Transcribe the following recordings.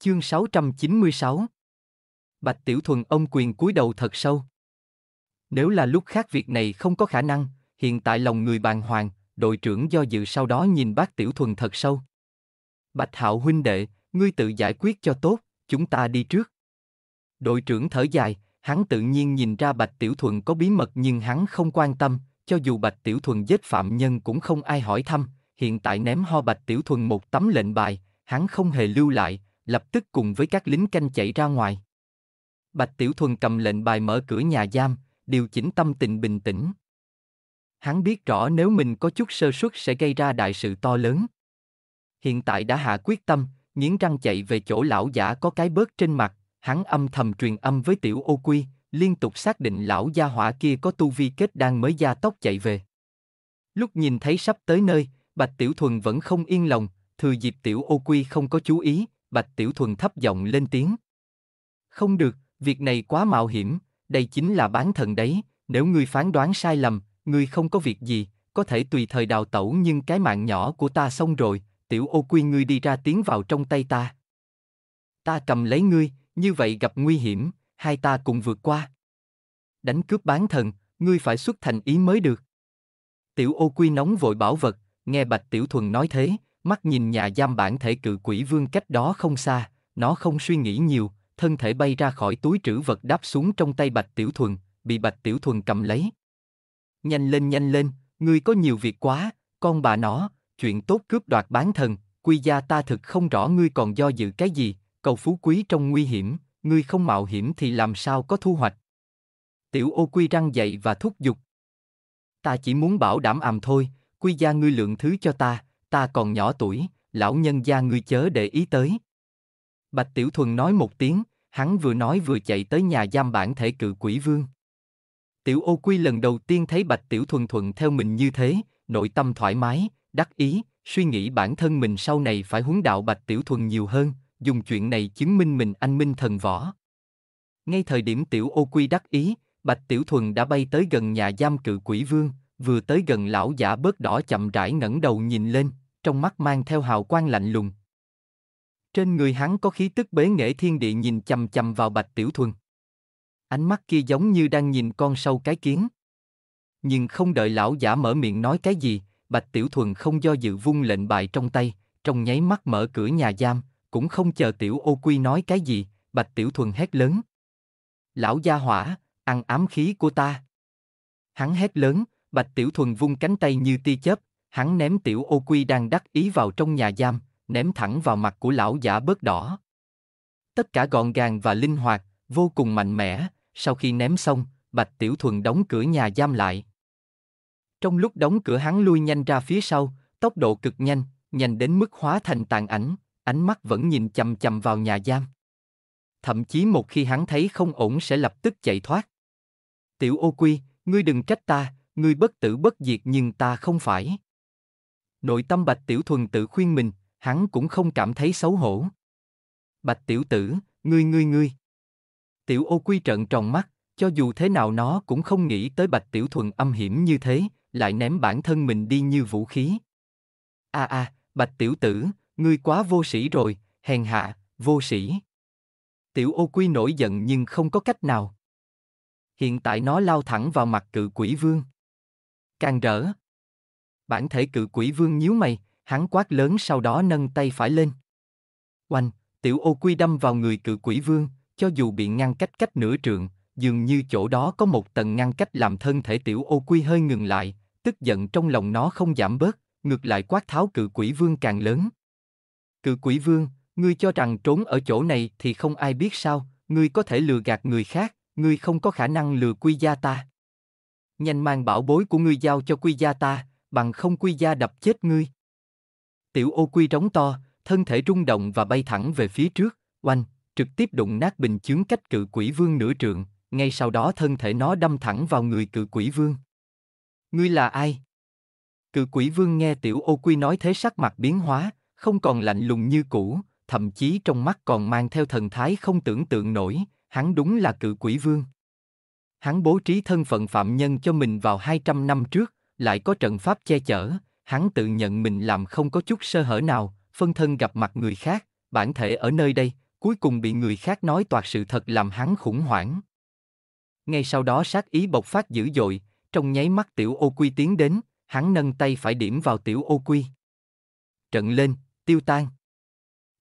Chương 696 Bạch Tiểu Thuần ông quyền cúi đầu thật sâu. Nếu là lúc khác việc này không có khả năng, hiện tại lòng người bàn hoàng, đội trưởng do dự sau đó nhìn bác Tiểu Thuần thật sâu. Bạch Hạo huynh đệ, ngươi tự giải quyết cho tốt, chúng ta đi trước. Đội trưởng thở dài, hắn tự nhiên nhìn ra Bạch Tiểu Thuần có bí mật nhưng hắn không quan tâm, cho dù Bạch Tiểu Thuần giết phạm nhân cũng không ai hỏi thăm, hiện tại ném ho Bạch Tiểu Thuần một tấm lệnh bài, hắn không hề lưu lại, lập tức cùng với các lính canh chạy ra ngoài. Bạch Tiểu Thuần cầm lệnh bài mở cửa nhà giam, điều chỉnh tâm tình bình tĩnh. Hắn biết rõ nếu mình có chút sơ suất sẽ gây ra đại sự to lớn. Hiện tại đã hạ quyết tâm, nghiến răng chạy về chỗ lão giả có cái bớt trên mặt, hắn âm thầm truyền âm với Tiểu Ô Quy, liên tục xác định lão gia hỏa kia có tu vi kết đang mới gia tốc chạy về. Lúc nhìn thấy sắp tới nơi, Bạch Tiểu Thuần vẫn không yên lòng, thừa dịp Tiểu Ô Quy không có chú ý, Bạch Tiểu Thuần thấp giọng lên tiếng. Không được, việc này quá mạo hiểm, đây chính là bán thần đấy, nếu ngươi phán đoán sai lầm, ngươi không có việc gì, có thể tùy thời đào tẩu nhưng cái mạng nhỏ của ta xong rồi, tiểu ô quy ngươi đi ra tiến vào trong tay ta. Ta cầm lấy ngươi, như vậy gặp nguy hiểm, hai ta cùng vượt qua. Đánh cướp bán thần, ngươi phải xuất thành ý mới được. Tiểu ô quy nóng vội bảo vật, nghe bạch tiểu thuần nói thế, mắt nhìn nhà giam bản thể cự quỷ vương cách đó không xa, nó không suy nghĩ nhiều, thân thể bay ra khỏi túi trữ vật đáp xuống trong tay Bạch Tiểu Thuần, bị Bạch Tiểu Thuần cầm lấy. Nhanh lên nhanh lên, ngươi có nhiều việc quá, con bà nó, chuyện tốt cướp đoạt bán thần, quy gia ta thực không rõ ngươi còn do dự cái gì, cầu phú quý trong nguy hiểm, ngươi không mạo hiểm thì làm sao có thu hoạch. Tiểu ô quy răng dậy và thúc giục. Ta chỉ muốn bảo đảm àm thôi, quy gia ngươi lượng thứ cho ta, ta còn nhỏ tuổi, lão nhân gia ngươi chớ để ý tới. Bạch Tiểu Thuần nói một tiếng, hắn vừa nói vừa chạy tới nhà giam bản thể cự quỷ vương. Tiểu ô quy lần đầu tiên thấy Bạch Tiểu Thuần thuận theo mình như thế, nội tâm thoải mái, đắc ý, suy nghĩ bản thân mình sau này phải huấn đạo Bạch Tiểu Thuần nhiều hơn, dùng chuyện này chứng minh mình anh minh thần võ. Ngay thời điểm Tiểu ô quy đắc ý, Bạch Tiểu Thuần đã bay tới gần nhà giam cự quỷ vương, vừa tới gần lão giả bớt đỏ chậm rãi ngẩng đầu nhìn lên, trong mắt mang theo hào quang lạnh lùng. Trên người hắn có khí tức bế nghệ thiên địa nhìn chầm chầm vào bạch tiểu thuần. Ánh mắt kia giống như đang nhìn con sâu cái kiến. Nhưng không đợi lão giả mở miệng nói cái gì, bạch tiểu thuần không do dự vung lệnh bài trong tay, trong nháy mắt mở cửa nhà giam, cũng không chờ tiểu ô quy nói cái gì, bạch tiểu thuần hét lớn. Lão gia hỏa, ăn ám khí của ta. Hắn hét lớn, Bạch Tiểu Thuần vung cánh tay như tia chớp, hắn ném Tiểu Ô Quy đang đắc ý vào trong nhà giam, ném thẳng vào mặt của lão giả bớt đỏ. Tất cả gọn gàng và linh hoạt, vô cùng mạnh mẽ, sau khi ném xong, Bạch Tiểu Thuần đóng cửa nhà giam lại. Trong lúc đóng cửa hắn lui nhanh ra phía sau, tốc độ cực nhanh, nhanh đến mức hóa thành tàn ảnh, ánh mắt vẫn nhìn chầm chầm vào nhà giam. Thậm chí một khi hắn thấy không ổn sẽ lập tức chạy thoát. Tiểu ô quy, ngươi đừng trách ta, ngươi bất tử bất diệt nhưng ta không phải. Nội tâm Bạch Tiểu Thuần tự khuyên mình, hắn cũng không cảm thấy xấu hổ. Bạch Tiểu Tử, ngươi ngươi ngươi. Tiểu ô quy trợn tròn mắt, cho dù thế nào nó cũng không nghĩ tới Bạch Tiểu Thuần âm hiểm như thế, lại ném bản thân mình đi như vũ khí. A a, Bạch Tiểu Tử, ngươi quá vô sĩ rồi, hèn hạ, vô sĩ. Tiểu ô quy nổi giận nhưng không có cách nào. Hiện tại nó lao thẳng vào mặt cự quỷ vương. Càng rỡ. Bản thể cự quỷ vương nhíu mày, hắn quát lớn sau đó nâng tay phải lên. Oanh, tiểu ô quy đâm vào người cự quỷ vương, cho dù bị ngăn cách cách nửa trượng, dường như chỗ đó có một tầng ngăn cách làm thân thể tiểu ô quy hơi ngừng lại, tức giận trong lòng nó không giảm bớt, ngược lại quát tháo cự quỷ vương càng lớn. Cự quỷ vương, ngươi cho rằng trốn ở chỗ này thì không ai biết sao, ngươi có thể lừa gạt người khác, ngươi không có khả năng lừa quy gia ta nhanh mang bảo bối của ngươi giao cho quy gia ta, bằng không quy gia đập chết ngươi. Tiểu ô quy trống to, thân thể rung động và bay thẳng về phía trước, oanh, trực tiếp đụng nát bình chướng cách cự quỷ vương nửa trượng, ngay sau đó thân thể nó đâm thẳng vào người cự quỷ vương. Ngươi là ai? Cự quỷ vương nghe tiểu ô quy nói thế sắc mặt biến hóa, không còn lạnh lùng như cũ, thậm chí trong mắt còn mang theo thần thái không tưởng tượng nổi, hắn đúng là cự quỷ vương hắn bố trí thân phận phạm nhân cho mình vào 200 năm trước, lại có trận pháp che chở, hắn tự nhận mình làm không có chút sơ hở nào, phân thân gặp mặt người khác, bản thể ở nơi đây, cuối cùng bị người khác nói toạc sự thật làm hắn khủng hoảng. Ngay sau đó sát ý bộc phát dữ dội, trong nháy mắt tiểu ô quy tiến đến, hắn nâng tay phải điểm vào tiểu ô quy. Trận lên, tiêu tan.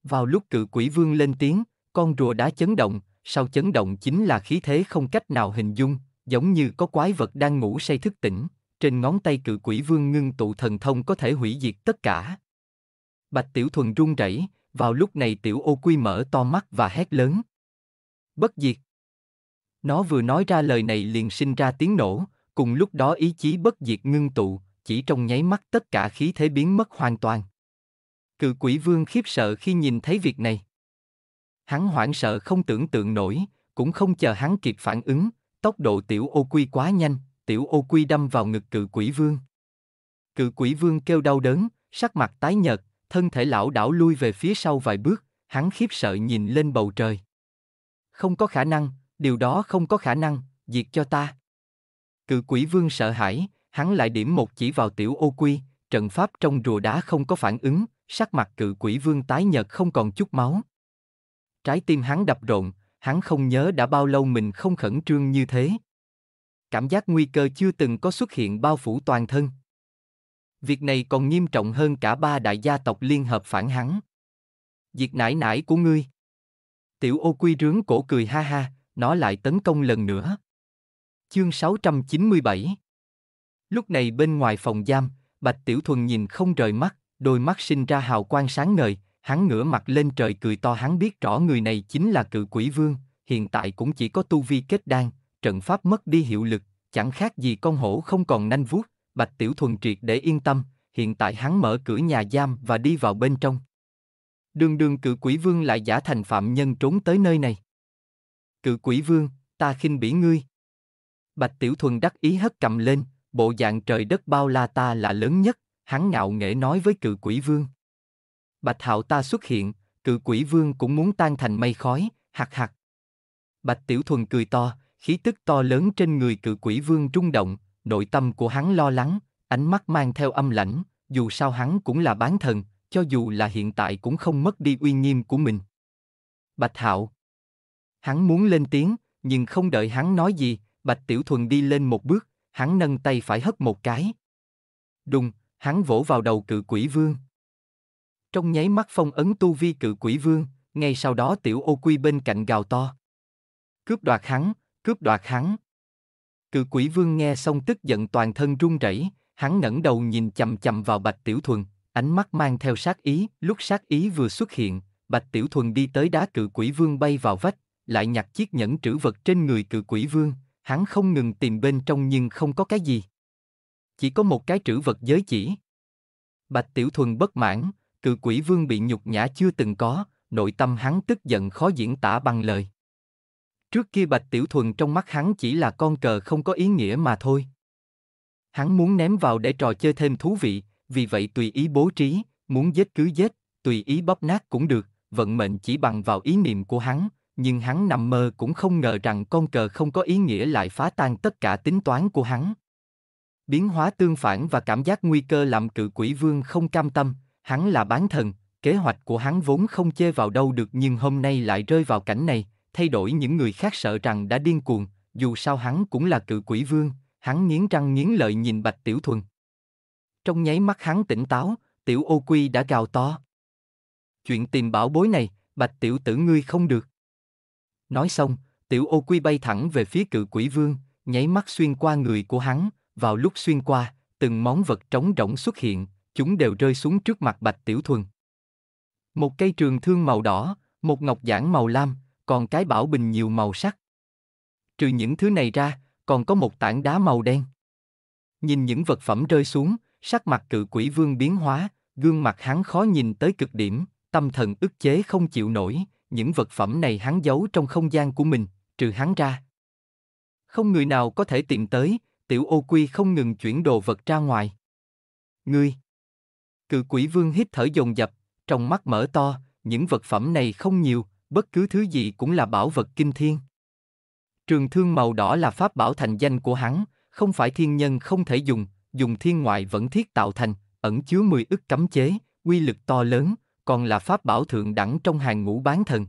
Vào lúc cự quỷ vương lên tiếng, con rùa đá chấn động, sau chấn động chính là khí thế không cách nào hình dung, giống như có quái vật đang ngủ say thức tỉnh, trên ngón tay cự quỷ vương ngưng tụ thần thông có thể hủy diệt tất cả. Bạch Tiểu Thuần run rẩy, vào lúc này Tiểu Ô Quy mở to mắt và hét lớn. Bất diệt. Nó vừa nói ra lời này liền sinh ra tiếng nổ, cùng lúc đó ý chí bất diệt ngưng tụ, chỉ trong nháy mắt tất cả khí thế biến mất hoàn toàn. Cự quỷ vương khiếp sợ khi nhìn thấy việc này. Hắn hoảng sợ không tưởng tượng nổi, cũng không chờ hắn kịp phản ứng, tốc độ tiểu ô quy quá nhanh, tiểu ô quy đâm vào ngực cự quỷ vương. Cự quỷ vương kêu đau đớn, sắc mặt tái nhợt, thân thể lão đảo lui về phía sau vài bước, hắn khiếp sợ nhìn lên bầu trời. Không có khả năng, điều đó không có khả năng, diệt cho ta. Cự quỷ vương sợ hãi, hắn lại điểm một chỉ vào tiểu ô quy, trận pháp trong rùa đá không có phản ứng, sắc mặt cự quỷ vương tái nhợt không còn chút máu. Trái tim hắn đập rộn, hắn không nhớ đã bao lâu mình không khẩn trương như thế. Cảm giác nguy cơ chưa từng có xuất hiện bao phủ toàn thân. Việc này còn nghiêm trọng hơn cả ba đại gia tộc liên hợp phản hắn. Việc nải nải của ngươi. Tiểu ô quy rướng cổ cười ha ha, nó lại tấn công lần nữa. Chương 697 Lúc này bên ngoài phòng giam, Bạch Tiểu Thuần nhìn không rời mắt, đôi mắt sinh ra hào quang sáng ngời, Hắn ngửa mặt lên trời cười to hắn biết rõ người này chính là cự quỷ vương, hiện tại cũng chỉ có tu vi kết đan, trận pháp mất đi hiệu lực, chẳng khác gì con hổ không còn nanh vuốt, Bạch Tiểu Thuần triệt để yên tâm, hiện tại hắn mở cửa nhà giam và đi vào bên trong. Đường đường cự quỷ vương lại giả thành phạm nhân trốn tới nơi này. Cự quỷ vương, ta khinh bỉ ngươi. Bạch Tiểu Thuần đắc ý hất cầm lên, bộ dạng trời đất bao la ta là lớn nhất, hắn ngạo nghễ nói với cự quỷ vương. Bạch Hạo ta xuất hiện, cự quỷ vương cũng muốn tan thành mây khói, hạt hạt. Bạch Tiểu Thuần cười to, khí tức to lớn trên người cự quỷ vương rung động, nội tâm của hắn lo lắng, ánh mắt mang theo âm lãnh, dù sao hắn cũng là bán thần, cho dù là hiện tại cũng không mất đi uy nghiêm của mình. Bạch Hạo. Hắn muốn lên tiếng, nhưng không đợi hắn nói gì, Bạch Tiểu Thuần đi lên một bước, hắn nâng tay phải hất một cái. Đùng, hắn vỗ vào đầu cự quỷ vương trong nháy mắt phong ấn tu vi cự quỷ vương, ngay sau đó tiểu ô quy bên cạnh gào to. Cướp đoạt hắn, cướp đoạt hắn. Cự quỷ vương nghe xong tức giận toàn thân run rẩy, hắn ngẩng đầu nhìn chầm chầm vào bạch tiểu thuần, ánh mắt mang theo sát ý, lúc sát ý vừa xuất hiện, bạch tiểu thuần đi tới đá cự quỷ vương bay vào vách, lại nhặt chiếc nhẫn trữ vật trên người cự quỷ vương, hắn không ngừng tìm bên trong nhưng không có cái gì. Chỉ có một cái trữ vật giới chỉ. Bạch Tiểu Thuần bất mãn, cự quỷ vương bị nhục nhã chưa từng có, nội tâm hắn tức giận khó diễn tả bằng lời. Trước kia Bạch Tiểu Thuần trong mắt hắn chỉ là con cờ không có ý nghĩa mà thôi. Hắn muốn ném vào để trò chơi thêm thú vị, vì vậy tùy ý bố trí, muốn giết cứ giết, tùy ý bóp nát cũng được, vận mệnh chỉ bằng vào ý niệm của hắn, nhưng hắn nằm mơ cũng không ngờ rằng con cờ không có ý nghĩa lại phá tan tất cả tính toán của hắn. Biến hóa tương phản và cảm giác nguy cơ làm cự quỷ vương không cam tâm, Hắn là bán thần, kế hoạch của hắn vốn không chê vào đâu được nhưng hôm nay lại rơi vào cảnh này, thay đổi những người khác sợ rằng đã điên cuồng, dù sao hắn cũng là cự quỷ vương, hắn nghiến răng nghiến lợi nhìn Bạch Tiểu Thuần. Trong nháy mắt hắn tỉnh táo, Tiểu Ô Quy đã gào to. Chuyện tìm bảo bối này, Bạch Tiểu Tử ngươi không được. Nói xong, Tiểu Ô Quy bay thẳng về phía cự quỷ vương, nháy mắt xuyên qua người của hắn, vào lúc xuyên qua, từng món vật trống rỗng xuất hiện, chúng đều rơi xuống trước mặt Bạch Tiểu Thuần. Một cây trường thương màu đỏ, một ngọc giản màu lam, còn cái bảo bình nhiều màu sắc. Trừ những thứ này ra, còn có một tảng đá màu đen. Nhìn những vật phẩm rơi xuống, sắc mặt cự quỷ vương biến hóa, gương mặt hắn khó nhìn tới cực điểm, tâm thần ức chế không chịu nổi, những vật phẩm này hắn giấu trong không gian của mình, trừ hắn ra. Không người nào có thể tìm tới, tiểu ô quy không ngừng chuyển đồ vật ra ngoài. Ngươi! Cự quỷ vương hít thở dồn dập, trong mắt mở to, những vật phẩm này không nhiều, bất cứ thứ gì cũng là bảo vật kinh thiên. Trường thương màu đỏ là pháp bảo thành danh của hắn, không phải thiên nhân không thể dùng, dùng thiên ngoại vẫn thiết tạo thành, ẩn chứa mười ức cấm chế, quy lực to lớn, còn là pháp bảo thượng đẳng trong hàng ngũ bán thần.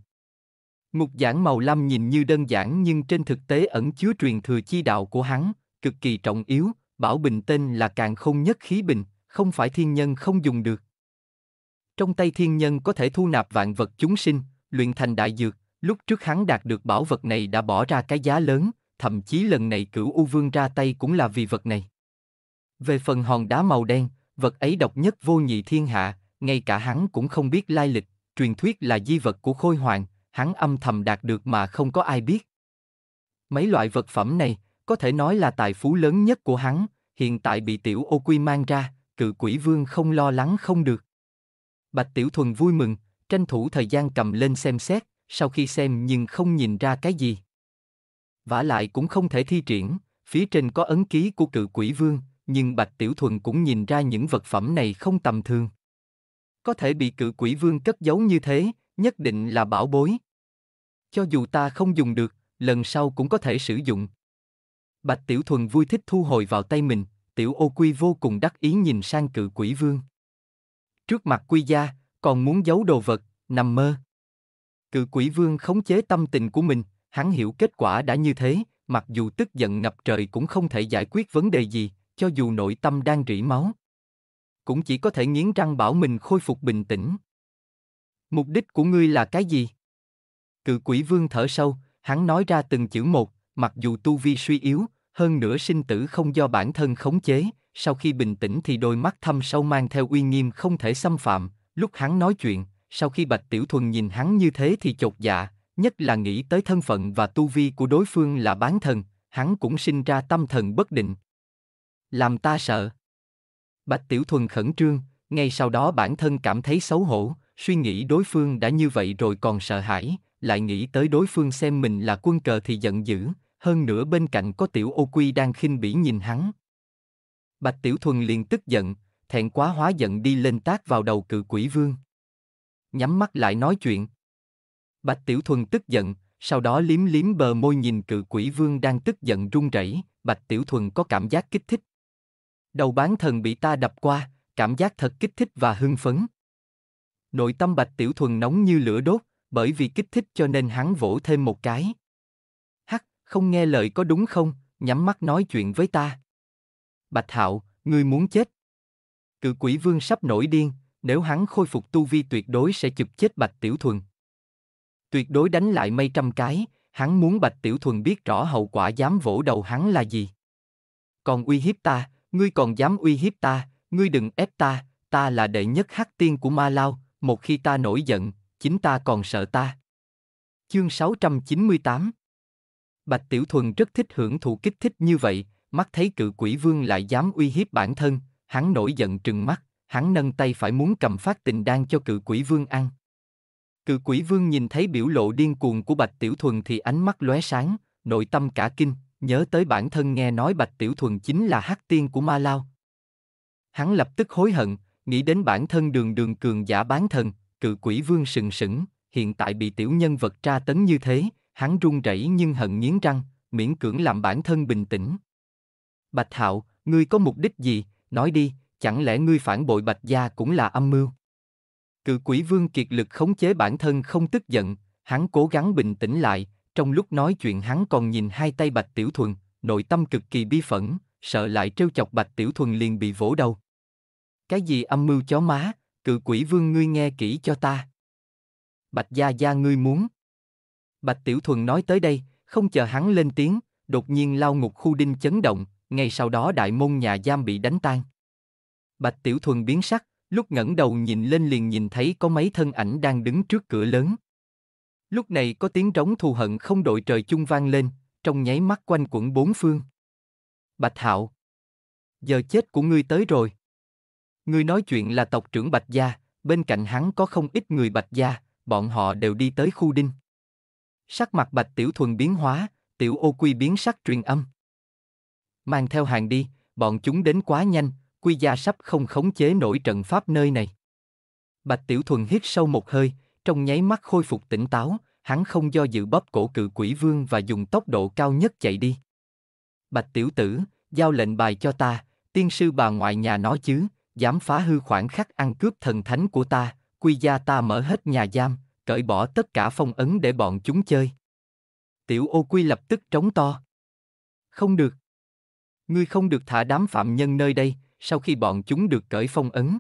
Ngục giảng màu lam nhìn như đơn giản nhưng trên thực tế ẩn chứa truyền thừa chi đạo của hắn, cực kỳ trọng yếu, bảo bình tên là càng không nhất khí bình, không phải thiên nhân không dùng được. Trong tay thiên nhân có thể thu nạp vạn vật chúng sinh, luyện thành đại dược, lúc trước hắn đạt được bảo vật này đã bỏ ra cái giá lớn, thậm chí lần này cửu U Vương ra tay cũng là vì vật này. Về phần hòn đá màu đen, vật ấy độc nhất vô nhị thiên hạ, ngay cả hắn cũng không biết lai lịch, truyền thuyết là di vật của khôi hoàng, hắn âm thầm đạt được mà không có ai biết. Mấy loại vật phẩm này, có thể nói là tài phú lớn nhất của hắn, hiện tại bị tiểu ô quy mang ra, cự quỷ vương không lo lắng không được. Bạch Tiểu Thuần vui mừng, tranh thủ thời gian cầm lên xem xét, sau khi xem nhưng không nhìn ra cái gì. Vả lại cũng không thể thi triển, phía trên có ấn ký của cự quỷ vương, nhưng Bạch Tiểu Thuần cũng nhìn ra những vật phẩm này không tầm thường. Có thể bị cự quỷ vương cất giấu như thế, nhất định là bảo bối. Cho dù ta không dùng được, lần sau cũng có thể sử dụng. Bạch Tiểu Thuần vui thích thu hồi vào tay mình, Tiểu ô quy vô cùng đắc ý nhìn sang cự quỷ vương. Trước mặt quy gia, còn muốn giấu đồ vật, nằm mơ. Cự quỷ vương khống chế tâm tình của mình, hắn hiểu kết quả đã như thế, mặc dù tức giận ngập trời cũng không thể giải quyết vấn đề gì, cho dù nội tâm đang rỉ máu. Cũng chỉ có thể nghiến răng bảo mình khôi phục bình tĩnh. Mục đích của ngươi là cái gì? Cự quỷ vương thở sâu, hắn nói ra từng chữ một, mặc dù tu vi suy yếu, hơn nữa sinh tử không do bản thân khống chế, sau khi bình tĩnh thì đôi mắt thâm sâu mang theo uy nghiêm không thể xâm phạm, lúc hắn nói chuyện, sau khi Bạch Tiểu Thuần nhìn hắn như thế thì chột dạ, nhất là nghĩ tới thân phận và tu vi của đối phương là bán thần, hắn cũng sinh ra tâm thần bất định. Làm ta sợ. Bạch Tiểu Thuần khẩn trương, ngay sau đó bản thân cảm thấy xấu hổ, suy nghĩ đối phương đã như vậy rồi còn sợ hãi, lại nghĩ tới đối phương xem mình là quân cờ thì giận dữ, hơn nữa bên cạnh có tiểu ô quy đang khinh bỉ nhìn hắn. Bạch Tiểu Thuần liền tức giận, thẹn quá hóa giận đi lên tác vào đầu cự quỷ vương. Nhắm mắt lại nói chuyện. Bạch Tiểu Thuần tức giận, sau đó liếm liếm bờ môi nhìn cự quỷ vương đang tức giận run rẩy, Bạch Tiểu Thuần có cảm giác kích thích. Đầu bán thần bị ta đập qua, cảm giác thật kích thích và hưng phấn. Nội tâm Bạch Tiểu Thuần nóng như lửa đốt, bởi vì kích thích cho nên hắn vỗ thêm một cái không nghe lời có đúng không, nhắm mắt nói chuyện với ta. Bạch Hạo, ngươi muốn chết. Cự quỷ vương sắp nổi điên, nếu hắn khôi phục tu vi tuyệt đối sẽ chụp chết Bạch Tiểu Thuần. Tuyệt đối đánh lại mây trăm cái, hắn muốn Bạch Tiểu Thuần biết rõ hậu quả dám vỗ đầu hắn là gì. Còn uy hiếp ta, ngươi còn dám uy hiếp ta, ngươi đừng ép ta, ta là đệ nhất hắc tiên của Ma Lao, một khi ta nổi giận, chính ta còn sợ ta. Chương 698, Bạch Tiểu Thuần rất thích hưởng thụ kích thích như vậy, mắt thấy cự quỷ vương lại dám uy hiếp bản thân, hắn nổi giận trừng mắt, hắn nâng tay phải muốn cầm phát tình đan cho cự quỷ vương ăn. Cự quỷ vương nhìn thấy biểu lộ điên cuồng của Bạch Tiểu Thuần thì ánh mắt lóe sáng, nội tâm cả kinh, nhớ tới bản thân nghe nói Bạch Tiểu Thuần chính là hắc tiên của Ma Lao. Hắn lập tức hối hận, nghĩ đến bản thân đường đường cường giả bán thần, cự quỷ vương sừng sững, hiện tại bị tiểu nhân vật tra tấn như thế, hắn run rẩy nhưng hận nghiến răng, miễn cưỡng làm bản thân bình tĩnh. Bạch Hạo, ngươi có mục đích gì, nói đi, chẳng lẽ ngươi phản bội Bạch Gia cũng là âm mưu? Cự quỷ vương kiệt lực khống chế bản thân không tức giận, hắn cố gắng bình tĩnh lại, trong lúc nói chuyện hắn còn nhìn hai tay Bạch Tiểu Thuần, nội tâm cực kỳ bi phẫn, sợ lại trêu chọc Bạch Tiểu Thuần liền bị vỗ đầu. Cái gì âm mưu chó má, cự quỷ vương ngươi nghe kỹ cho ta. Bạch Gia Gia ngươi muốn, Bạch Tiểu Thuần nói tới đây, không chờ hắn lên tiếng, đột nhiên lao ngục khu đinh chấn động, ngay sau đó đại môn nhà giam bị đánh tan. Bạch Tiểu Thuần biến sắc, lúc ngẩng đầu nhìn lên liền nhìn thấy có mấy thân ảnh đang đứng trước cửa lớn. Lúc này có tiếng trống thù hận không đội trời chung vang lên, trong nháy mắt quanh quẩn bốn phương. Bạch Hạo, giờ chết của ngươi tới rồi. Ngươi nói chuyện là tộc trưởng Bạch Gia, bên cạnh hắn có không ít người Bạch Gia, bọn họ đều đi tới khu đinh. Sắc mặt bạch tiểu thuần biến hóa, tiểu ô quy biến sắc truyền âm. Mang theo hàng đi, bọn chúng đến quá nhanh, quy gia sắp không khống chế nổi trận pháp nơi này. Bạch tiểu thuần hít sâu một hơi, trong nháy mắt khôi phục tỉnh táo, hắn không do dự bóp cổ cự quỷ vương và dùng tốc độ cao nhất chạy đi. Bạch tiểu tử, giao lệnh bài cho ta, tiên sư bà ngoại nhà nói chứ, dám phá hư khoảng khắc ăn cướp thần thánh của ta, quy gia ta mở hết nhà giam, cởi bỏ tất cả phong ấn để bọn chúng chơi. Tiểu ô quy lập tức trống to. Không được. Ngươi không được thả đám phạm nhân nơi đây, sau khi bọn chúng được cởi phong ấn.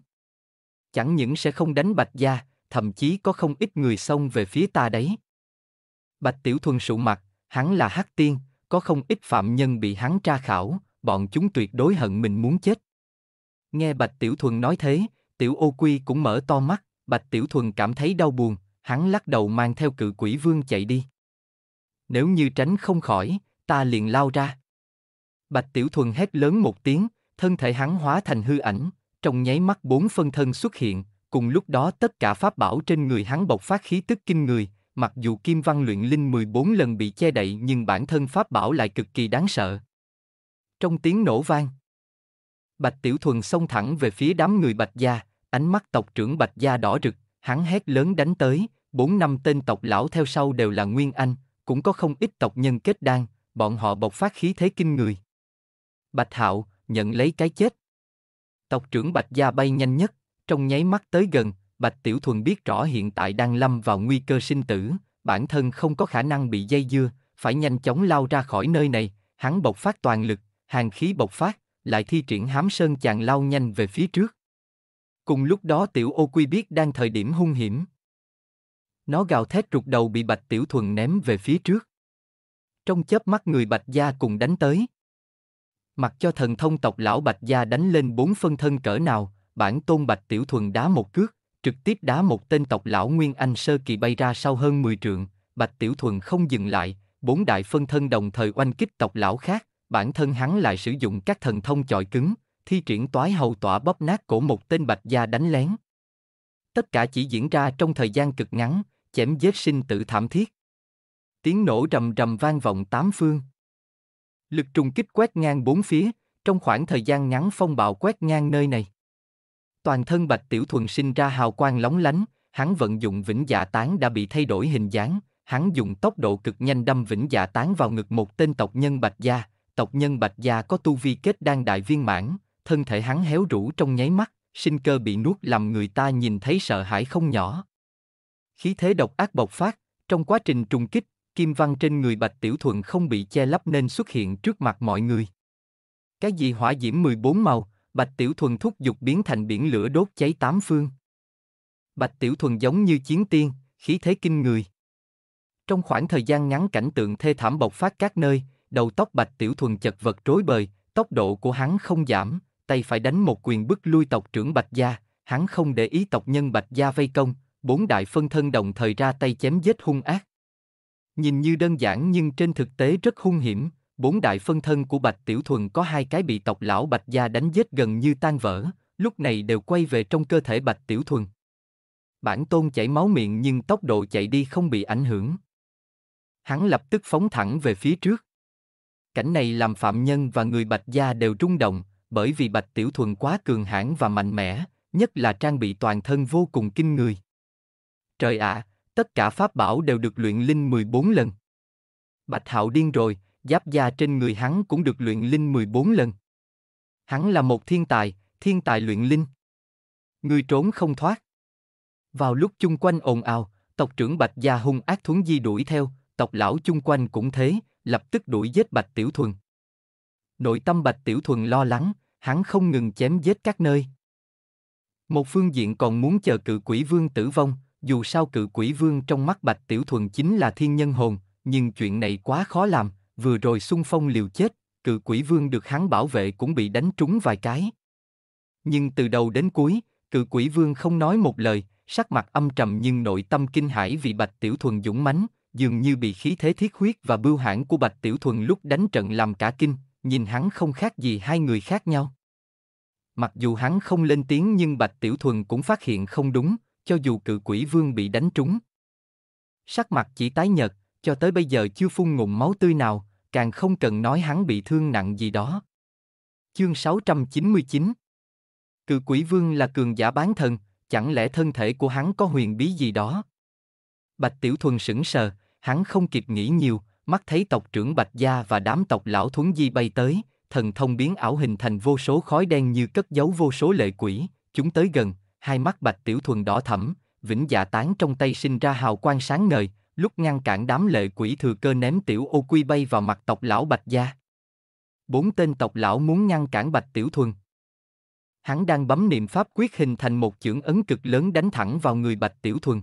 Chẳng những sẽ không đánh bạch gia, thậm chí có không ít người xông về phía ta đấy. Bạch Tiểu Thuần sụ mặt, hắn là hắc tiên, có không ít phạm nhân bị hắn tra khảo, bọn chúng tuyệt đối hận mình muốn chết. Nghe Bạch Tiểu Thuần nói thế, Tiểu Ô Quy cũng mở to mắt, Bạch Tiểu Thuần cảm thấy đau buồn, hắn lắc đầu mang theo cự quỷ vương chạy đi. Nếu như tránh không khỏi, ta liền lao ra. Bạch Tiểu Thuần hét lớn một tiếng, thân thể hắn hóa thành hư ảnh, trong nháy mắt bốn phân thân xuất hiện, cùng lúc đó tất cả pháp bảo trên người hắn bộc phát khí tức kinh người, mặc dù kim văn luyện linh 14 lần bị che đậy nhưng bản thân pháp bảo lại cực kỳ đáng sợ. Trong tiếng nổ vang, Bạch Tiểu Thuần xông thẳng về phía đám người Bạch Gia, ánh mắt tộc trưởng Bạch Gia đỏ rực, Hắn hét lớn đánh tới, bốn năm tên tộc lão theo sau đều là Nguyên Anh, cũng có không ít tộc nhân kết đan, bọn họ bộc phát khí thế kinh người. Bạch Hạo nhận lấy cái chết. Tộc trưởng Bạch Gia bay nhanh nhất, trong nháy mắt tới gần, Bạch Tiểu Thuần biết rõ hiện tại đang lâm vào nguy cơ sinh tử, bản thân không có khả năng bị dây dưa, phải nhanh chóng lao ra khỏi nơi này, hắn bộc phát toàn lực, hàng khí bộc phát, lại thi triển hám sơn chàng lao nhanh về phía trước. Cùng lúc đó tiểu ô quy biết đang thời điểm hung hiểm. Nó gào thét rụt đầu bị bạch tiểu thuần ném về phía trước. Trong chớp mắt người bạch gia cùng đánh tới. Mặc cho thần thông tộc lão bạch gia đánh lên bốn phân thân cỡ nào, bản tôn bạch tiểu thuần đá một cước, trực tiếp đá một tên tộc lão Nguyên Anh sơ kỳ bay ra sau hơn 10 trượng, bạch tiểu thuần không dừng lại, bốn đại phân thân đồng thời oanh kích tộc lão khác, bản thân hắn lại sử dụng các thần thông chọi cứng, thi triển toái hầu tỏa bóp nát cổ một tên bạch gia đánh lén. Tất cả chỉ diễn ra trong thời gian cực ngắn, chém giết sinh tử thảm thiết. Tiếng nổ rầm rầm vang vọng tám phương. Lực trùng kích quét ngang bốn phía, trong khoảng thời gian ngắn phong bạo quét ngang nơi này. Toàn thân Bạch Tiểu Thuần sinh ra hào quang lóng lánh, hắn vận dụng vĩnh dạ tán đã bị thay đổi hình dáng, hắn dùng tốc độ cực nhanh đâm vĩnh dạ tán vào ngực một tên tộc nhân Bạch Gia, tộc nhân Bạch Gia có tu vi kết đang đại viên mãn, thân thể hắn héo rũ trong nháy mắt, sinh cơ bị nuốt làm người ta nhìn thấy sợ hãi không nhỏ. Khí thế độc ác bộc phát, trong quá trình trùng kích, kim văn trên người Bạch Tiểu Thuận không bị che lấp nên xuất hiện trước mặt mọi người. Cái gì hỏa diễm 14 màu, Bạch Tiểu Thuần thúc dục biến thành biển lửa đốt cháy tám phương. Bạch Tiểu Thuần giống như chiến tiên, khí thế kinh người. Trong khoảng thời gian ngắn cảnh tượng thê thảm bộc phát các nơi, đầu tóc Bạch Tiểu Thuần chật vật rối bời, tốc độ của hắn không giảm, tay phải đánh một quyền bức lui tộc trưởng Bạch Gia, hắn không để ý tộc nhân Bạch Gia vây công, bốn đại phân thân đồng thời ra tay chém giết hung ác. Nhìn như đơn giản nhưng trên thực tế rất hung hiểm, bốn đại phân thân của Bạch Tiểu Thuần có hai cái bị tộc lão Bạch Gia đánh giết gần như tan vỡ, lúc này đều quay về trong cơ thể Bạch Tiểu Thuần. Bản tôn chảy máu miệng nhưng tốc độ chạy đi không bị ảnh hưởng. Hắn lập tức phóng thẳng về phía trước. Cảnh này làm phạm nhân và người Bạch Gia đều rung động, bởi vì Bạch Tiểu Thuần quá cường hãn và mạnh mẽ, nhất là trang bị toàn thân vô cùng kinh người. Trời ạ, à, tất cả pháp bảo đều được luyện linh 14 lần. Bạch Hạo điên rồi, giáp da trên người hắn cũng được luyện linh 14 lần. Hắn là một thiên tài, thiên tài luyện linh. Người trốn không thoát. Vào lúc chung quanh ồn ào, tộc trưởng Bạch Gia hung ác thuấn di đuổi theo, tộc lão chung quanh cũng thế, lập tức đuổi giết Bạch Tiểu Thuần nội tâm Bạch Tiểu Thuần lo lắng, hắn không ngừng chém giết các nơi. Một phương diện còn muốn chờ cự quỷ vương tử vong, dù sao cự quỷ vương trong mắt Bạch Tiểu Thuần chính là thiên nhân hồn, nhưng chuyện này quá khó làm, vừa rồi xung phong liều chết, cự quỷ vương được hắn bảo vệ cũng bị đánh trúng vài cái. Nhưng từ đầu đến cuối, cự quỷ vương không nói một lời, sắc mặt âm trầm nhưng nội tâm kinh hãi vì Bạch Tiểu Thuần dũng mánh, dường như bị khí thế thiết huyết và bưu hãn của Bạch Tiểu Thuần lúc đánh trận làm cả kinh, nhìn hắn không khác gì hai người khác nhau. Mặc dù hắn không lên tiếng nhưng Bạch Tiểu Thuần cũng phát hiện không đúng, cho dù cự quỷ vương bị đánh trúng. Sắc mặt chỉ tái nhợt, cho tới bây giờ chưa phun ngụm máu tươi nào, càng không cần nói hắn bị thương nặng gì đó. Chương 699 Cự quỷ vương là cường giả bán thần, chẳng lẽ thân thể của hắn có huyền bí gì đó? Bạch Tiểu Thuần sững sờ, hắn không kịp nghĩ nhiều, mắt thấy tộc trưởng Bạch Gia và đám tộc lão thuấn di bay tới, thần thông biến ảo hình thành vô số khói đen như cất giấu vô số lệ quỷ, chúng tới gần, hai mắt Bạch Tiểu Thuần đỏ thẫm, vĩnh dạ tán trong tay sinh ra hào quang sáng ngời, lúc ngăn cản đám lệ quỷ thừa cơ ném tiểu ô quy bay vào mặt tộc lão Bạch Gia. Bốn tên tộc lão muốn ngăn cản Bạch Tiểu Thuần. Hắn đang bấm niệm pháp quyết hình thành một chưởng ấn cực lớn đánh thẳng vào người Bạch Tiểu Thuần.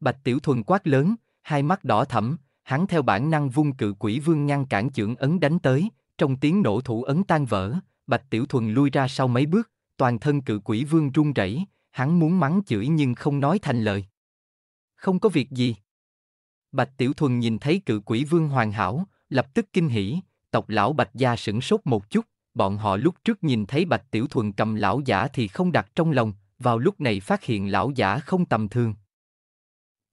Bạch Tiểu Thuần quát lớn, hai mắt đỏ thẫm, hắn theo bản năng vung cự quỷ vương ngăn cản chưởng ấn đánh tới, trong tiếng nổ thủ ấn tan vỡ, Bạch Tiểu Thuần lui ra sau mấy bước, toàn thân cự quỷ vương run rẩy, hắn muốn mắng chửi nhưng không nói thành lời. Không có việc gì. Bạch Tiểu Thuần nhìn thấy cự quỷ vương hoàn hảo, lập tức kinh hỉ, tộc lão Bạch gia sửng sốt một chút, bọn họ lúc trước nhìn thấy Bạch Tiểu Thuần cầm lão giả thì không đặt trong lòng, vào lúc này phát hiện lão giả không tầm thường.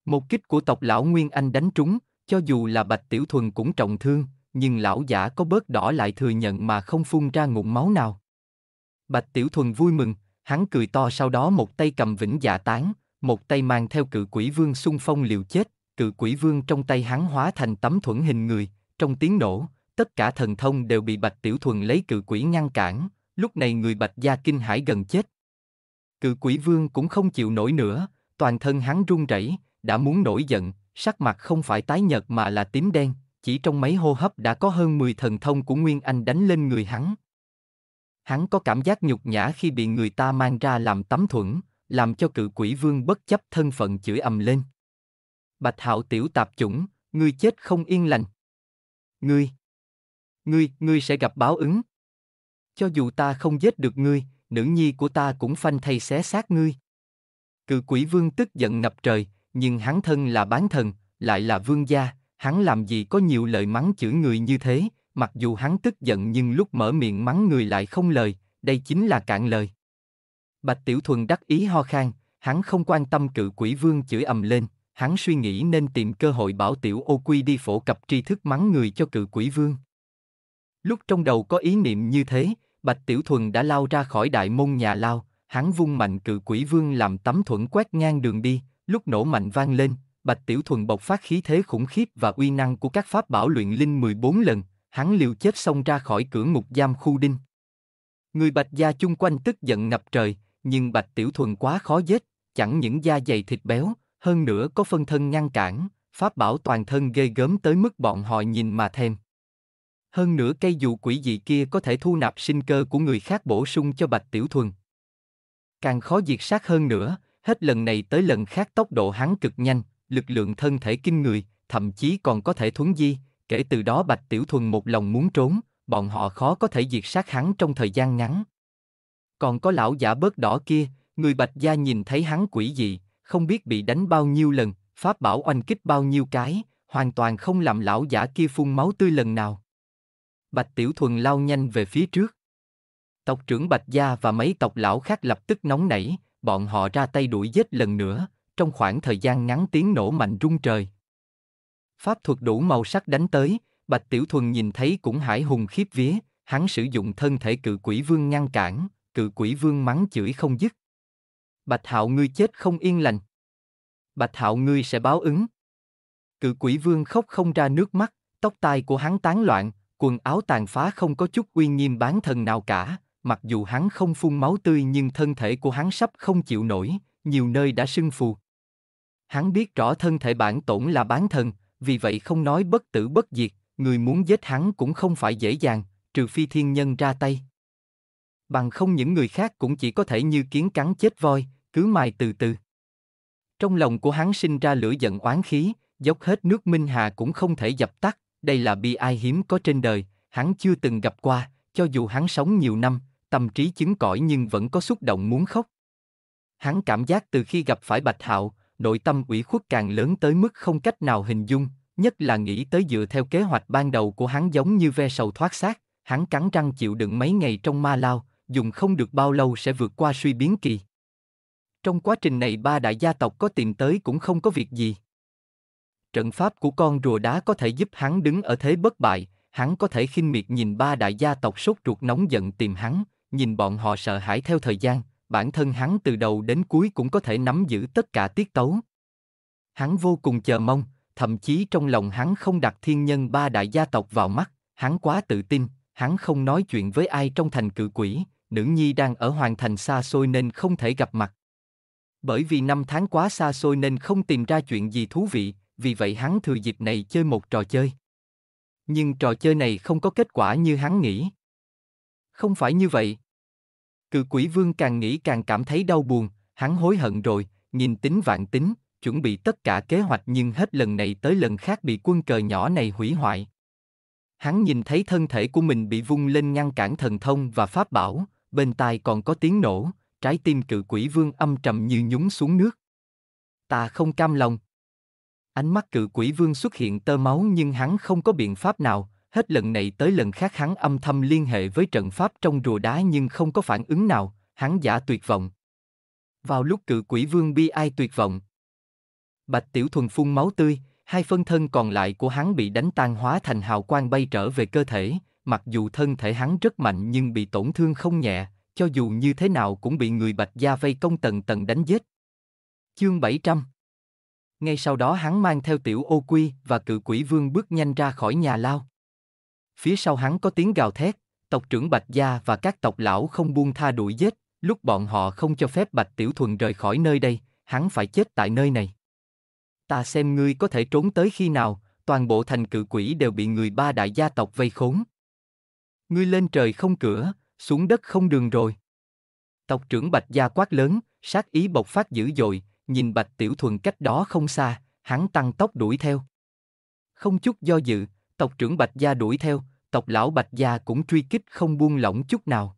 Một kích của tộc lão Nguyên Anh đánh trúng, cho dù là Bạch Tiểu Thuần cũng trọng thương, nhưng lão giả có bớt đỏ lại thừa nhận mà không phun ra ngụm máu nào. Bạch Tiểu Thuần vui mừng, hắn cười to sau đó một tay cầm vĩnh giả dạ tán, một tay mang theo cự quỷ vương xung phong liều chết, cự quỷ vương trong tay hắn hóa thành tấm thuẫn hình người, trong tiếng nổ, tất cả thần thông đều bị Bạch Tiểu Thuần lấy cự quỷ ngăn cản, lúc này người Bạch gia kinh hãi gần chết. Cự quỷ vương cũng không chịu nổi nữa, toàn thân hắn run rẩy, đã muốn nổi giận, sắc mặt không phải tái nhợt mà là tím đen, chỉ trong mấy hô hấp đã có hơn 10 thần thông của Nguyên Anh đánh lên người hắn. Hắn có cảm giác nhục nhã khi bị người ta mang ra làm tấm thuẫn, làm cho cự quỷ vương bất chấp thân phận chửi ầm lên. Bạch hạo tiểu tạp chủng, ngươi chết không yên lành. Ngươi, ngươi, ngươi sẽ gặp báo ứng. Cho dù ta không giết được ngươi, nữ nhi của ta cũng phanh thay xé xác ngươi. Cự quỷ vương tức giận ngập trời, nhưng hắn thân là bán thần, lại là vương gia, hắn làm gì có nhiều lời mắng chửi người như thế, mặc dù hắn tức giận nhưng lúc mở miệng mắng người lại không lời, đây chính là cạn lời. Bạch Tiểu Thuần đắc ý ho khan, hắn không quan tâm cự quỷ vương chửi ầm lên, hắn suy nghĩ nên tìm cơ hội bảo Tiểu Ô Quy đi phổ cập tri thức mắng người cho cự quỷ vương. Lúc trong đầu có ý niệm như thế, Bạch Tiểu Thuần đã lao ra khỏi đại môn nhà lao, hắn vung mạnh cự quỷ vương làm tấm thuẫn quét ngang đường đi, Lúc nổ mạnh vang lên, Bạch Tiểu Thuần bộc phát khí thế khủng khiếp và uy năng của các pháp bảo luyện linh 14 lần, hắn liều chết xông ra khỏi cửa ngục giam khu đinh. Người Bạch gia chung quanh tức giận ngập trời, nhưng Bạch Tiểu Thuần quá khó giết, chẳng những da dày thịt béo, hơn nữa có phân thân ngăn cản, pháp bảo toàn thân ghê gớm tới mức bọn họ nhìn mà thèm. Hơn nữa cây dù quỷ dị kia có thể thu nạp sinh cơ của người khác bổ sung cho Bạch Tiểu Thuần. Càng khó diệt sát hơn nữa, Hết lần này tới lần khác tốc độ hắn cực nhanh, lực lượng thân thể kinh người, thậm chí còn có thể thuấn di, kể từ đó Bạch Tiểu Thuần một lòng muốn trốn, bọn họ khó có thể diệt sát hắn trong thời gian ngắn. Còn có lão giả bớt đỏ kia, người Bạch gia nhìn thấy hắn quỷ dị, không biết bị đánh bao nhiêu lần, pháp bảo oanh kích bao nhiêu cái, hoàn toàn không làm lão giả kia phun máu tươi lần nào. Bạch Tiểu Thuần lao nhanh về phía trước. Tộc trưởng Bạch Gia và mấy tộc lão khác lập tức nóng nảy, bọn họ ra tay đuổi giết lần nữa, trong khoảng thời gian ngắn tiếng nổ mạnh rung trời. Pháp thuật đủ màu sắc đánh tới, Bạch Tiểu Thuần nhìn thấy cũng hải hùng khiếp vía, hắn sử dụng thân thể cự quỷ vương ngăn cản, cự quỷ vương mắng chửi không dứt. Bạch Hạo ngươi chết không yên lành. Bạch Hạo ngươi sẽ báo ứng. Cự quỷ vương khóc không ra nước mắt, tóc tai của hắn tán loạn, quần áo tàn phá không có chút uy nghiêm bán thần nào cả, mặc dù hắn không phun máu tươi nhưng thân thể của hắn sắp không chịu nổi, nhiều nơi đã sưng phù. Hắn biết rõ thân thể bản tổn là bán thần, vì vậy không nói bất tử bất diệt, người muốn giết hắn cũng không phải dễ dàng, trừ phi thiên nhân ra tay. Bằng không những người khác cũng chỉ có thể như kiến cắn chết voi, cứ mài từ từ. Trong lòng của hắn sinh ra lửa giận oán khí, dốc hết nước Minh Hà cũng không thể dập tắt, đây là bi ai hiếm có trên đời, hắn chưa từng gặp qua, cho dù hắn sống nhiều năm, tâm trí chứng cõi nhưng vẫn có xúc động muốn khóc. Hắn cảm giác từ khi gặp phải Bạch Hạo, nội tâm ủy khuất càng lớn tới mức không cách nào hình dung, nhất là nghĩ tới dựa theo kế hoạch ban đầu của hắn giống như ve sầu thoát xác, hắn cắn răng chịu đựng mấy ngày trong ma lao, dùng không được bao lâu sẽ vượt qua suy biến kỳ. Trong quá trình này ba đại gia tộc có tìm tới cũng không có việc gì. Trận pháp của con rùa đá có thể giúp hắn đứng ở thế bất bại, hắn có thể khinh miệt nhìn ba đại gia tộc sốt ruột nóng giận tìm hắn, nhìn bọn họ sợ hãi theo thời gian, bản thân hắn từ đầu đến cuối cũng có thể nắm giữ tất cả tiết tấu. Hắn vô cùng chờ mong, thậm chí trong lòng hắn không đặt thiên nhân ba đại gia tộc vào mắt, hắn quá tự tin, hắn không nói chuyện với ai trong thành cự quỷ, nữ nhi đang ở hoàng thành xa xôi nên không thể gặp mặt. Bởi vì năm tháng quá xa xôi nên không tìm ra chuyện gì thú vị, vì vậy hắn thừa dịp này chơi một trò chơi. Nhưng trò chơi này không có kết quả như hắn nghĩ, không phải như vậy. Cự quỷ vương càng nghĩ càng cảm thấy đau buồn, hắn hối hận rồi, nhìn tính vạn tính, chuẩn bị tất cả kế hoạch nhưng hết lần này tới lần khác bị quân cờ nhỏ này hủy hoại. Hắn nhìn thấy thân thể của mình bị vung lên ngăn cản thần thông và pháp bảo, bên tai còn có tiếng nổ, trái tim cự quỷ vương âm trầm như nhúng xuống nước. Ta không cam lòng. Ánh mắt cự quỷ vương xuất hiện tơ máu nhưng hắn không có biện pháp nào, Hết lần này tới lần khác hắn âm thầm liên hệ với trận pháp trong rùa đá nhưng không có phản ứng nào, hắn giả tuyệt vọng. Vào lúc cự quỷ vương bi ai tuyệt vọng. Bạch Tiểu Thuần phun máu tươi, hai phân thân còn lại của hắn bị đánh tan hóa thành hào quang bay trở về cơ thể, mặc dù thân thể hắn rất mạnh nhưng bị tổn thương không nhẹ, cho dù như thế nào cũng bị người Bạch Gia vây công tầng tầng đánh giết. Chương 700 Ngay sau đó hắn mang theo tiểu ô quy và cự quỷ vương bước nhanh ra khỏi nhà lao phía sau hắn có tiếng gào thét, tộc trưởng Bạch Gia và các tộc lão không buông tha đuổi giết, lúc bọn họ không cho phép Bạch Tiểu Thuần rời khỏi nơi đây, hắn phải chết tại nơi này. Ta xem ngươi có thể trốn tới khi nào, toàn bộ thành cự quỷ đều bị người ba đại gia tộc vây khốn. Ngươi lên trời không cửa, xuống đất không đường rồi. Tộc trưởng Bạch Gia quát lớn, sát ý bộc phát dữ dội, nhìn Bạch Tiểu Thuần cách đó không xa, hắn tăng tốc đuổi theo. Không chút do dự, Tộc trưởng Bạch Gia đuổi theo, tộc lão Bạch Gia cũng truy kích không buông lỏng chút nào.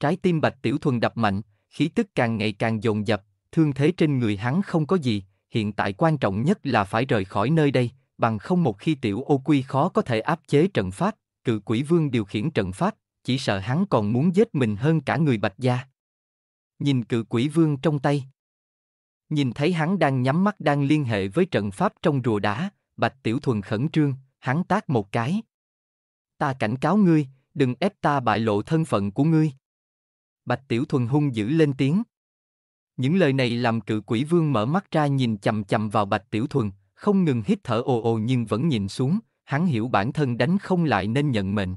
Trái tim Bạch Tiểu Thuần đập mạnh, khí tức càng ngày càng dồn dập, thương thế trên người hắn không có gì, hiện tại quan trọng nhất là phải rời khỏi nơi đây, bằng không một khi tiểu ô quy khó có thể áp chế trận pháp, cự quỷ vương điều khiển trận pháp, chỉ sợ hắn còn muốn giết mình hơn cả người Bạch Gia. Nhìn cự quỷ vương trong tay. Nhìn thấy hắn đang nhắm mắt đang liên hệ với trận pháp trong rùa đá, Bạch Tiểu Thuần khẩn trương, hắn tác một cái. Ta cảnh cáo ngươi, đừng ép ta bại lộ thân phận của ngươi. Bạch Tiểu Thuần hung dữ lên tiếng. Những lời này làm cự quỷ vương mở mắt ra nhìn chầm chầm vào Bạch Tiểu Thuần, không ngừng hít thở ồ ồ nhưng vẫn nhìn xuống, hắn hiểu bản thân đánh không lại nên nhận mệnh.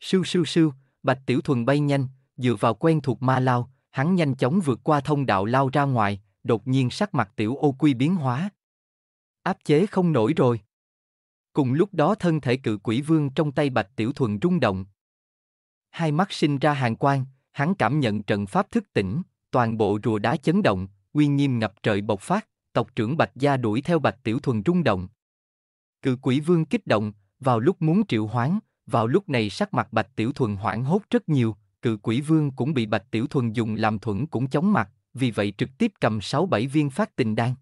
Sưu sưu sưu, Bạch Tiểu Thuần bay nhanh, dựa vào quen thuộc ma lao, hắn nhanh chóng vượt qua thông đạo lao ra ngoài, đột nhiên sắc mặt Tiểu Ô Quy biến hóa. Áp chế không nổi rồi. Cùng lúc đó thân thể cự quỷ vương trong tay Bạch Tiểu Thuần rung động. Hai mắt sinh ra hàng quang, hắn cảm nhận trận pháp thức tỉnh, toàn bộ rùa đá chấn động, uy nghiêm ngập trời bộc phát, tộc trưởng Bạch Gia đuổi theo Bạch Tiểu Thuần rung động. Cự quỷ vương kích động, vào lúc muốn triệu hoán, vào lúc này sắc mặt Bạch Tiểu Thuần hoảng hốt rất nhiều, cự quỷ vương cũng bị Bạch Tiểu Thuần dùng làm thuẫn cũng chóng mặt, vì vậy trực tiếp cầm 6-7 viên phát tình đan.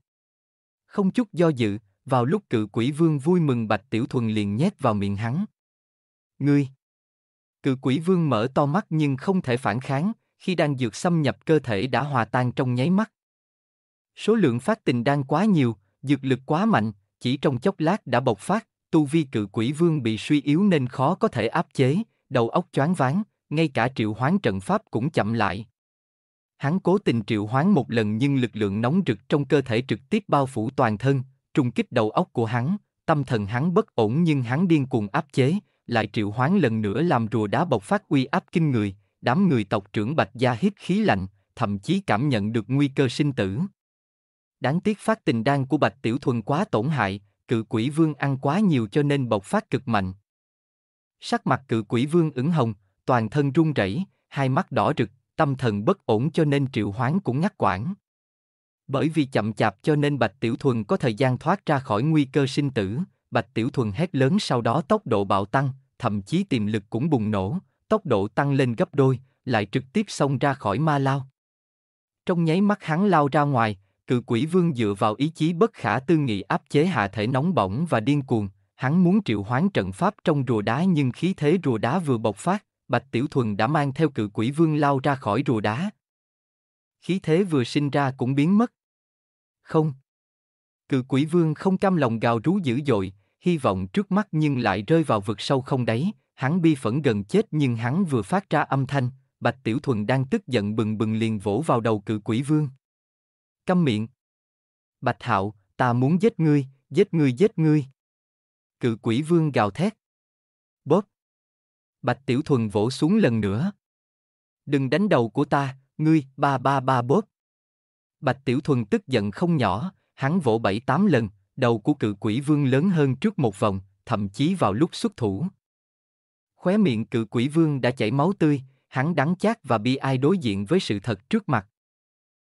Không chút do dự, vào lúc cự quỷ vương vui mừng bạch tiểu thuần liền nhét vào miệng hắn. Ngươi! Cự quỷ vương mở to mắt nhưng không thể phản kháng, khi đang dược xâm nhập cơ thể đã hòa tan trong nháy mắt. Số lượng phát tình đang quá nhiều, dược lực quá mạnh, chỉ trong chốc lát đã bộc phát, tu vi cự quỷ vương bị suy yếu nên khó có thể áp chế, đầu óc choáng váng, ngay cả triệu hoán trận pháp cũng chậm lại. Hắn cố tình triệu hoán một lần nhưng lực lượng nóng rực trong cơ thể trực tiếp bao phủ toàn thân, trùng kích đầu óc của hắn, tâm thần hắn bất ổn nhưng hắn điên cuồng áp chế, lại triệu hoán lần nữa làm rùa đá bộc phát uy áp kinh người, đám người tộc trưởng Bạch Gia hít khí lạnh, thậm chí cảm nhận được nguy cơ sinh tử. Đáng tiếc phát tình đan của Bạch Tiểu Thuần quá tổn hại, cự quỷ vương ăn quá nhiều cho nên bộc phát cực mạnh. Sắc mặt cự quỷ vương ửng hồng, toàn thân run rẩy, hai mắt đỏ rực, tâm thần bất ổn cho nên triệu hoán cũng ngắt quãng. Bởi vì chậm chạp cho nên Bạch Tiểu Thuần có thời gian thoát ra khỏi nguy cơ sinh tử, Bạch Tiểu Thuần hét lớn sau đó tốc độ bạo tăng, thậm chí tiềm lực cũng bùng nổ, tốc độ tăng lên gấp đôi, lại trực tiếp xông ra khỏi ma lao. Trong nháy mắt hắn lao ra ngoài, cự quỷ vương dựa vào ý chí bất khả tư nghị áp chế hạ thể nóng bỏng và điên cuồng, hắn muốn triệu hoán trận pháp trong rùa đá nhưng khí thế rùa đá vừa bộc phát, Bạch Tiểu Thuần đã mang theo cự quỷ vương lao ra khỏi rùa đá. Khí thế vừa sinh ra cũng biến mất, không. Cự quỷ vương không cam lòng gào rú dữ dội, hy vọng trước mắt nhưng lại rơi vào vực sâu không đáy, hắn bi phẫn gần chết nhưng hắn vừa phát ra âm thanh, Bạch Tiểu Thuần đang tức giận bừng bừng liền vỗ vào đầu cự quỷ vương. Câm miệng. Bạch Hạo, ta muốn giết ngươi, giết ngươi giết ngươi. Cự quỷ vương gào thét. Bóp. Bạch Tiểu Thuần vỗ xuống lần nữa. Đừng đánh đầu của ta, ngươi, ba ba ba bóp. Bạch Tiểu Thuần tức giận không nhỏ, hắn vỗ bảy tám lần, đầu của cự quỷ vương lớn hơn trước một vòng, thậm chí vào lúc xuất thủ. Khóe miệng cự quỷ vương đã chảy máu tươi, hắn đắng chát và bi ai đối diện với sự thật trước mặt.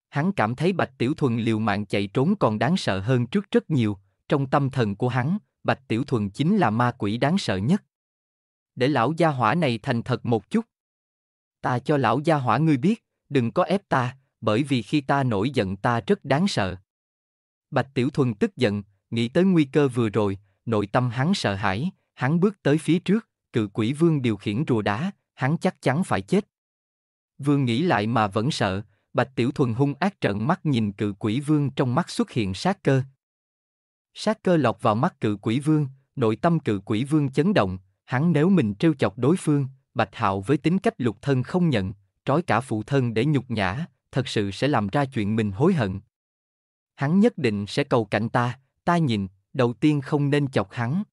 Hắn cảm thấy Bạch Tiểu Thuần liều mạng chạy trốn còn đáng sợ hơn trước rất nhiều, trong tâm thần của hắn, Bạch Tiểu Thuần chính là ma quỷ đáng sợ nhất. Để lão gia hỏa này thành thật một chút. Ta cho lão gia hỏa ngươi biết, đừng có ép ta, bởi vì khi ta nổi giận ta rất đáng sợ. Bạch Tiểu Thuần tức giận, nghĩ tới nguy cơ vừa rồi, nội tâm hắn sợ hãi, hắn bước tới phía trước, cự quỷ vương điều khiển rùa đá, hắn chắc chắn phải chết. Vương nghĩ lại mà vẫn sợ, Bạch Tiểu Thuần hung ác trận mắt nhìn cự quỷ vương trong mắt xuất hiện sát cơ. Sát cơ lọt vào mắt cự quỷ vương, nội tâm cự quỷ vương chấn động, hắn nếu mình trêu chọc đối phương, Bạch Hạo với tính cách lục thân không nhận, trói cả phụ thân để nhục nhã, thật sự sẽ làm ra chuyện mình hối hận. Hắn nhất định sẽ cầu cạnh ta, ta nhìn, đầu tiên không nên chọc hắn.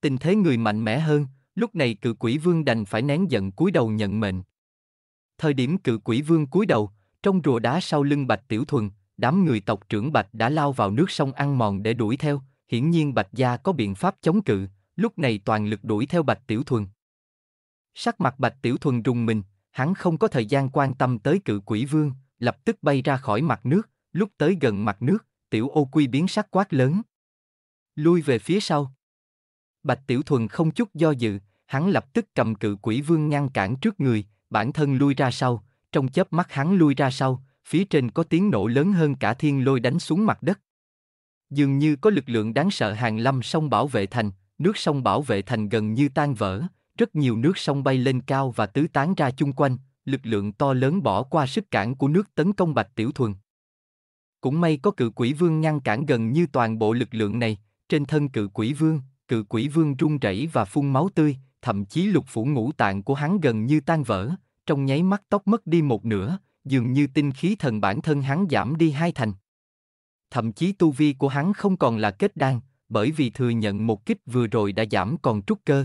Tình thế người mạnh mẽ hơn, lúc này cự quỷ vương đành phải nén giận cúi đầu nhận mệnh. Thời điểm cự quỷ vương cúi đầu, trong rùa đá sau lưng Bạch Tiểu Thuần, đám người tộc trưởng Bạch đã lao vào nước sông ăn mòn để đuổi theo, hiển nhiên Bạch Gia có biện pháp chống cự, lúc này toàn lực đuổi theo Bạch Tiểu Thuần. Sắc mặt Bạch Tiểu Thuần rùng mình, hắn không có thời gian quan tâm tới cự quỷ vương, lập tức bay ra khỏi mặt nước, lúc tới gần mặt nước, tiểu ô quy biến sắc quát lớn. Lui về phía sau. Bạch Tiểu Thuần không chút do dự, hắn lập tức cầm cự quỷ vương ngăn cản trước người, bản thân lui ra sau, trong chớp mắt hắn lui ra sau, phía trên có tiếng nổ lớn hơn cả thiên lôi đánh xuống mặt đất. Dường như có lực lượng đáng sợ hàng lâm sông bảo vệ thành, nước sông bảo vệ thành gần như tan vỡ, rất nhiều nước sông bay lên cao và tứ tán ra chung quanh, lực lượng to lớn bỏ qua sức cản của nước tấn công Bạch Tiểu Thuần. Cũng may có cự quỷ vương ngăn cản gần như toàn bộ lực lượng này, trên thân cự quỷ vương, cự quỷ vương run rẩy và phun máu tươi, thậm chí lục phủ ngũ tạng của hắn gần như tan vỡ, trong nháy mắt tóc mất đi một nửa, dường như tinh khí thần bản thân hắn giảm đi hai thành. Thậm chí tu vi của hắn không còn là kết đan, bởi vì thừa nhận một kích vừa rồi đã giảm còn trúc cơ.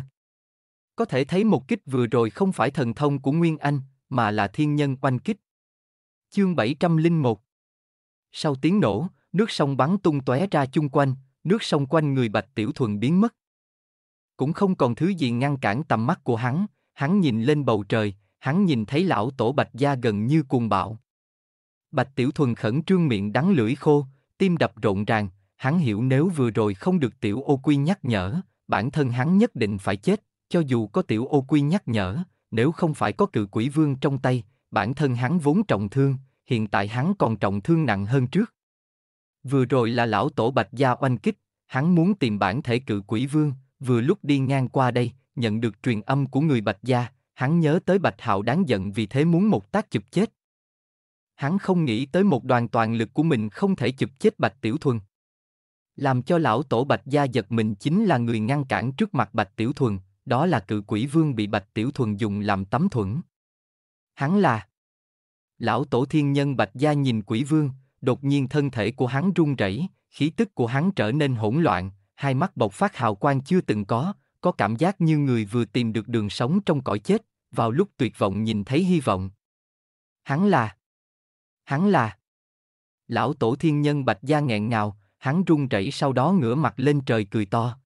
Có thể thấy một kích vừa rồi không phải thần thông của Nguyên Anh, mà là thiên nhân oanh kích. Chương 701 Sau tiếng nổ, nước sông bắn tung tóe ra chung quanh, nước sông quanh người Bạch Tiểu Thuần biến mất. Cũng không còn thứ gì ngăn cản tầm mắt của hắn, hắn nhìn lên bầu trời, hắn nhìn thấy lão tổ Bạch Gia gần như cuồng bạo. Bạch Tiểu Thuần khẩn trương miệng đắng lưỡi khô, tim đập rộn ràng, hắn hiểu nếu vừa rồi không được Tiểu Ô Quy nhắc nhở, bản thân hắn nhất định phải chết. Cho dù có tiểu ô quy nhắc nhở, nếu không phải có cự quỷ vương trong tay, bản thân hắn vốn trọng thương, hiện tại hắn còn trọng thương nặng hơn trước. Vừa rồi là lão tổ bạch gia oanh kích, hắn muốn tìm bản thể cự quỷ vương, vừa lúc đi ngang qua đây, nhận được truyền âm của người bạch gia, hắn nhớ tới bạch hạo đáng giận vì thế muốn một tác chụp chết. Hắn không nghĩ tới một đoàn toàn lực của mình không thể chụp chết bạch tiểu thuần. Làm cho lão tổ bạch gia giật mình chính là người ngăn cản trước mặt bạch tiểu thuần, đó là cự quỷ vương bị Bạch Tiểu Thuần dùng làm tấm thuẫn. Hắn là Lão Tổ Thiên Nhân Bạch Gia nhìn quỷ vương, đột nhiên thân thể của hắn run rẩy, khí tức của hắn trở nên hỗn loạn, hai mắt bộc phát hào quang chưa từng có, có cảm giác như người vừa tìm được đường sống trong cõi chết, vào lúc tuyệt vọng nhìn thấy hy vọng. Hắn là Hắn là Lão Tổ Thiên Nhân Bạch Gia nghẹn ngào, hắn run rẩy sau đó ngửa mặt lên trời cười to.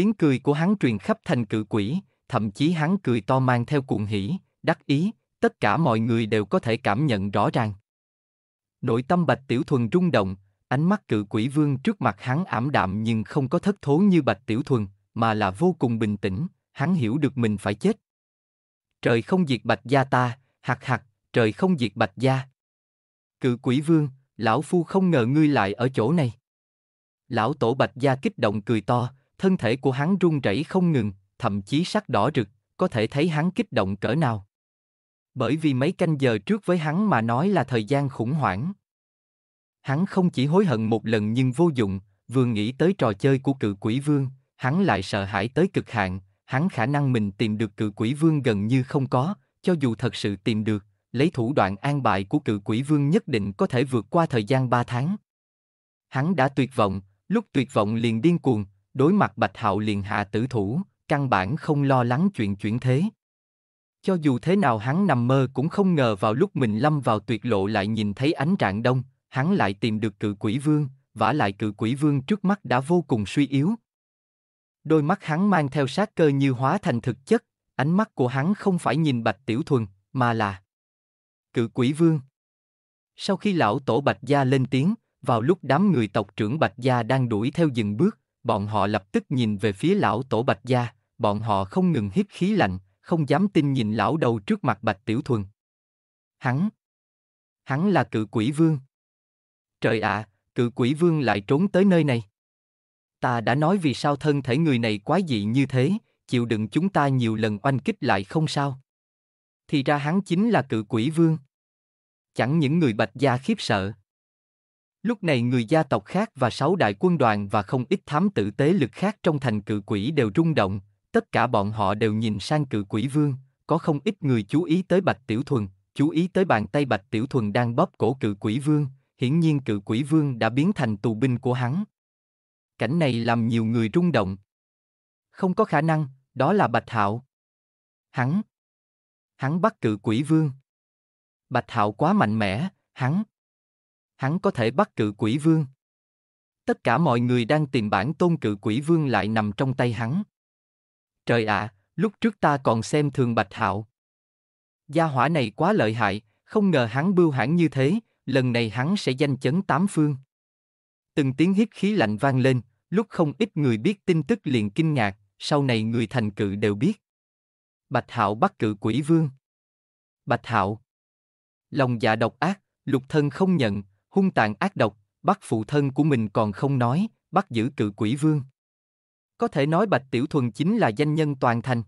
Tiếng cười của hắn truyền khắp thành cự quỷ, thậm chí hắn cười to mang theo cuộn hỉ, đắc ý, tất cả mọi người đều có thể cảm nhận rõ ràng. Nội tâm Bạch Tiểu Thuần rung động, ánh mắt cự quỷ vương trước mặt hắn ảm đạm nhưng không có thất thố như Bạch Tiểu Thuần, mà là vô cùng bình tĩnh, hắn hiểu được mình phải chết. Trời không diệt Bạch gia ta, hạt hạt, trời không diệt Bạch gia. Cự quỷ vương, lão phu không ngờ ngươi lại ở chỗ này. Lão tổ Bạch gia kích động cười to, thân thể của hắn run rẩy không ngừng, thậm chí sắc đỏ rực, có thể thấy hắn kích động cỡ nào. Bởi vì mấy canh giờ trước với hắn mà nói là thời gian khủng hoảng. Hắn không chỉ hối hận một lần nhưng vô dụng, vừa nghĩ tới trò chơi của cự quỷ vương, hắn lại sợ hãi tới cực hạn, hắn khả năng mình tìm được cự quỷ vương gần như không có, cho dù thật sự tìm được, lấy thủ đoạn an bài của cự quỷ vương nhất định có thể vượt qua thời gian 3 tháng. Hắn đã tuyệt vọng, lúc tuyệt vọng liền điên cuồng, đối mặt Bạch Hạo liền hạ tử thủ, căn bản không lo lắng chuyện chuyển thế. Cho dù thế nào hắn nằm mơ cũng không ngờ vào lúc mình lâm vào tuyệt lộ lại nhìn thấy ánh trạng đông, hắn lại tìm được cự quỷ vương, vả lại cự quỷ vương trước mắt đã vô cùng suy yếu. Đôi mắt hắn mang theo sát cơ như hóa thành thực chất, ánh mắt của hắn không phải nhìn bạch tiểu thuần, mà là cự quỷ vương. Sau khi lão tổ bạch gia lên tiếng, vào lúc đám người tộc trưởng bạch gia đang đuổi theo dừng bước, bọn họ lập tức nhìn về phía lão tổ Bạch Gia, bọn họ không ngừng hít khí lạnh, không dám tin nhìn lão đầu trước mặt Bạch Tiểu Thuần. Hắn, hắn là cự quỷ vương. Trời ạ, à, cự quỷ vương lại trốn tới nơi này. Ta đã nói vì sao thân thể người này quái dị như thế, chịu đựng chúng ta nhiều lần oanh kích lại không sao. Thì ra hắn chính là cự quỷ vương. Chẳng những người Bạch Gia khiếp sợ, Lúc này người gia tộc khác và sáu đại quân đoàn và không ít thám tử tế lực khác trong thành cự quỷ đều rung động, tất cả bọn họ đều nhìn sang cự quỷ vương, có không ít người chú ý tới Bạch Tiểu Thuần, chú ý tới bàn tay Bạch Tiểu Thuần đang bóp cổ cự quỷ vương, hiển nhiên cự quỷ vương đã biến thành tù binh của hắn. Cảnh này làm nhiều người rung động. Không có khả năng, đó là Bạch Hạo. Hắn. Hắn bắt cự quỷ vương. Bạch Hạo quá mạnh mẽ, hắn, hắn có thể bắt cự quỷ vương. Tất cả mọi người đang tìm bản tôn cự quỷ vương lại nằm trong tay hắn. Trời ạ, à, lúc trước ta còn xem thường Bạch Hạo. Gia hỏa này quá lợi hại, không ngờ hắn bưu hãn như thế, lần này hắn sẽ danh chấn tám phương. Từng tiếng hít khí lạnh vang lên, lúc không ít người biết tin tức liền kinh ngạc, sau này người thành cự đều biết. Bạch Hạo bắt cự quỷ vương. Bạch Hạo. Lòng dạ độc ác, lục thân không nhận, hung tàn ác độc, bắt phụ thân của mình còn không nói, bắt giữ cự quỷ vương. Có thể nói Bạch Tiểu Thuần chính là danh nhân toàn thành.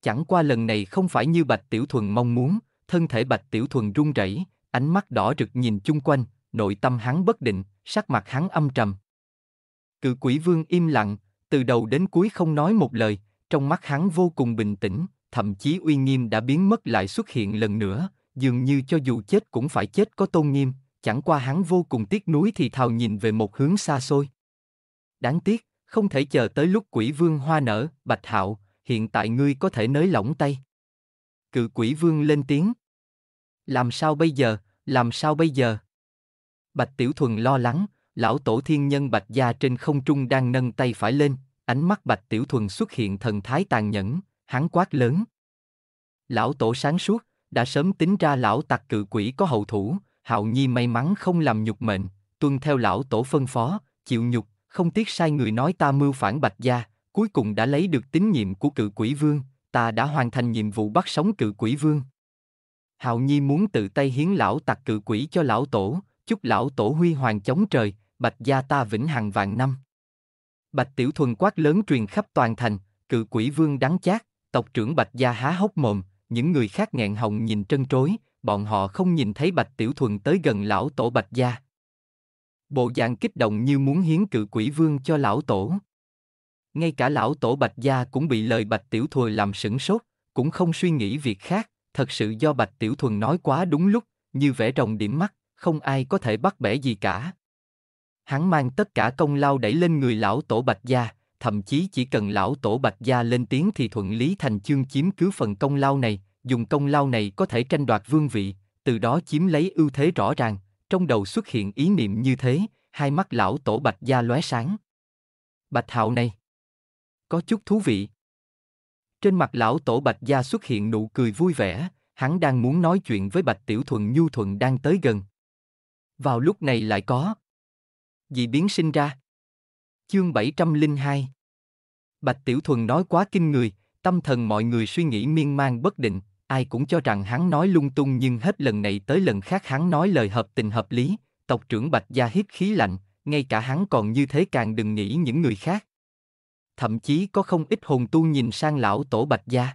Chẳng qua lần này không phải như Bạch Tiểu Thuần mong muốn, thân thể Bạch Tiểu Thuần run rẩy, ánh mắt đỏ rực nhìn chung quanh, nội tâm hắn bất định, sắc mặt hắn âm trầm. Cự quỷ vương im lặng, từ đầu đến cuối không nói một lời, trong mắt hắn vô cùng bình tĩnh, thậm chí uy nghiêm đã biến mất lại xuất hiện lần nữa, dường như cho dù chết cũng phải chết có tôn nghiêm, chẳng qua hắn vô cùng tiếc nuối thì thào nhìn về một hướng xa xôi. Đáng tiếc, không thể chờ tới lúc quỷ vương hoa nở, bạch hạo, hiện tại ngươi có thể nới lỏng tay. Cự quỷ vương lên tiếng. Làm sao bây giờ, làm sao bây giờ? Bạch Tiểu Thuần lo lắng, lão tổ thiên nhân bạch gia trên không trung đang nâng tay phải lên, ánh mắt bạch Tiểu Thuần xuất hiện thần thái tàn nhẫn, hắn quát lớn. Lão tổ sáng suốt, đã sớm tính ra lão tặc cự quỷ có hậu thủ, Hạo Nhi may mắn không làm nhục mệnh, tuân theo lão tổ phân phó, chịu nhục, không tiếc sai người nói ta mưu phản Bạch Gia, cuối cùng đã lấy được tín nhiệm của cự quỷ vương, ta đã hoàn thành nhiệm vụ bắt sống cự quỷ vương. Hạo Nhi muốn tự tay hiến lão tặc cự quỷ cho lão tổ, chúc lão tổ huy hoàng chống trời, Bạch Gia ta vĩnh hằng vạn năm. Bạch Tiểu Thuần quát lớn truyền khắp toàn thành, cự quỷ vương đắng chát, tộc trưởng Bạch Gia há hốc mồm, những người khác nghẹn họng nhìn trân trối, bọn họ không nhìn thấy Bạch Tiểu Thuần tới gần lão tổ Bạch Gia. Bộ dạng kích động như muốn hiến cự quỷ vương cho lão tổ. Ngay cả lão tổ Bạch Gia cũng bị lời Bạch Tiểu Thuần làm sửng sốt, cũng không suy nghĩ việc khác, thật sự do Bạch Tiểu Thuần nói quá đúng lúc, như vẽ rồng điểm mắt, không ai có thể bắt bẻ gì cả. Hắn mang tất cả công lao đẩy lên người lão tổ Bạch Gia, thậm chí chỉ cần lão tổ Bạch Gia lên tiếng thì thuận lý thành chương chiếm cứ phần công lao này, dùng công lao này có thể tranh đoạt vương vị, từ đó chiếm lấy ưu thế rõ ràng, trong đầu xuất hiện ý niệm như thế, hai mắt lão tổ bạch gia lóe sáng. Bạch hạo này, có chút thú vị. Trên mặt lão tổ bạch gia xuất hiện nụ cười vui vẻ, hắn đang muốn nói chuyện với bạch tiểu thuần nhu thuần đang tới gần. Vào lúc này lại có dị biến sinh ra. Chương 702 Bạch Tiểu Thuần nói quá kinh người, tâm thần mọi người suy nghĩ miên man bất định, ai cũng cho rằng hắn nói lung tung nhưng hết lần này tới lần khác hắn nói lời hợp tình hợp lý, tộc trưởng Bạch Gia hít khí lạnh, ngay cả hắn còn như thế càng đừng nghĩ những người khác. Thậm chí có không ít hồn tu nhìn sang lão tổ Bạch Gia.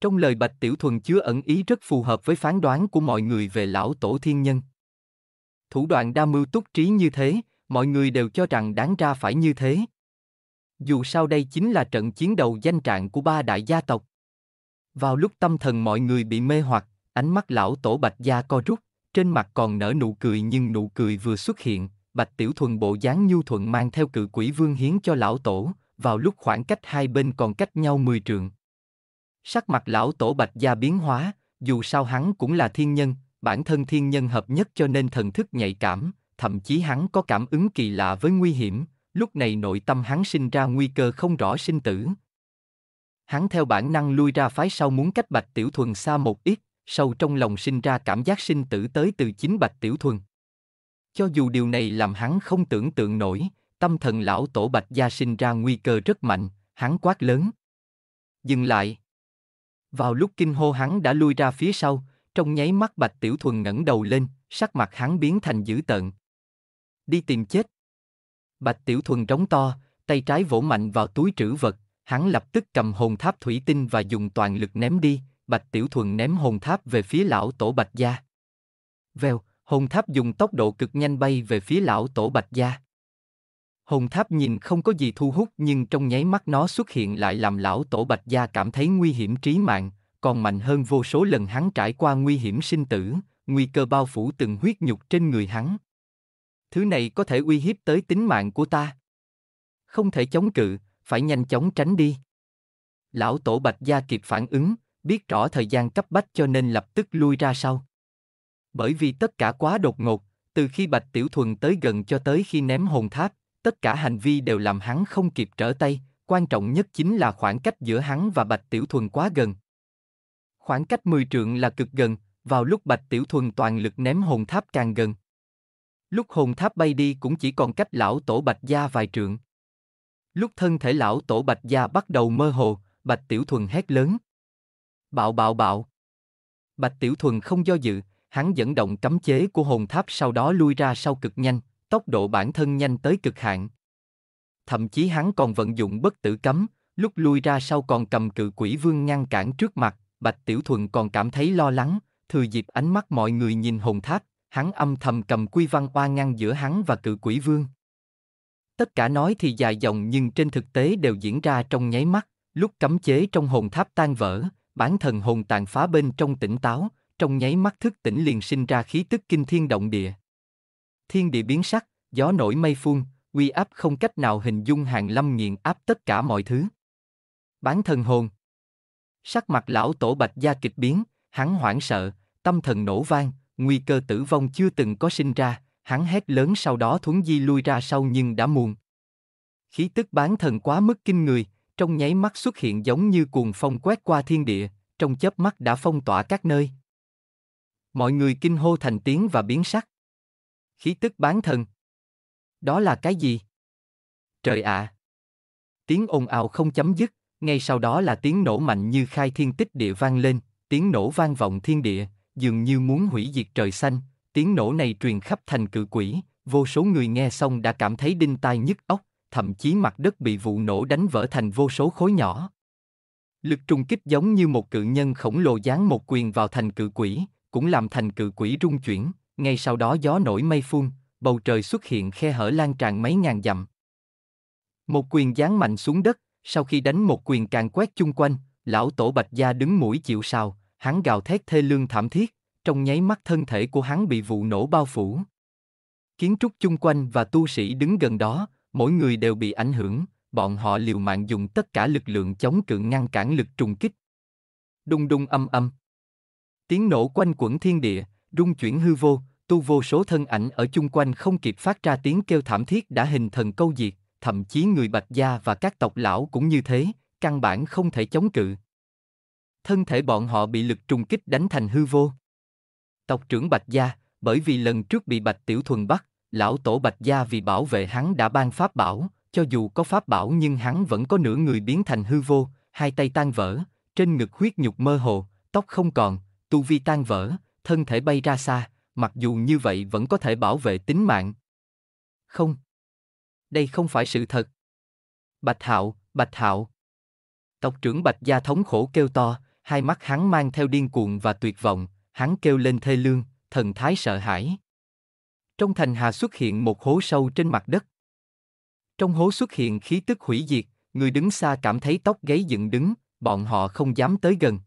Trong lời Bạch Tiểu Thuần chứa ẩn ý rất phù hợp với phán đoán của mọi người về lão tổ thiên nhân. Thủ đoạn đa mưu túc trí như thế, mọi người đều cho rằng đáng ra phải như thế. Dù sao đây chính là trận chiến đầu danh trạng của ba đại gia tộc. Vào lúc tâm thần mọi người bị mê hoặc, ánh mắt lão tổ bạch gia co rút, trên mặt còn nở nụ cười nhưng nụ cười vừa xuất hiện, bạch tiểu thuần bộ dáng nhu thuận mang theo cự quỷ vương hiến cho lão tổ, vào lúc khoảng cách hai bên còn cách nhau mười trượng. Sắc mặt lão tổ bạch gia biến hóa, dù sao hắn cũng là thiên nhân, bản thân thiên nhân hợp nhất cho nên thần thức nhạy cảm, thậm chí hắn có cảm ứng kỳ lạ với nguy hiểm, lúc này nội tâm hắn sinh ra nguy cơ không rõ sinh tử, hắn theo bản năng lui ra phái sau muốn cách Bạch Tiểu Thuần xa một ít, sâu trong lòng sinh ra cảm giác sinh tử tới từ chính Bạch Tiểu Thuần. Cho dù điều này làm hắn không tưởng tượng nổi, tâm thần lão tổ Bạch Gia sinh ra nguy cơ rất mạnh, hắn quát lớn. Dừng lại. Vào lúc kinh hô hắn đã lui ra phía sau, trong nháy mắt Bạch Tiểu Thuần ngẩng đầu lên, sắc mặt hắn biến thành dữ tợn. Đi tìm chết. Bạch Tiểu Thuần trống to, tay trái vỗ mạnh vào túi trữ vật, hắn lập tức cầm hồn tháp thủy tinh và dùng toàn lực ném đi, Bạch Tiểu Thuần ném hồn tháp về phía lão tổ Bạch Gia. Vèo, hồn tháp dùng tốc độ cực nhanh bay về phía lão tổ Bạch Gia. Hồn tháp nhìn không có gì thu hút nhưng trong nháy mắt nó xuất hiện lại làm lão tổ Bạch Gia cảm thấy nguy hiểm trí mạng, còn mạnh hơn vô số lần hắn trải qua nguy hiểm sinh tử, nguy cơ bao phủ từng huyết nhục trên người hắn. Thứ này có thể uy hiếp tới tính mạng của ta. Không thể chống cự, phải nhanh chóng tránh đi. Lão tổ Bạch Gia kịp phản ứng, biết rõ thời gian cấp bách cho nên lập tức lui ra sau. Bởi vì tất cả quá đột ngột, từ khi Bạch Tiểu Thuần tới gần cho tới khi ném hồn tháp, tất cả hành vi đều làm hắn không kịp trở tay, quan trọng nhất chính là khoảng cách giữa hắn và Bạch Tiểu Thuần quá gần. Khoảng cách 10 trượng là cực gần, vào lúc Bạch Tiểu Thuần toàn lực ném hồn tháp càng gần. Lúc hồn tháp bay đi cũng chỉ còn cách lão tổ Bạch Gia vài trượng. Lúc thân thể lão tổ Bạch Gia bắt đầu mơ hồ, Bạch Tiểu Thuần hét lớn. Bạo bạo bạo. Bạch Tiểu Thuần không do dự, hắn dẫn động cấm chế của hồn tháp sau đó lui ra sau cực nhanh, tốc độ bản thân nhanh tới cực hạn. Thậm chí hắn còn vận dụng bất tử cấm, lúc lui ra sau còn cầm cự quỷ vương ngăn cản trước mặt, Bạch Tiểu Thuần còn cảm thấy lo lắng, thừa dịp ánh mắt mọi người nhìn hồn tháp, hắn âm thầm cầm quy văn oa ngăn giữa hắn và cự quỷ vương. Tất cả nói thì dài dòng nhưng trên thực tế đều diễn ra trong nháy mắt, lúc cấm chế trong hồn tháp tan vỡ, bản thần hồn tàn phá bên trong tỉnh táo, trong nháy mắt thức tỉnh liền sinh ra khí tức kinh thiên động địa. Thiên địa biến sắc, gió nổi mây phun, uy áp không cách nào hình dung hàng lâm nghiền áp tất cả mọi thứ. Bán thần hồn Sắc mặt lão tổ bạch gia kịch biến, hắn hoảng sợ, tâm thần nổ vang, nguy cơ tử vong chưa từng có sinh ra, Hắn hét lớn sau đó thuấn di lui ra sau nhưng đã muộn. Khí tức bán thần quá mức kinh người, trong nháy mắt xuất hiện giống như cuồng phong quét qua thiên địa, trong chớp mắt đã phong tỏa các nơi. Mọi người kinh hô thành tiếng và biến sắc. Khí tức bán thần. Đó là cái gì? Trời ạ! À. Tiếng ồn ào không chấm dứt, ngay sau đó là tiếng nổ mạnh như khai thiên tích địa vang lên, tiếng nổ vang vọng thiên địa, dường như muốn hủy diệt trời xanh, Tiếng nổ này truyền khắp thành cự quỷ, vô số người nghe xong đã cảm thấy đinh tai nhức óc, thậm chí mặt đất bị vụ nổ đánh vỡ thành vô số khối nhỏ. Lực trùng kích giống như một cự nhân khổng lồ giáng một quyền vào thành cự quỷ, cũng làm thành cự quỷ rung chuyển, ngay sau đó gió nổi mây phun, bầu trời xuất hiện khe hở lan tràn mấy ngàn dặm. Một quyền giáng mạnh xuống đất, sau khi đánh một quyền càng quét chung quanh, lão tổ bạch gia đứng mũi chịu sào, hắn gào thét thê lương thảm thiết trong nháy mắt thân thể của hắn bị vụ nổ bao phủ. Kiến trúc chung quanh và tu sĩ đứng gần đó, mỗi người đều bị ảnh hưởng, bọn họ liều mạng dùng tất cả lực lượng chống cự ngăn cản lực trùng kích. Đung đung âm âm. Tiếng nổ quanh quẩn thiên địa, rung chuyển hư vô, tu vô số thân ảnh ở chung quanh không kịp phát ra tiếng kêu thảm thiết đã hình thần câu diệt, thậm chí người bạch gia và các tộc lão cũng như thế, căn bản không thể chống cự. Thân thể bọn họ bị lực trùng kích đánh thành hư vô tộc trưởng Bạch Gia, bởi vì lần trước bị Bạch Tiểu Thuần bắt, lão tổ Bạch Gia vì bảo vệ hắn đã ban pháp bảo, cho dù có pháp bảo nhưng hắn vẫn có nửa người biến thành hư vô, hai tay tan vỡ, trên ngực huyết nhục mơ hồ, tóc không còn, tu vi tan vỡ, thân thể bay ra xa, mặc dù như vậy vẫn có thể bảo vệ tính mạng. Không. Đây không phải sự thật. Bạch Hạo, Bạch Hạo. Tộc trưởng Bạch Gia thống khổ kêu to, hai mắt hắn mang theo điên cuồng và tuyệt vọng, hắn kêu lên thê lương, thần thái sợ hãi. Trong thành hà xuất hiện một hố sâu trên mặt đất. Trong hố xuất hiện khí tức hủy diệt, người đứng xa cảm thấy tóc gáy dựng đứng, bọn họ không dám tới gần.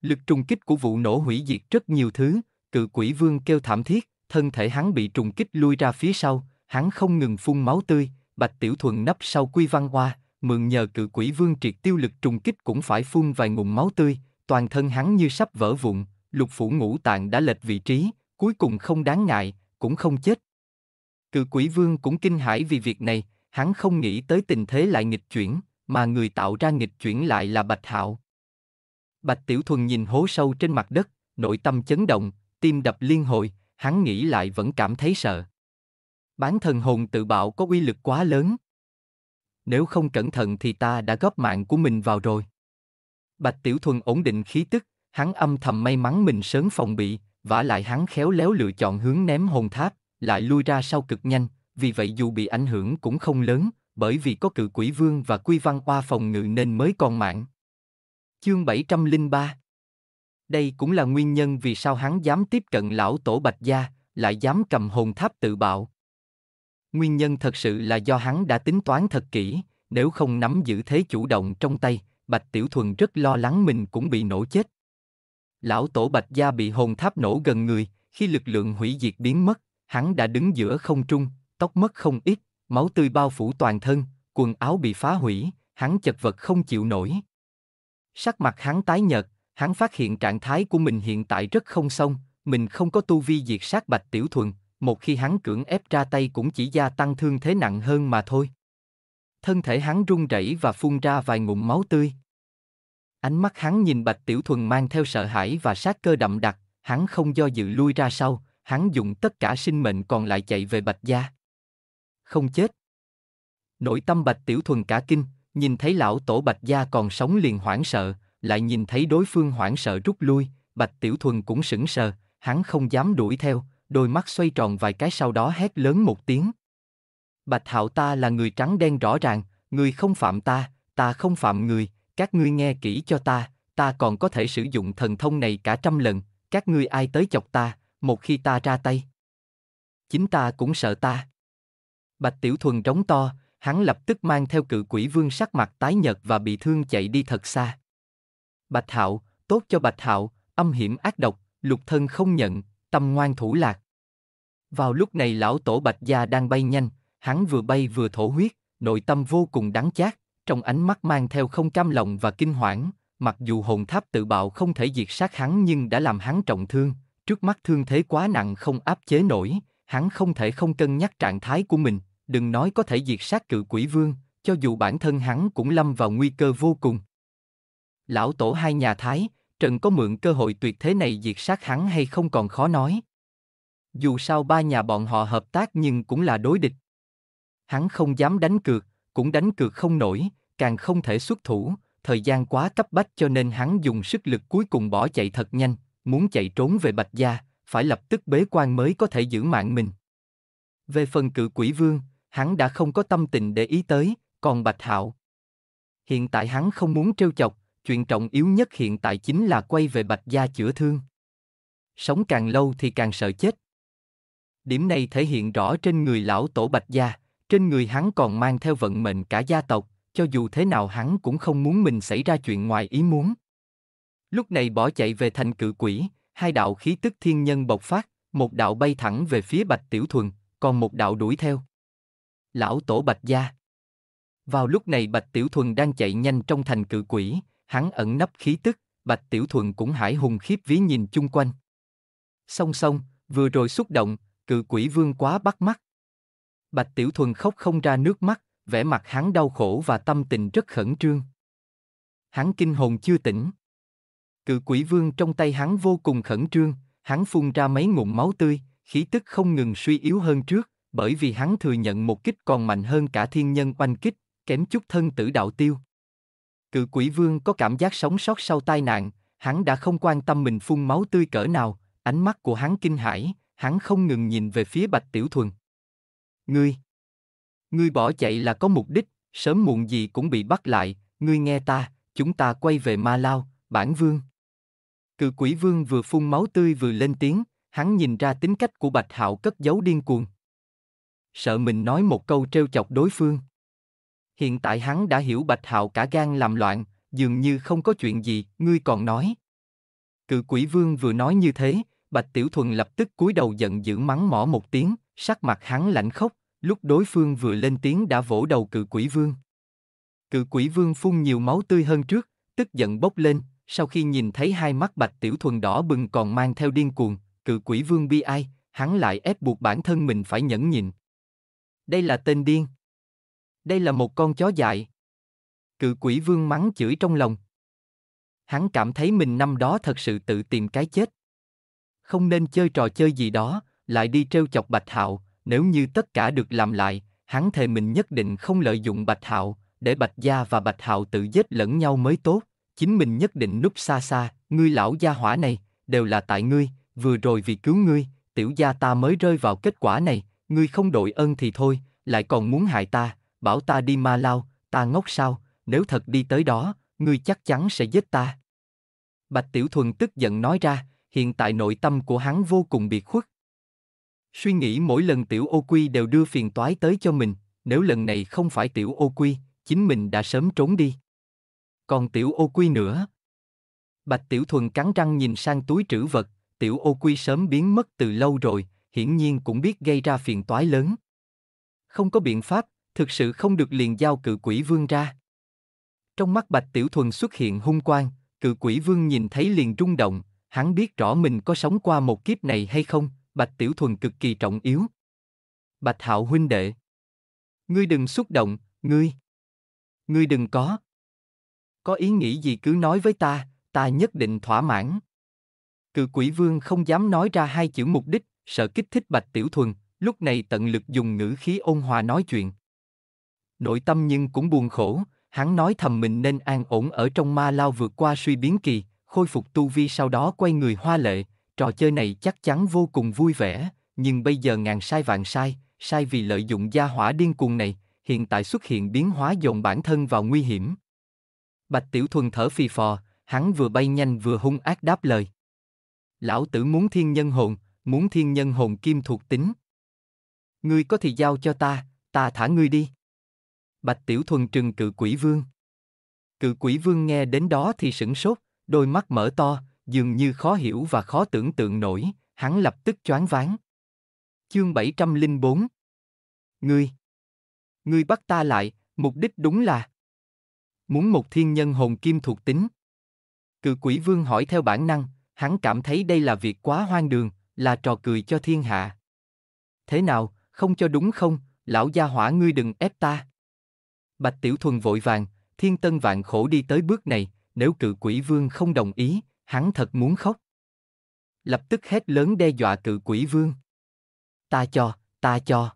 Lực trùng kích của vụ nổ hủy diệt rất nhiều thứ, cự quỷ vương kêu thảm thiết, thân thể hắn bị trùng kích lui ra phía sau, hắn không ngừng phun máu tươi, bạch tiểu thuần nấp sau quy văn hoa, mượn nhờ cự quỷ vương triệt tiêu lực trùng kích cũng phải phun vài ngụm máu tươi, toàn thân hắn như sắp vỡ vụn, lục phủ ngũ tạng đã lệch vị trí, cuối cùng không đáng ngại, cũng không chết. Cự quỷ vương cũng kinh hãi vì việc này, hắn không nghĩ tới tình thế lại nghịch chuyển, mà người tạo ra nghịch chuyển lại là Bạch Hạo. Bạch Tiểu Thuần nhìn hố sâu trên mặt đất, nội tâm chấn động, tim đập liên hồi, hắn nghĩ lại vẫn cảm thấy sợ. Bán thần hồn tự bạo có uy lực quá lớn. Nếu không cẩn thận thì ta đã góp mạng của mình vào rồi. Bạch Tiểu Thuần ổn định khí tức, hắn âm thầm may mắn mình sớm phòng bị, vả lại hắn khéo léo lựa chọn hướng ném hồn tháp, lại lui ra sau cực nhanh, vì vậy dù bị ảnh hưởng cũng không lớn, bởi vì có cự quỷ vương và quy văn qua phòng ngự nên mới còn mạng. Chương 703 Đây cũng là nguyên nhân vì sao hắn dám tiếp cận lão tổ Bạch Gia, lại dám cầm hồn tháp tự bạo. Nguyên nhân thật sự là do hắn đã tính toán thật kỹ, nếu không nắm giữ thế chủ động trong tay, Bạch Tiểu Thuần rất lo lắng mình cũng bị nổ chết lão tổ Bạch Gia bị hồn tháp nổ gần người, khi lực lượng hủy diệt biến mất, hắn đã đứng giữa không trung, tóc mất không ít, máu tươi bao phủ toàn thân, quần áo bị phá hủy, hắn chật vật không chịu nổi. Sắc mặt hắn tái nhợt, hắn phát hiện trạng thái của mình hiện tại rất không xong, mình không có tu vi diệt sát Bạch Tiểu Thuần, một khi hắn cưỡng ép ra tay cũng chỉ gia tăng thương thế nặng hơn mà thôi. Thân thể hắn run rẩy và phun ra vài ngụm máu tươi. Ánh mắt hắn nhìn Bạch Tiểu Thuần mang theo sợ hãi và sát cơ đậm đặc, hắn không do dự lui ra sau, hắn dùng tất cả sinh mệnh còn lại chạy về Bạch Gia. Không chết. Nội tâm Bạch Tiểu Thuần cả kinh, nhìn thấy lão tổ Bạch Gia còn sống liền hoảng sợ, lại nhìn thấy đối phương hoảng sợ rút lui, Bạch Tiểu Thuần cũng sững sờ, hắn không dám đuổi theo, đôi mắt xoay tròn vài cái sau đó hét lớn một tiếng. Bạch Hạo ta là người trắng đen rõ ràng, người không phạm ta, ta không phạm người, các ngươi nghe kỹ cho ta, ta còn có thể sử dụng thần thông này cả trăm lần, các ngươi ai tới chọc ta, một khi ta ra tay. Chính ta cũng sợ ta. Bạch Tiểu Thuần trống to, hắn lập tức mang theo cự quỷ vương sắc mặt tái nhợt và bị thương chạy đi thật xa. Bạch Hạo, tốt cho Bạch Hạo, âm hiểm ác độc, lục thân không nhận, tâm ngoan thủ lạc. Vào lúc này lão tổ Bạch Gia đang bay nhanh, hắn vừa bay vừa thổ huyết, nội tâm vô cùng đáng chát, trong ánh mắt mang theo không cam lòng và kinh hoảng, mặc dù hồn tháp tự bạo không thể diệt sát hắn nhưng đã làm hắn trọng thương, trước mắt thương thế quá nặng không áp chế nổi, hắn không thể không cân nhắc trạng thái của mình, đừng nói có thể diệt sát cự quỷ vương, cho dù bản thân hắn cũng lâm vào nguy cơ vô cùng. Lão tổ hai nhà Thái, Trần có mượn cơ hội tuyệt thế này diệt sát hắn hay không còn khó nói. Dù sao ba nhà bọn họ hợp tác nhưng cũng là đối địch. Hắn không dám đánh cược, cũng đánh cược không nổi, càng không thể xuất thủ, thời gian quá cấp bách cho nên hắn dùng sức lực cuối cùng bỏ chạy thật nhanh, muốn chạy trốn về Bạch Gia, phải lập tức bế quan mới có thể giữ mạng mình. Về phần cự quỷ vương, hắn đã không có tâm tình để ý tới, còn Bạch Hạo. Hiện tại hắn không muốn trêu chọc, chuyện trọng yếu nhất hiện tại chính là quay về Bạch Gia chữa thương. Sống càng lâu thì càng sợ chết. Điểm này thể hiện rõ trên người lão tổ Bạch Gia, trên người hắn còn mang theo vận mệnh cả gia tộc, cho dù thế nào hắn cũng không muốn mình xảy ra chuyện ngoài ý muốn. Lúc này bỏ chạy về thành cự quỷ, hai đạo khí tức thiên nhân bộc phát, một đạo bay thẳng về phía Bạch Tiểu Thuần, còn một đạo đuổi theo. Lão tổ Bạch Gia Vào lúc này Bạch Tiểu Thuần đang chạy nhanh trong thành cự quỷ, hắn ẩn nấp khí tức, Bạch Tiểu Thuần cũng hải hùng khiếp ví nhìn chung quanh. Song song, vừa rồi xúc động, cự quỷ vương quá bắt mắt. Bạch Tiểu Thuần khóc không ra nước mắt, vẻ mặt hắn đau khổ và tâm tình rất khẩn trương. Hắn kinh hồn chưa tỉnh. Cự quỷ vương trong tay hắn vô cùng khẩn trương, hắn phun ra mấy ngụm máu tươi, khí tức không ngừng suy yếu hơn trước, bởi vì hắn thừa nhận một kích còn mạnh hơn cả thiên nhân oanh kích, kém chút thân tử đạo tiêu. Cự quỷ vương có cảm giác sống sót sau tai nạn, hắn đã không quan tâm mình phun máu tươi cỡ nào, ánh mắt của hắn kinh hãi, hắn không ngừng nhìn về phía Bạch Tiểu Thuần. Ngươi, ngươi bỏ chạy là có mục đích, sớm muộn gì cũng bị bắt lại, ngươi nghe ta, chúng ta quay về Ma Lao, bản vương. Cự quỷ vương vừa phun máu tươi vừa lên tiếng, hắn nhìn ra tính cách của Bạch Hạo cất giấu điên cuồng. Sợ mình nói một câu trêu chọc đối phương. Hiện tại hắn đã hiểu Bạch Hạo cả gan làm loạn, dường như không có chuyện gì, ngươi còn nói. Cự quỷ vương vừa nói như thế, Bạch Tiểu Thuần lập tức cúi đầu giận dữ mắng mỏ một tiếng, sắc mặt hắn lạnh khốc, lúc đối phương vừa lên tiếng đã vỗ đầu cự quỷ vương. Cự quỷ vương phun nhiều máu tươi hơn trước, tức giận bốc lên, sau khi nhìn thấy hai mắt bạch tiểu thuần đỏ bừng còn mang theo điên cuồng, cự quỷ vương bi ai, hắn lại ép buộc bản thân mình phải nhẫn nhịn. Đây là tên điên. Đây là một con chó dại. Cự quỷ vương mắng chửi trong lòng. Hắn cảm thấy mình năm đó thật sự tự tìm cái chết. Không nên chơi trò chơi gì đó, lại đi trêu chọc Bạch Hạo, nếu như tất cả được làm lại, hắn thề mình nhất định không lợi dụng Bạch Hạo, để Bạch Gia và Bạch Hạo tự giết lẫn nhau mới tốt, chính mình nhất định núp xa xa, ngươi lão gia hỏa này, đều là tại ngươi, vừa rồi vì cứu ngươi, tiểu gia ta mới rơi vào kết quả này, ngươi không đội ơn thì thôi, lại còn muốn hại ta, bảo ta đi ma lao, ta ngốc sao, nếu thật đi tới đó, ngươi chắc chắn sẽ giết ta. Bạch Tiểu Thuần tức giận nói ra, hiện tại nội tâm của hắn vô cùng biệt khuất, Suy nghĩ mỗi lần tiểu ô quy đều đưa phiền toái tới cho mình, nếu lần này không phải tiểu ô quy, chính mình đã sớm trốn đi. Còn tiểu ô quy nữa. Bạch tiểu thuần cắn răng nhìn sang túi trữ vật, tiểu ô quy sớm biến mất từ lâu rồi, hiển nhiên cũng biết gây ra phiền toái lớn. Không có biện pháp, thực sự không được liền giao cự quỷ vương ra. Trong mắt Bạch Tiểu Thuần xuất hiện hung quang, cự quỷ vương nhìn thấy liền rung động, hắn biết rõ mình có sống qua một kiếp này hay không, Bạch Tiểu Thuần cực kỳ trọng yếu. Bạch Hạo huynh đệ. Ngươi đừng xúc động, ngươi. Ngươi đừng có. Có ý nghĩ gì cứ nói với ta, ta nhất định thỏa mãn. Cự quỷ vương không dám nói ra hai chữ mục đích, sợ kích thích Bạch Tiểu Thuần, lúc này tận lực dùng ngữ khí ôn hòa nói chuyện. Nội tâm nhưng cũng buồn khổ, hắn nói thầm mình nên an ổn ở trong ma lao vượt qua suy biến kỳ, khôi phục tu vi sau đó quay người hoa lệ, trò chơi này chắc chắn vô cùng vui vẻ, nhưng bây giờ ngàn sai vạn sai, sai vì lợi dụng gia hỏa điên cuồng này, hiện tại xuất hiện biến hóa dồn bản thân vào nguy hiểm. Bạch Tiểu Thuần thở phì phò, hắn vừa bay nhanh vừa hung ác đáp lời. Lão tử muốn thiên nhân hồn, muốn thiên nhân hồn kim thuộc tính. Ngươi có thì giao cho ta, ta thả ngươi đi. Bạch Tiểu Thuần trừng cự quỷ vương. Cự quỷ vương nghe đến đó thì sửng sốt, đôi mắt mở to, dường như khó hiểu và khó tưởng tượng nổi, hắn lập tức choáng váng. Chương 704 Ngươi Ngươi bắt ta lại, mục đích đúng là Muốn một thiên nhân hồn kim thuộc tính. Cự quỷ vương hỏi theo bản năng, hắn cảm thấy đây là việc quá hoang đường, là trò cười cho thiên hạ. Thế nào, không cho đúng không, lão gia hỏa ngươi đừng ép ta. Bạch Tiểu Thuần vội vàng, thiên tân vạn khổ đi tới bước này, nếu cự quỷ vương không đồng ý, hắn thật muốn khóc. Lập tức hét lớn đe dọa cự quỷ vương. Ta cho, ta cho.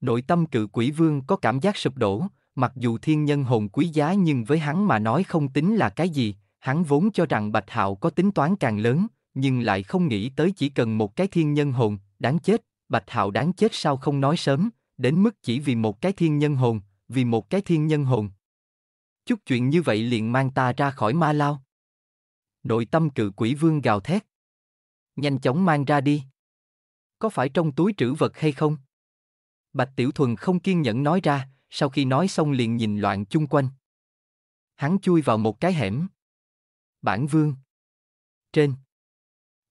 Nội tâm cự quỷ vương có cảm giác sụp đổ, mặc dù thiên nhân hồn quý giá nhưng với hắn mà nói không tính là cái gì, hắn vốn cho rằng Bạch Hạo có tính toán càng lớn, nhưng lại không nghĩ tới chỉ cần một cái thiên nhân hồn, đáng chết, Bạch Hạo đáng chết sao không nói sớm, đến mức chỉ vì một cái thiên nhân hồn, vì một cái thiên nhân hồn. Chút chuyện như vậy liền mang ta ra khỏi ma lao. Nội tâm cự quỷ vương gào thét. Nhanh chóng mang ra đi. Có phải trong túi trữ vật hay không? Bạch Tiểu Thuần không kiên nhẫn nói ra, sau khi nói xong liền nhìn loạn chung quanh. Hắn chui vào một cái hẻm. Bản vương. Trên.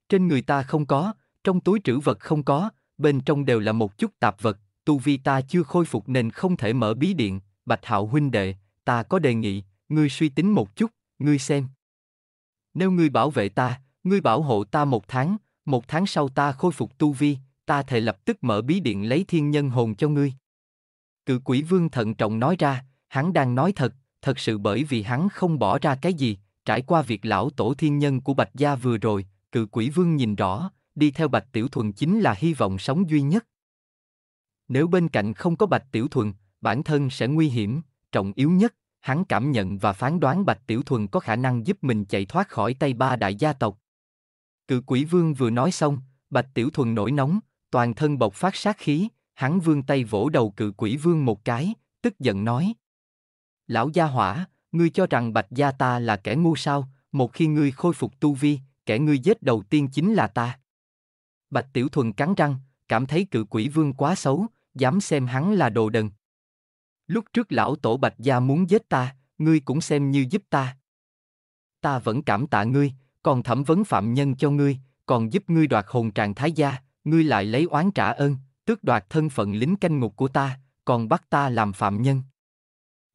Trên người ta không có, trong túi trữ vật không có, bên trong đều là một chút tạp vật, tu vi ta chưa khôi phục nên không thể mở bí điện, Bạch Hạo huynh đệ, ta có đề nghị, ngươi suy tính một chút, ngươi xem. Nếu ngươi bảo vệ ta, ngươi bảo hộ ta một tháng, một tháng sau ta khôi phục tu vi, ta thề lập tức mở bí điện lấy thiên nhân hồn cho ngươi. Cự quỷ vương thận trọng nói ra, hắn đang nói thật, thật sự bởi vì hắn không bỏ ra cái gì, trải qua việc lão tổ thiên nhân của Bạch Gia vừa rồi, cự quỷ vương nhìn rõ, đi theo Bạch Tiểu Thuần chính là hy vọng sống duy nhất. Nếu bên cạnh không có Bạch Tiểu Thuần, bản thân sẽ nguy hiểm, trọng yếu nhất hắn cảm nhận và phán đoán Bạch Tiểu Thuần có khả năng giúp mình chạy thoát khỏi tay ba đại gia tộc. Cự quỷ vương vừa nói xong, Bạch Tiểu Thuần nổi nóng, toàn thân bộc phát sát khí, hắn vương tay vỗ đầu cự quỷ vương một cái, tức giận nói. Lão gia hỏa, ngươi cho rằng Bạch gia ta là kẻ ngu sao, một khi ngươi khôi phục tu vi, kẻ ngươi giết đầu tiên chính là ta. Bạch Tiểu Thuần cắn răng, cảm thấy cự quỷ vương quá xấu, dám xem hắn là đồ đần. Lúc trước lão tổ Bạch Gia muốn giết ta, ngươi cũng xem như giúp ta. Ta vẫn cảm tạ ngươi, còn thẩm vấn phạm nhân cho ngươi, còn giúp ngươi đoạt hồn tràng thái gia, ngươi lại lấy oán trả ơn, tước đoạt thân phận lính canh ngục của ta, còn bắt ta làm phạm nhân.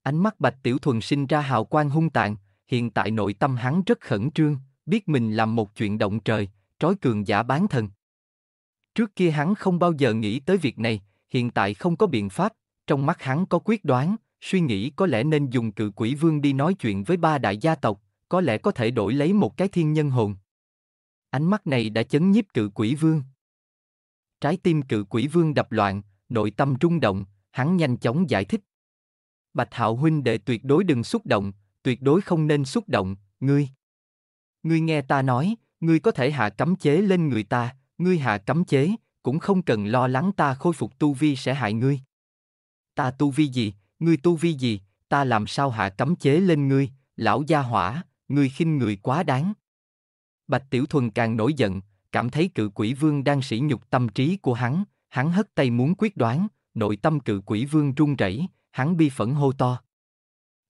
Ánh mắt Bạch Tiểu Thuần sinh ra hào quang hung tạng, hiện tại nội tâm hắn rất khẩn trương, biết mình làm một chuyện động trời, trói cường giả bán thần. Trước kia hắn không bao giờ nghĩ tới việc này, hiện tại không có biện pháp, trong mắt hắn có quyết đoán, suy nghĩ có lẽ nên dùng cự quỷ vương đi nói chuyện với ba đại gia tộc, có lẽ có thể đổi lấy một cái thiên nhân hồn. Ánh mắt này đã chấn nhiếp cự quỷ vương. Trái tim cự quỷ vương đập loạn, nội tâm rung động, hắn nhanh chóng giải thích. Bạch Hạo huynh đệ tuyệt đối đừng xúc động, tuyệt đối không nên xúc động, ngươi. Ngươi nghe ta nói, ngươi có thể hạ cấm chế lên người ta, ngươi hạ cấm chế, cũng không cần lo lắng ta khôi phục tu vi sẽ hại ngươi ta tu vi gì, ngươi tu vi gì, ta làm sao hạ cấm chế lên ngươi, lão gia hỏa, ngươi khinh người quá đáng. Bạch Tiểu Thuần càng nổi giận, cảm thấy cự quỷ vương đang sỉ nhục tâm trí của hắn, hắn hất tay muốn quyết đoán, nội tâm cự quỷ vương run rẩy, hắn bi phẫn hô to.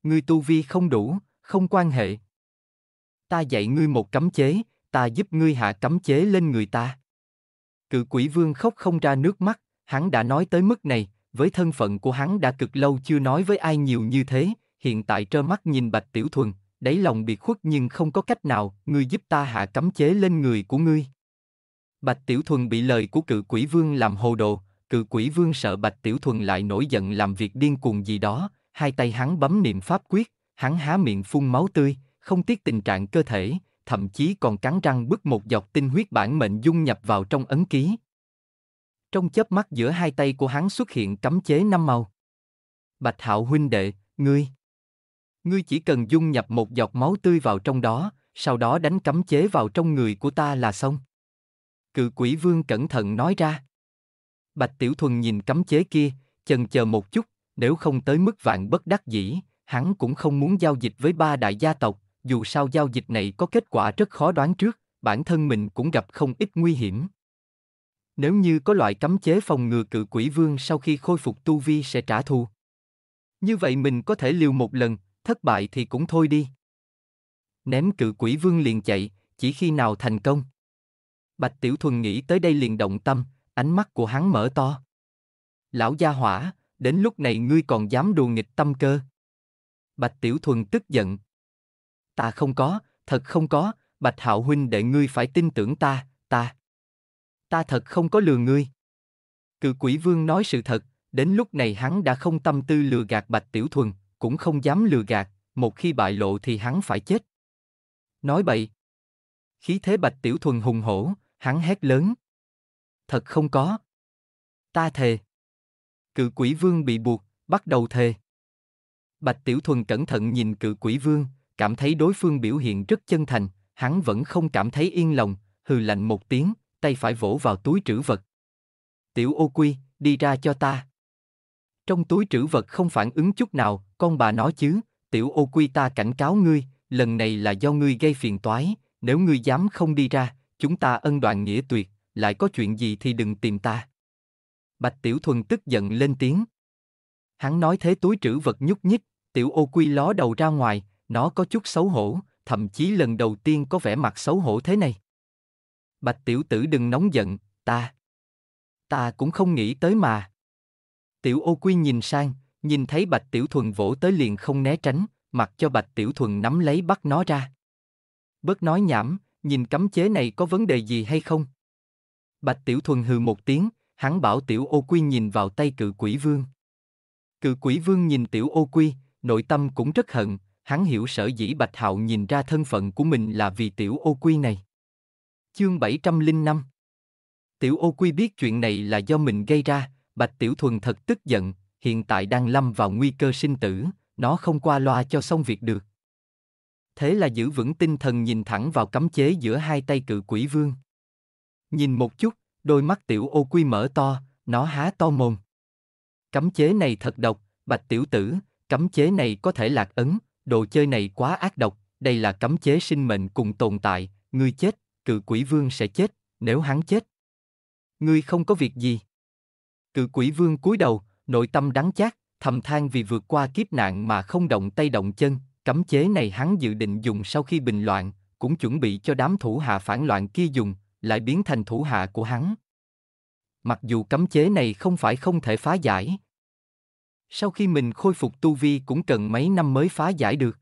Ngươi tu vi không đủ, không quan hệ. Ta dạy ngươi một cấm chế, ta giúp ngươi hạ cấm chế lên người ta. Cự quỷ vương khóc không ra nước mắt, hắn đã nói tới mức này, với thân phận của hắn đã cực lâu chưa nói với ai nhiều như thế, hiện tại trơ mắt nhìn Bạch Tiểu Thuần, đáy lòng bị khuất nhưng không có cách nào, ngươi giúp ta hạ cấm chế lên người của ngươi. Bạch Tiểu Thuần bị lời của cự quỷ vương làm hồ đồ, cự quỷ vương sợ Bạch Tiểu Thuần lại nổi giận làm việc điên cuồng gì đó, hai tay hắn bấm niệm pháp quyết, hắn há miệng phun máu tươi, không tiếc tình trạng cơ thể, thậm chí còn cắn răng bứt một dọc tinh huyết bản mệnh dung nhập vào trong ấn ký. Trong chớp mắt giữa hai tay của hắn xuất hiện cấm chế năm màu. Bạch Hạo huynh đệ, ngươi, ngươi chỉ cần dung nhập một giọt máu tươi vào trong đó, sau đó đánh cấm chế vào trong người của ta là xong. Cự quỷ vương cẩn thận nói ra. Bạch Tiểu Thuần nhìn cấm chế kia, chần chờ một chút, nếu không tới mức vạn bất đắc dĩ, hắn cũng không muốn giao dịch với ba đại gia tộc, dù sao giao dịch này có kết quả rất khó đoán trước, bản thân mình cũng gặp không ít nguy hiểm nếu như có loại cấm chế phòng ngừa cự quỷ vương sau khi khôi phục tu vi sẽ trả thù. Như vậy mình có thể liều một lần, thất bại thì cũng thôi đi. Ném cự quỷ vương liền chạy, chỉ khi nào thành công. Bạch Tiểu Thuần nghĩ tới đây liền động tâm, ánh mắt của hắn mở to. Lão gia hỏa, đến lúc này ngươi còn dám đùa nghịch tâm cơ. Bạch Tiểu Thuần tức giận. Ta không có, thật không có, Bạch Hạo Huynh để ngươi phải tin tưởng ta, ta ta thật không có lừa ngươi. Cự quỷ vương nói sự thật, đến lúc này hắn đã không tâm tư lừa gạt bạch tiểu thuần, cũng không dám lừa gạt, một khi bại lộ thì hắn phải chết. Nói bậy. Khí thế bạch tiểu thuần hùng hổ, hắn hét lớn. Thật không có. Ta thề. Cự quỷ vương bị buộc, bắt đầu thề. Bạch Tiểu Thuần cẩn thận nhìn cự quỷ vương, cảm thấy đối phương biểu hiện rất chân thành, hắn vẫn không cảm thấy yên lòng, hừ lạnh một tiếng, tay phải vỗ vào túi trữ vật. Tiểu ô quy, đi ra cho ta. Trong túi trữ vật không phản ứng chút nào, con bà nói chứ, tiểu ô quy ta cảnh cáo ngươi, lần này là do ngươi gây phiền toái, nếu ngươi dám không đi ra, chúng ta ân đoạn nghĩa tuyệt, lại có chuyện gì thì đừng tìm ta. Bạch Tiểu Thuần tức giận lên tiếng. Hắn nói thế túi trữ vật nhúc nhích, tiểu ô quy ló đầu ra ngoài, nó có chút xấu hổ, thậm chí lần đầu tiên có vẻ mặt xấu hổ thế này. Bạch tiểu tử đừng nóng giận, ta. Ta cũng không nghĩ tới mà. Tiểu ô quy nhìn sang, nhìn thấy bạch tiểu thuần vỗ tới liền không né tránh, mặc cho bạch tiểu thuần nắm lấy bắt nó ra. Bớt nói nhảm, nhìn cấm chế này có vấn đề gì hay không? Bạch tiểu thuần hừ một tiếng, hắn bảo tiểu ô quy nhìn vào tay cự quỷ vương. Cự quỷ vương nhìn tiểu ô quy, nội tâm cũng rất hận, hắn hiểu sở dĩ Bạch Hạo nhìn ra thân phận của mình là vì tiểu ô quy này. Chương 705 Tiểu ô quy biết chuyện này là do mình gây ra, Bạch Tiểu Thuần thật tức giận, hiện tại đang lâm vào nguy cơ sinh tử, nó không qua loa cho xong việc được. Thế là giữ vững tinh thần nhìn thẳng vào cấm chế giữa hai tay cự quỷ vương. Nhìn một chút, đôi mắt tiểu ô quy mở to, nó há to mồm. Cấm chế này thật độc, bạch tiểu tử, cấm chế này có thể lạc ấn, đồ chơi này quá ác độc, đây là cấm chế sinh mệnh cùng tồn tại, ngươi chết, cự quỷ vương sẽ chết, nếu hắn chết. Ngươi không có việc gì. Cự quỷ vương cúi đầu, nội tâm đắng chát, thầm than vì vượt qua kiếp nạn mà không động tay động chân, cấm chế này hắn dự định dùng sau khi bình loạn, cũng chuẩn bị cho đám thủ hạ phản loạn kia dùng, lại biến thành thủ hạ của hắn. Mặc dù cấm chế này không phải không thể phá giải. Sau khi mình khôi phục tu vi cũng cần mấy năm mới phá giải được.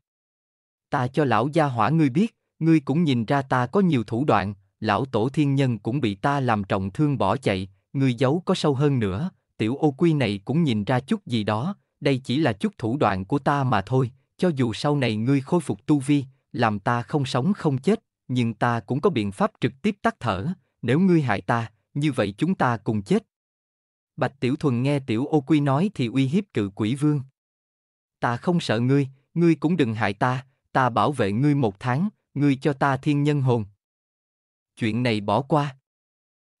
Ta cho lão gia hỏa ngươi biết, ngươi cũng nhìn ra ta có nhiều thủ đoạn, lão tổ thiên nhân cũng bị ta làm trọng thương bỏ chạy, ngươi giấu có sâu hơn nữa, tiểu ô quy này cũng nhìn ra chút gì đó, đây chỉ là chút thủ đoạn của ta mà thôi, cho dù sau này ngươi khôi phục tu vi, làm ta không sống không chết, nhưng ta cũng có biện pháp trực tiếp tắt thở, nếu ngươi hại ta, như vậy chúng ta cùng chết. Bạch Tiểu Thuần nghe Tiểu Ô Quy nói thì uy hiếp cự quỷ vương. Ta không sợ ngươi, ngươi cũng đừng hại ta, ta bảo vệ ngươi một tháng, ngươi cho ta thiên nhân hồn. Chuyện này bỏ qua.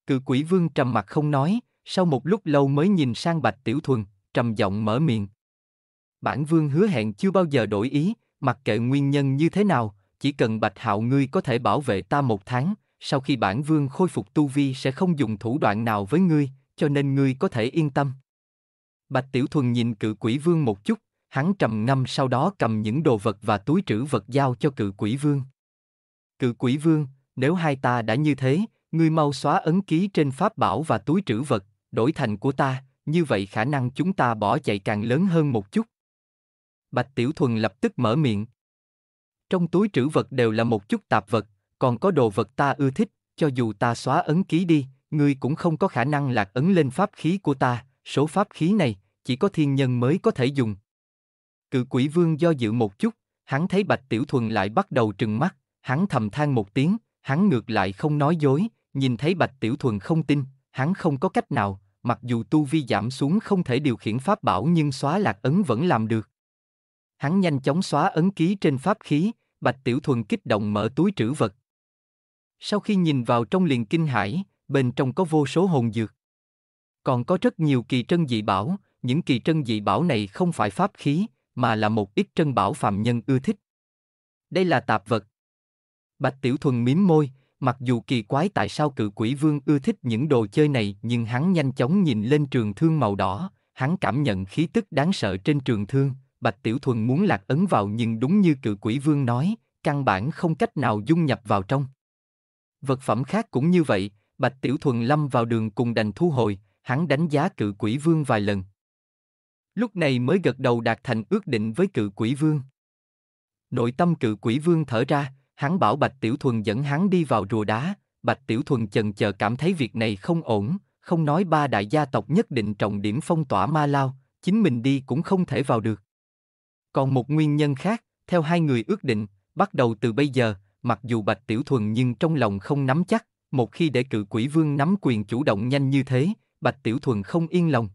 Cự quỷ vương trầm mặt không nói, sau một lúc lâu mới nhìn sang bạch tiểu thuần, trầm giọng mở miệng. Bản vương hứa hẹn chưa bao giờ đổi ý, mặc kệ nguyên nhân như thế nào, chỉ cần bạch hạo ngươi có thể bảo vệ ta một tháng, sau khi bản vương khôi phục tu vi sẽ không dùng thủ đoạn nào với ngươi, cho nên ngươi có thể yên tâm. Bạch Tiểu Thuần nhìn cự quỷ vương một chút, hắn trầm ngâm sau đó cầm những đồ vật và túi trữ vật giao cho cự quỷ vương. Cự quỷ vương, nếu hai ta đã như thế, ngươi mau xóa ấn ký trên pháp bảo và túi trữ vật, đổi thành của ta, như vậy khả năng chúng ta bỏ chạy càng lớn hơn một chút. Bạch Tiểu Thuần lập tức mở miệng. Trong túi trữ vật đều là một chút tạp vật, còn có đồ vật ta ưa thích, cho dù ta xóa ấn ký đi, ngươi cũng không có khả năng lạc ấn lên pháp khí của ta, số pháp khí này, chỉ có thiên nhân mới có thể dùng. Cự quỷ vương do dự một chút, hắn thấy Bạch Tiểu Thuần lại bắt đầu trừng mắt, hắn thầm than một tiếng, hắn ngược lại không nói dối, nhìn thấy Bạch Tiểu Thuần không tin, hắn không có cách nào, mặc dù tu vi giảm xuống không thể điều khiển pháp bảo nhưng xóa lạc ấn vẫn làm được. Hắn nhanh chóng xóa ấn ký trên pháp khí, Bạch Tiểu Thuần kích động mở túi trữ vật. Sau khi nhìn vào trong liền kinh hải, bên trong có vô số hồn dược. Còn có rất nhiều kỳ trân dị bảo, những kỳ trân dị bảo này không phải pháp khí, mà là một ít trân bảo phạm nhân ưa thích. Đây là tạp vật, Bạch Tiểu Thuần mím môi, mặc dù kỳ quái tại sao cự quỷ vương ưa thích những đồ chơi này nhưng hắn nhanh chóng nhìn lên trường thương màu đỏ, hắn cảm nhận khí tức đáng sợ trên trường thương, Bạch Tiểu Thuần muốn lạc ấn vào nhưng đúng như cự quỷ vương nói, căn bản không cách nào dung nhập vào trong. Vật phẩm khác cũng như vậy, Bạch Tiểu Thuần lâm vào đường cùng đành thu hồi, hắn đánh giá cự quỷ vương vài lần. Lúc này mới gật đầu đạt thành ước định với cự quỷ vương. Nội tâm cự quỷ vương thở ra, hắn bảo Bạch Tiểu Thuần dẫn hắn đi vào rùa đá, Bạch Tiểu Thuần chần chờ cảm thấy việc này không ổn, không nói ba đại gia tộc nhất định trọng điểm phong tỏa Ma Lao, chính mình đi cũng không thể vào được. Còn một nguyên nhân khác, theo hai người ước định, bắt đầu từ bây giờ, mặc dù Bạch Tiểu Thuần nhưng trong lòng không nắm chắc, một khi để cự quỷ vương nắm quyền chủ động nhanh như thế, Bạch Tiểu Thuần không yên lòng.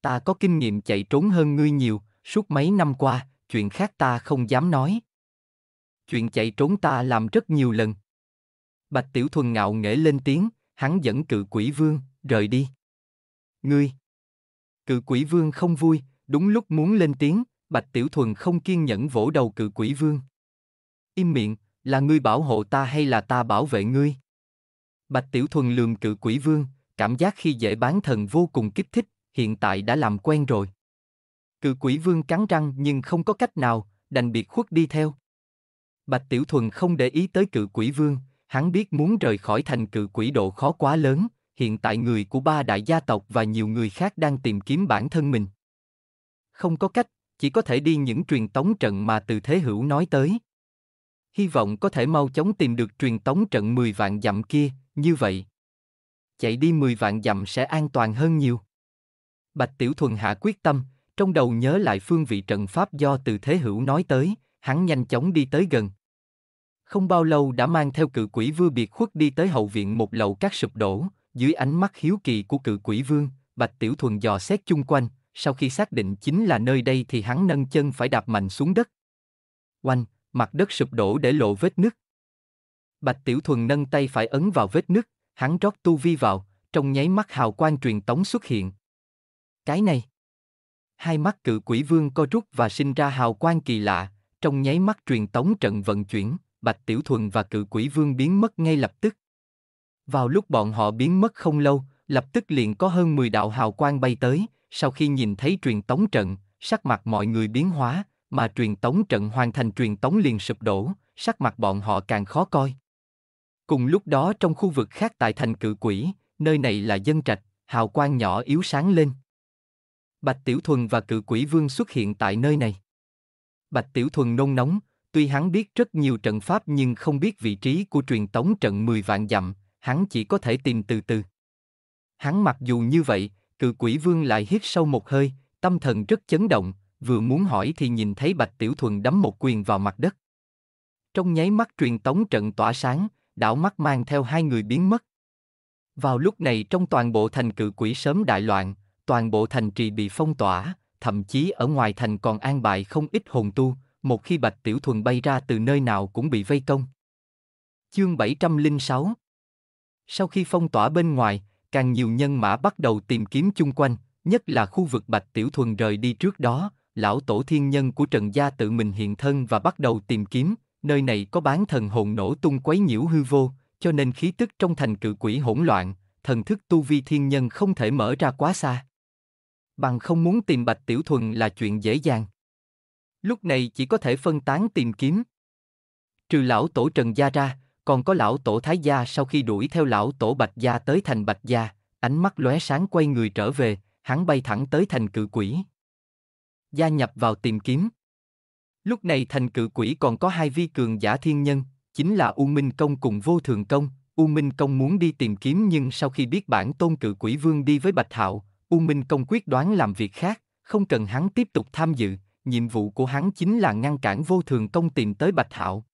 Ta có kinh nghiệm chạy trốn hơn ngươi nhiều, suốt mấy năm qua, chuyện khác ta không dám nói chuyện chạy trốn ta làm rất nhiều lần. Bạch Tiểu Thuần ngạo nghễ lên tiếng, hắn dẫn cự quỷ vương, rời đi. Ngươi! Cự quỷ vương không vui, đúng lúc muốn lên tiếng, Bạch Tiểu Thuần không kiên nhẫn vỗ đầu cự quỷ vương. Im miệng, là ngươi bảo hộ ta hay là ta bảo vệ ngươi? Bạch Tiểu Thuần lườm cự quỷ vương, cảm giác khi dễ bán thần vô cùng kích thích, hiện tại đã làm quen rồi. Cự quỷ vương cắn răng nhưng không có cách nào, đành biệt khuất đi theo. Bạch Tiểu Thuần không để ý tới cự quỷ vương, hắn biết muốn rời khỏi thành cự quỷ độ khó quá lớn, hiện tại người của ba đại gia tộc và nhiều người khác đang tìm kiếm bản thân mình. Không có cách, chỉ có thể đi những truyền tống trận mà từ thế hữu nói tới. Hy vọng có thể mau chóng tìm được truyền tống trận 10 vạn dặm kia, như vậy. Chạy đi 10 vạn dặm sẽ an toàn hơn nhiều. Bạch Tiểu Thuần hạ quyết tâm, trong đầu nhớ lại phương vị trận pháp do từ thế hữu nói tới, hắn nhanh chóng đi tới gần. Không bao lâu đã mang theo cự quỷ vua biệt khuất đi tới hậu viện một lầu các sụp đổ, dưới ánh mắt hiếu kỳ của cự quỷ vương, Bạch Tiểu Thuần dò xét chung quanh, sau khi xác định chính là nơi đây thì hắn nâng chân phải đạp mạnh xuống đất. Oanh, mặt đất sụp đổ để lộ vết nứt. Bạch Tiểu Thuần nâng tay phải ấn vào vết nứt, hắn rót tu vi vào, trong nháy mắt hào quang truyền tống xuất hiện. Cái này. Hai mắt cự quỷ vương co rút và sinh ra hào quang kỳ lạ, trong nháy mắt truyền tống trận vận chuyển, Bạch Tiểu Thuần và cự quỷ vương biến mất ngay lập tức. Vào lúc bọn họ biến mất không lâu, lập tức liền có hơn 10 đạo hào quang bay tới, sau khi nhìn thấy truyền tống trận, sắc mặt mọi người biến hóa, mà truyền tống trận hoàn thành truyền tống liền sụp đổ, sắc mặt bọn họ càng khó coi. Cùng lúc đó trong khu vực khác tại thành cự quỷ, nơi này là dân trạch, hào quang nhỏ yếu sáng lên. Bạch Tiểu Thuần và cự quỷ vương xuất hiện tại nơi này. Bạch Tiểu Thuần nôn nóng, tuy hắn biết rất nhiều trận pháp nhưng không biết vị trí của truyền tống trận 10 vạn dặm, hắn chỉ có thể tìm từ từ. Hắn mặc dù như vậy, cự quỷ vương lại hít sâu một hơi, tâm thần rất chấn động, vừa muốn hỏi thì nhìn thấy Bạch Tiểu Thuần đấm một quyền vào mặt đất. Trong nháy mắt truyền tống trận tỏa sáng, đảo mắt mang theo hai người biến mất. Vào lúc này trong toàn bộ thành cự quỷ sớm đại loạn, toàn bộ thành trì bị phong tỏa, thậm chí ở ngoài thành còn an bài không ít hồn tu, một khi Bạch Tiểu Thuần bay ra từ nơi nào cũng bị vây công. Chương 706 Sau khi phong tỏa bên ngoài, càng nhiều nhân mã bắt đầu tìm kiếm chung quanh, nhất là khu vực Bạch Tiểu Thuần rời đi trước đó, lão tổ thiên nhân của Trần Gia tự mình hiện thân và bắt đầu tìm kiếm, nơi này có bán thần hồn nổ tung quấy nhiễu hư vô, cho nên khí tức trong thành cự quỷ hỗn loạn, thần thức tu vi thiên nhân không thể mở ra quá xa bằng không muốn tìm Bạch Tiểu Thuần là chuyện dễ dàng. Lúc này chỉ có thể phân tán tìm kiếm. Trừ lão tổ Trần Gia ra, còn có lão tổ Thái Gia sau khi đuổi theo lão tổ Bạch Gia tới thành Bạch Gia, ánh mắt lóe sáng quay người trở về, hắn bay thẳng tới thành cự quỷ. Gia nhập vào tìm kiếm. Lúc này thành cự quỷ còn có hai vi cường giả thiên nhân, chính là U Minh Công cùng Vô Thường Công. U Minh Công muốn đi tìm kiếm nhưng sau khi biết bản tôn cự quỷ vương đi với Bạch Hạo, U Minh Công quyết đoán làm việc khác, không cần hắn tiếp tục tham dự, nhiệm vụ của hắn chính là ngăn cản vô thường công tìm tới Bạch Hạo.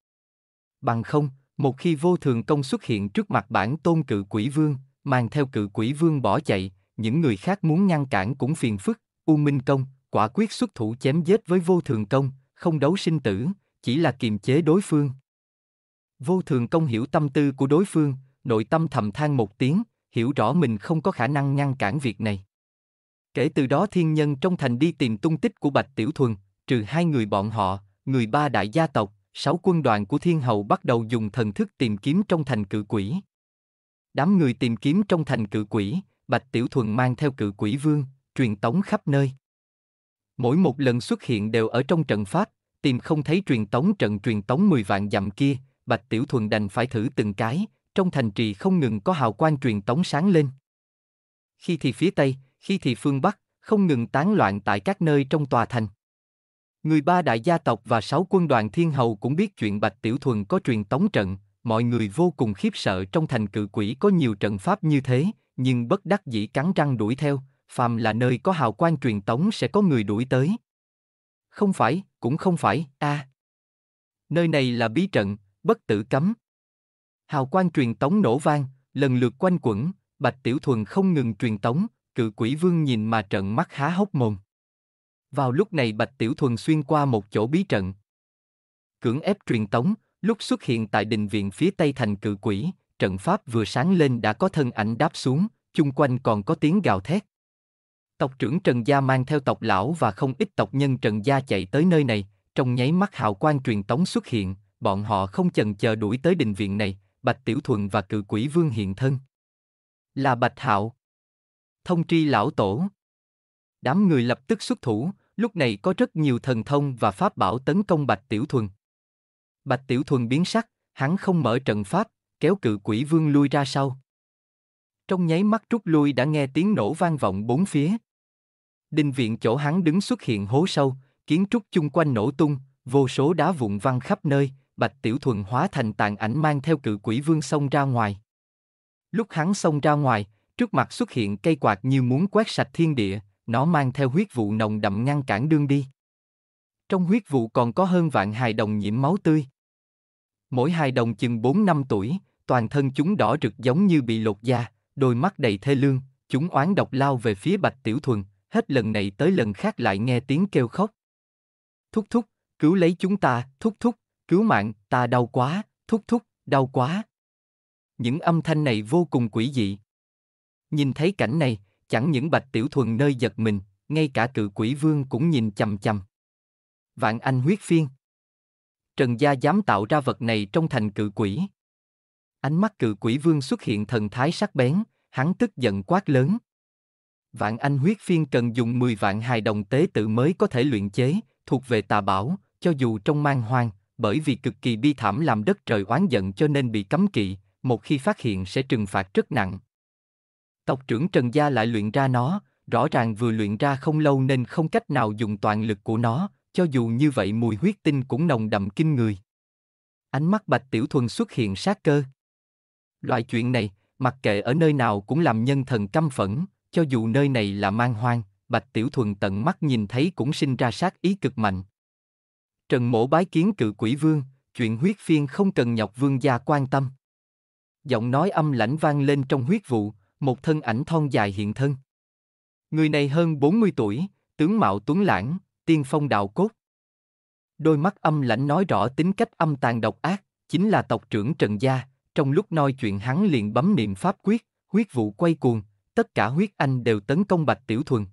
Bằng không, một khi vô thường công xuất hiện trước mặt bản tôn cự quỷ vương, mang theo cự quỷ vương bỏ chạy, những người khác muốn ngăn cản cũng phiền phức, U Minh Công, quả quyết xuất thủ chém giết với vô thường công, không đấu sinh tử, chỉ là kiềm chế đối phương. Vô thường công hiểu tâm tư của đối phương, nội tâm thầm than một tiếng, hiểu rõ mình không có khả năng ngăn cản việc này. Kể từ đó thiên nhân trong thành đi tìm tung tích của Bạch Tiểu Thuần, trừ hai người bọn họ, người ba đại gia tộc, sáu quân đoàn của thiên hậu bắt đầu dùng thần thức tìm kiếm trong thành cự quỷ. Đám người tìm kiếm trong thành cự quỷ, Bạch Tiểu Thuần mang theo cự quỷ vương, truyền tống khắp nơi. Mỗi một lần xuất hiện đều ở trong trận pháp, tìm không thấy truyền tống trận truyền tống 10 vạn dặm kia, Bạch Tiểu Thuần đành phải thử từng cái, trong thành trì không ngừng có hào quang truyền tống sáng lên. Khi thì phía Tây, khi thì phương Bắc, không ngừng tán loạn tại các nơi trong tòa thành. Người ba đại gia tộc và sáu quân đoàn thiên hầu cũng biết chuyện Bạch Tiểu Thuần có truyền tống trận, mọi người vô cùng khiếp sợ trong thành cự quỷ có nhiều trận pháp như thế, nhưng bất đắc dĩ cắn răng đuổi theo, phàm là nơi có hào quang truyền tống sẽ có người đuổi tới. Không phải, cũng không phải, a. À. Nơi này là bí trận, bất tử cấm. Hào quang truyền tống nổ vang, lần lượt quanh quẩn, Bạch Tiểu Thuần không ngừng truyền tống, Cự quỷ vương nhìn mà trận mắt há hốc mồm. Vào lúc này Bạch Tiểu Thuần xuyên qua một chỗ bí trận. Cưỡng ép truyền tống, lúc xuất hiện tại đình viện phía tây thành cự quỷ, trận pháp vừa sáng lên đã có thân ảnh đáp xuống, chung quanh còn có tiếng gào thét. Tộc trưởng Trần Gia mang theo tộc lão và không ít tộc nhân Trần Gia chạy tới nơi này, trong nháy mắt hào quang truyền tống xuất hiện, bọn họ không chần chờ đuổi tới đình viện này, Bạch Tiểu Thuần và cự quỷ vương hiện thân. Là Bạch Hạo thông tri lão tổ. Đám người lập tức xuất thủ, lúc này có rất nhiều thần thông và pháp bảo tấn công Bạch Tiểu Thuần. Bạch Tiểu Thuần biến sắc, hắn không mở trận pháp, kéo cự quỷ vương lui ra sau. Trong nháy mắt rút lui đã nghe tiếng nổ vang vọng bốn phía. Đinh viện chỗ hắn đứng xuất hiện hố sâu, kiến trúc chung quanh nổ tung, vô số đá vụn văng khắp nơi, Bạch Tiểu Thuần hóa thành tàn ảnh mang theo cự quỷ vương xông ra ngoài. Lúc hắn xông ra ngoài, Trước mặt xuất hiện cây quạt như muốn quét sạch thiên địa, nó mang theo huyết vụ nồng đậm ngăn cản đương đi. Trong huyết vụ còn có hơn vạn hài đồng nhiễm máu tươi. Mỗi hài đồng chừng 4 năm tuổi, toàn thân chúng đỏ rực giống như bị lột da, đôi mắt đầy thê lương, chúng oán độc lao về phía Bạch Tiểu Thuần, hết lần này tới lần khác lại nghe tiếng kêu khóc. Thúc thúc, cứu lấy chúng ta, thúc thúc, cứu mạng, ta đau quá, thúc thúc, đau quá. Những âm thanh này vô cùng quỷ dị. Nhìn thấy cảnh này, chẳng những Bạch Tiểu Thuần nơi giật mình, ngay cả cự quỷ vương cũng nhìn chầm chầm. Vạn Anh huyết phiên. Trần Gia dám tạo ra vật này trong thành cự quỷ. Ánh mắt cự quỷ vương xuất hiện thần thái sắc bén, hắn tức giận quát lớn. Vạn Anh huyết phiên cần dùng 10 vạn hài đồng tế tự mới có thể luyện chế, thuộc về tà bảo, cho dù trong mang hoang, bởi vì cực kỳ bi thảm làm đất trời oán giận cho nên bị cấm kỵ, một khi phát hiện sẽ trừng phạt rất nặng, Tộc trưởng Trần Gia lại luyện ra nó, rõ ràng vừa luyện ra không lâu nên không cách nào dùng toàn lực của nó, cho dù như vậy mùi huyết tinh cũng nồng đậm kinh người. Ánh mắt Bạch Tiểu Thuần xuất hiện sát cơ. Loại chuyện này, mặc kệ ở nơi nào cũng làm nhân thần căm phẫn, cho dù nơi này là mang hoang, Bạch Tiểu Thuần tận mắt nhìn thấy cũng sinh ra sát ý cực mạnh. Trần mổ bái kiến cự quỷ vương, chuyện huyết phiên không cần nhọc vương gia quan tâm. Giọng nói âm lãnh vang lên trong huyết vụ, một thân ảnh thon dài hiện thân. Người này hơn 40 tuổi, tướng mạo tuấn lãng, tiên phong đạo cốt. Đôi mắt âm lãnh nói rõ tính cách âm tàn độc ác, chính là tộc trưởng Trần Gia, trong lúc nói chuyện hắn liền bấm niệm pháp quyết, huyết vụ quay cuồng, tất cả huyết anh đều tấn công Bạch Tiểu Thuần.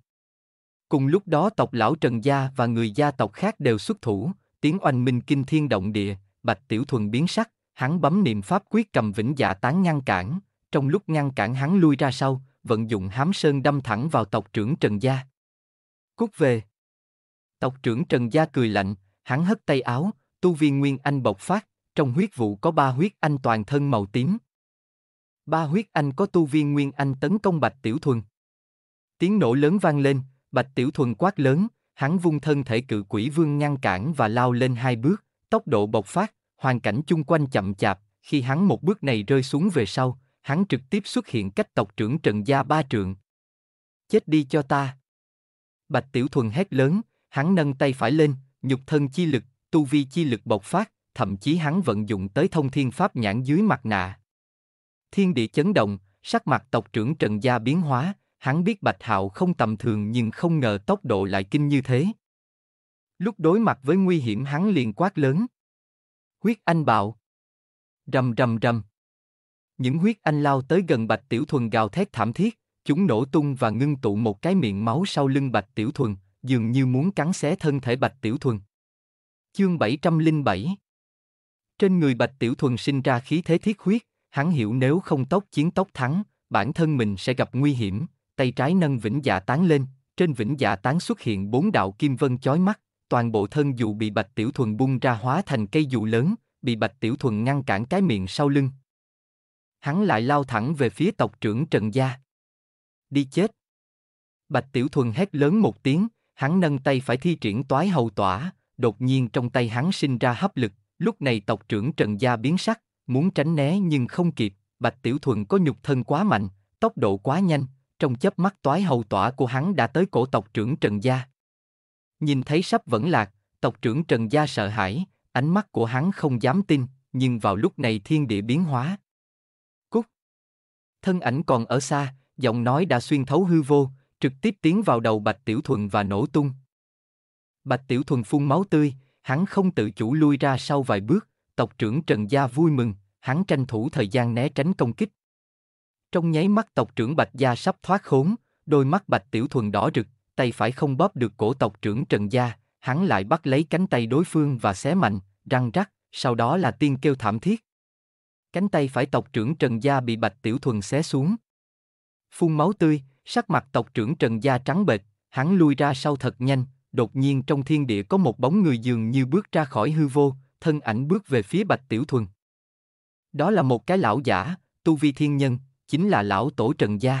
Cùng lúc đó tộc lão Trần Gia và người gia tộc khác đều xuất thủ, tiếng oanh minh kinh thiên động địa, Bạch Tiểu Thuần biến sắc, hắn bấm niệm pháp quyết cầm vĩnh dạ tán ngăn cản, trong lúc ngăn cản hắn lui ra sau, vận dụng hám sơn đâm thẳng vào tộc trưởng Trần Gia. Cút về. Tộc trưởng Trần Gia cười lạnh, hắn hất tay áo, tu viên nguyên anh bộc phát, trong huyết vụ có ba huyết anh toàn thân màu tím. Ba huyết anh có tu viên nguyên anh tấn công Bạch Tiểu Thuần. Tiếng nổ lớn vang lên, Bạch Tiểu Thuần quát lớn, hắn vung thân thể cự quỷ vương ngăn cản và lao lên hai bước, tốc độ bộc phát, hoàn cảnh chung quanh chậm chạp, khi hắn một bước này rơi xuống về sau, hắn trực tiếp xuất hiện cách tộc trưởng Trần Gia ba trượng. Chết đi cho ta. Bạch Tiểu Thuần hét lớn, hắn nâng tay phải lên, nhục thân chi lực, tu vi chi lực bộc phát, thậm chí hắn vận dụng tới thông thiên pháp nhãn dưới mặt nạ. Thiên địa chấn động, sắc mặt tộc trưởng Trần Gia biến hóa, hắn biết Bạch Hạo không tầm thường nhưng không ngờ tốc độ lại kinh như thế. Lúc đối mặt với nguy hiểm hắn liền quát lớn. Huyết anh bạo. Rầm rầm rầm. Những huyết anh lao tới gần Bạch Tiểu Thuần gào thét thảm thiết, chúng nổ tung và ngưng tụ một cái miệng máu sau lưng Bạch Tiểu Thuần, dường như muốn cắn xé thân thể Bạch Tiểu Thuần. Chương 707 Trên người Bạch Tiểu Thuần sinh ra khí thế thiết huyết, hắn hiểu nếu không tốc chiến tốc thắng, bản thân mình sẽ gặp nguy hiểm, tay trái nâng vĩnh dạ tán lên, trên vĩnh dạ tán xuất hiện bốn đạo kim vân chói mắt, toàn bộ thân dù bị Bạch Tiểu Thuần bung ra hóa thành cây dù lớn, bị Bạch Tiểu Thuần ngăn cản cái miệng sau lưng, hắn lại lao thẳng về phía tộc trưởng Trần Gia. Đi chết! Bạch Tiểu Thuần hét lớn một tiếng, hắn nâng tay phải thi triển toái hầu tỏa, đột nhiên trong tay hắn sinh ra hấp lực, lúc này tộc trưởng Trần Gia biến sắc, muốn tránh né nhưng không kịp, Bạch Tiểu Thuần có nhục thân quá mạnh, tốc độ quá nhanh, trong chớp mắt toái hầu tỏa của hắn đã tới cổ tộc trưởng Trần Gia. Nhìn thấy sắp vẫn lạc, tộc trưởng Trần Gia sợ hãi, ánh mắt của hắn không dám tin, nhưng vào lúc này thiên địa biến hóa, thân ảnh còn ở xa, giọng nói đã xuyên thấu hư vô, trực tiếp tiến vào đầu Bạch Tiểu Thuần và nổ tung. Bạch Tiểu Thuần phun máu tươi, hắn không tự chủ lui ra sau vài bước, tộc trưởng Trần Gia vui mừng, hắn tranh thủ thời gian né tránh công kích. Trong nháy mắt tộc trưởng Bạch Gia sắp thoát khốn, đôi mắt Bạch Tiểu Thuần đỏ rực, tay phải không bóp được cổ tộc trưởng Trần Gia, hắn lại bắt lấy cánh tay đối phương và xé mạnh, răng rắc, sau đó là tiên kêu thảm thiết. Cánh tay phải tộc trưởng Trần Gia bị Bạch Tiểu Thuần xé xuống. Phun máu tươi, sắc mặt tộc trưởng Trần Gia trắng bệch, hắn lui ra sau thật nhanh, đột nhiên trong thiên địa có một bóng người dường như bước ra khỏi hư vô, thân ảnh bước về phía Bạch Tiểu Thuần. Đó là một cái lão giả, tu vi thiên nhân, chính là lão tổ Trần Gia.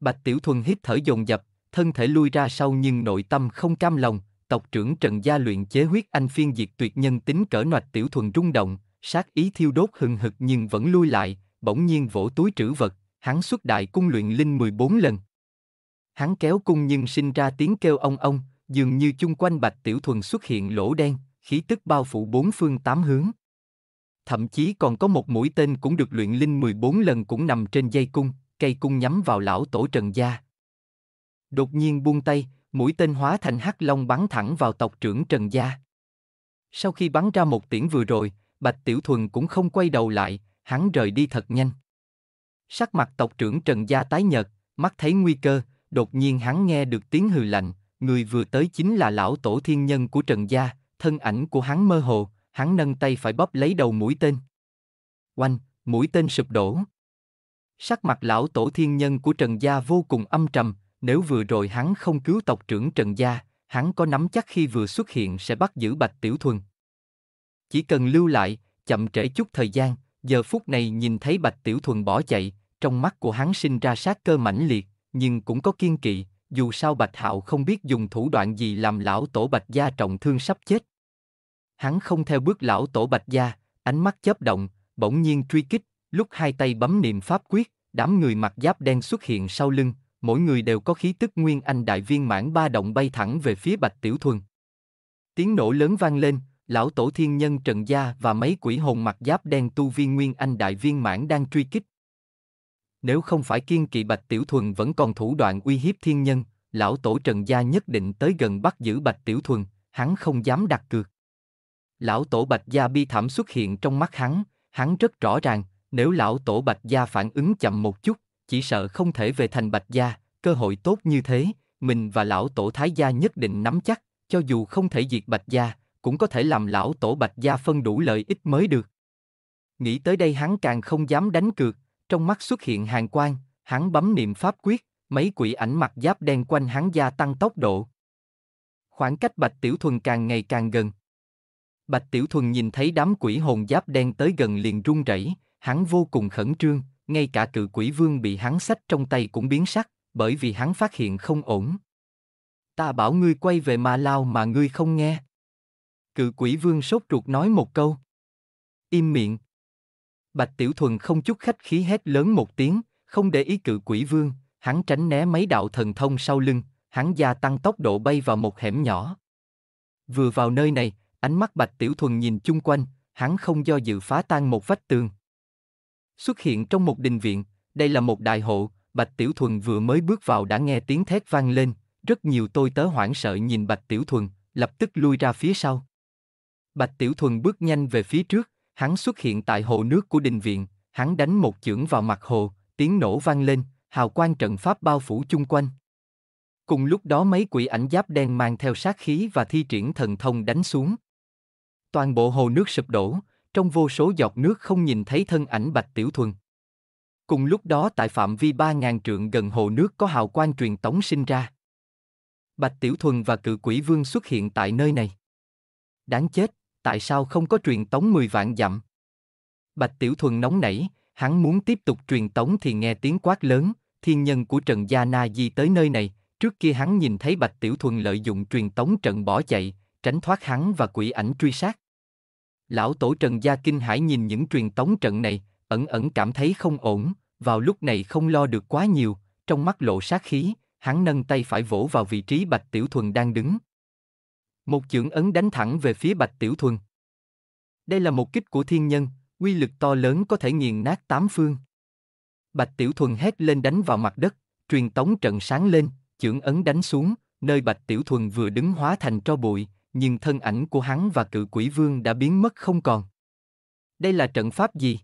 Bạch Tiểu Thuần hít thở dồn dập, thân thể lui ra sau nhưng nội tâm không cam lòng, tộc trưởng Trần Gia luyện chế huyết anh phiên diệt tuyệt nhân tính cỡ noạch Tiểu Thuần rung động, sát ý thiêu đốt hừng hực nhưng vẫn lui lại, bỗng nhiên vỗ túi trữ vật, hắn xuất đại cung luyện linh 14 lần. Hắn kéo cung nhưng sinh ra tiếng kêu ông ông, dường như chung quanh bạch tiểu thuần xuất hiện lỗ đen, khí tức bao phủ bốn phương tám hướng. Thậm chí còn có một mũi tên cũng được luyện linh 14 lần cũng nằm trên dây cung, cây cung nhắm vào lão tổ trần gia. Đột nhiên buông tay, mũi tên hóa thành hắc long bắn thẳng vào tộc trưởng trần gia. Sau khi bắn ra một tiễn vừa rồi, Bạch Tiểu Thuần cũng không quay đầu lại, hắn rời đi thật nhanh. Sắc mặt tộc trưởng Trần Gia tái nhợt, mắt thấy nguy cơ, đột nhiên hắn nghe được tiếng hừ lạnh, người vừa tới chính là lão tổ thiên nhân của Trần Gia, thân ảnh của hắn mơ hồ, hắn nâng tay phải bóp lấy đầu mũi tên. Oanh, mũi tên sụp đổ. Sắc mặt lão tổ thiên nhân của Trần Gia vô cùng âm trầm, nếu vừa rồi hắn không cứu tộc trưởng Trần Gia, hắn có nắm chắc khi vừa xuất hiện sẽ bắt giữ Bạch Tiểu Thuần. Chỉ cần lưu lại, chậm trễ chút thời gian, giờ phút này nhìn thấy Bạch Tiểu Thuần bỏ chạy, trong mắt của hắn sinh ra sát cơ mãnh liệt, nhưng cũng có kiên kỵ, dù sao Bạch Hạo không biết dùng thủ đoạn gì làm lão tổ Bạch Gia trọng thương sắp chết. Hắn không theo bước lão tổ Bạch Gia, ánh mắt chớp động, bỗng nhiên truy kích, lúc hai tay bấm niệm pháp quyết, đám người mặc giáp đen xuất hiện sau lưng, mỗi người đều có khí tức nguyên anh đại viên mãn ba động bay thẳng về phía Bạch Tiểu Thuần. Tiếng nổ lớn vang lên, lão tổ thiên nhân Trần Gia và mấy quỷ hồn mặt giáp đen tu viên nguyên anh đại viên mãn đang truy kích. Nếu không phải kiên kỵ Bạch Tiểu Thuần vẫn còn thủ đoạn uy hiếp thiên nhân, lão tổ Trần Gia nhất định tới gần bắt giữ Bạch Tiểu Thuần, hắn không dám đặt cược. Lão tổ Bạch Gia bi thảm xuất hiện trong mắt hắn, hắn rất rõ ràng, nếu lão tổ Bạch Gia phản ứng chậm một chút, chỉ sợ không thể về thành Bạch Gia, cơ hội tốt như thế, mình và lão tổ Thái Gia nhất định nắm chắc, cho dù không thể diệt Bạch Gia, cũng có thể làm lão tổ bạch gia phân đủ lợi ích mới được. Nghĩ tới đây hắn càng không dám đánh cược, trong mắt xuất hiện hàng quang, hắn bấm niệm pháp quyết, mấy quỷ ảnh mặt giáp đen quanh hắn gia tăng tốc độ. Khoảng cách Bạch Tiểu Thuần càng ngày càng gần. Bạch Tiểu Thuần nhìn thấy đám quỷ hồn giáp đen tới gần liền run rẩy, hắn vô cùng khẩn trương, ngay cả cự quỷ vương bị hắn sách trong tay cũng biến sắc, bởi vì hắn phát hiện không ổn. Ta bảo ngươi quay về Ma Lao mà ngươi không nghe. Cự quỷ vương sốt ruột nói một câu. Im miệng. Bạch Tiểu Thuần không chút khách khí hét lớn một tiếng, không để ý cự quỷ vương, hắn tránh né mấy đạo thần thông sau lưng, hắn gia tăng tốc độ bay vào một hẻm nhỏ. Vừa vào nơi này, ánh mắt Bạch Tiểu Thuần nhìn chung quanh, hắn không do dự phá tan một vách tường. Xuất hiện trong một đình viện, đây là một đại hộ, Bạch Tiểu Thuần vừa mới bước vào đã nghe tiếng thét vang lên, rất nhiều tôi tớ hoảng sợ nhìn Bạch Tiểu Thuần, lập tức lui ra phía sau. Bạch Tiểu Thuần bước nhanh về phía trước, hắn xuất hiện tại hồ nước của đình viện, hắn đánh một chưởng vào mặt hồ, tiếng nổ vang lên, hào quang trận pháp bao phủ chung quanh. Cùng lúc đó mấy quỷ ảnh giáp đen mang theo sát khí và thi triển thần thông đánh xuống. Toàn bộ hồ nước sụp đổ, trong vô số giọt nước không nhìn thấy thân ảnh Bạch Tiểu Thuần. Cùng lúc đó tại phạm vi 3.000 trượng gần hồ nước có hào quang truyền tống sinh ra. Bạch Tiểu Thuần và cự quỷ vương xuất hiện tại nơi này. Đáng chết, tại sao không có truyền tống 10 vạn dặm? Bạch Tiểu Thuần nóng nảy, hắn muốn tiếp tục truyền tống thì nghe tiếng quát lớn, thiên nhân của Trần Gia Na Di tới nơi này, trước kia hắn nhìn thấy Bạch Tiểu Thuần lợi dụng truyền tống trận bỏ chạy, tránh thoát hắn và quỷ ảnh truy sát. Lão tổ Trần Gia kinh hải nhìn những truyền tống trận này, ẩn ẩn cảm thấy không ổn, vào lúc này không lo được quá nhiều, trong mắt lộ sát khí, hắn nâng tay phải vỗ vào vị trí Bạch Tiểu Thuần đang đứng, một chưởng ấn đánh thẳng về phía Bạch Tiểu Thuần. Đây là một kích của thiên nhân, quy lực to lớn có thể nghiền nát tám phương. Bạch Tiểu Thuần hét lên đánh vào mặt đất, truyền tống trận sáng lên, chưởng ấn đánh xuống, nơi Bạch Tiểu Thuần vừa đứng hóa thành tro bụi, nhưng thân ảnh của hắn và cự quỷ vương đã biến mất không còn. Đây là trận pháp gì?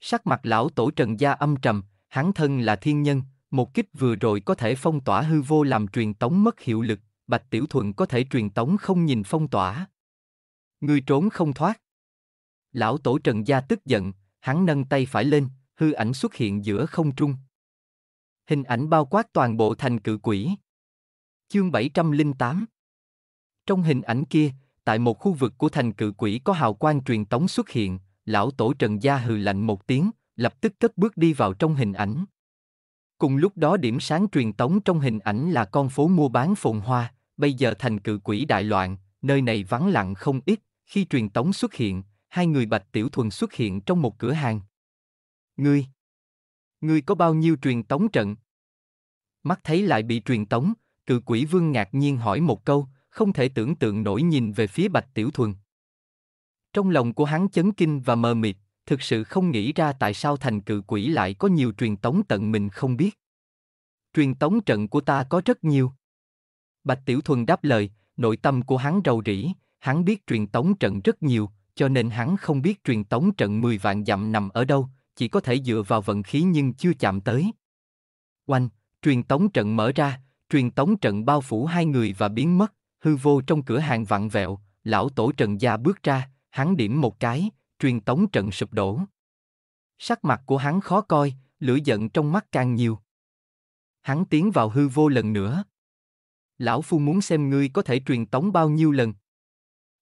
Sắc mặt lão tổ trần gia âm trầm, hắn thân là thiên nhân, một kích vừa rồi có thể phong tỏa hư vô làm truyền tống mất hiệu lực, Bạch Tiểu Thuận có thể truyền tống không nhìn phong tỏa. Ngươi trốn không thoát. Lão tổ Trần Gia tức giận, hắn nâng tay phải lên, hư ảnh xuất hiện giữa không trung. Hình ảnh bao quát toàn bộ thành cự quỷ. Chương 708 Trong hình ảnh kia, tại một khu vực của thành cự quỷ có hào quang truyền tống xuất hiện, lão tổ Trần Gia hừ lạnh một tiếng, lập tức cất bước đi vào trong hình ảnh. Cùng lúc đó điểm sáng truyền tống trong hình ảnh là con phố mua bán phồn hoa, bây giờ thành cự quỷ đại loạn, nơi này vắng lặng không ít, khi truyền tống xuất hiện, hai người Bạch Tiểu Thuần xuất hiện trong một cửa hàng. Ngươi, ngươi có bao nhiêu truyền tống trận? Mắt thấy lại bị truyền tống, cự quỷ vương ngạc nhiên hỏi một câu, không thể tưởng tượng nổi nhìn về phía Bạch Tiểu Thuần. Trong lòng của hắn chấn kinh và mờ mịt, thực sự không nghĩ ra tại sao thành cự quỷ lại có nhiều truyền tống tận mình không biết. Truyền tống trận của ta có rất nhiều. Bạch Tiểu Thuần đáp lời, nội tâm của hắn rầu rĩ, hắn biết truyền tống trận rất nhiều, cho nên hắn không biết truyền tống trận 10 vạn dặm nằm ở đâu, chỉ có thể dựa vào vận khí nhưng chưa chạm tới. Oanh, truyền tống trận mở ra, truyền tống trận bao phủ hai người và biến mất, hư vô trong cửa hàng vặn vẹo, lão tổ trần gia bước ra, hắn điểm một cái, truyền tống trận sụp đổ. Sắc mặt của hắn khó coi, lửa giận trong mắt càng nhiều. Hắn tiến vào hư vô lần nữa lão phu muốn xem ngươi có thể truyền tống bao nhiêu lần.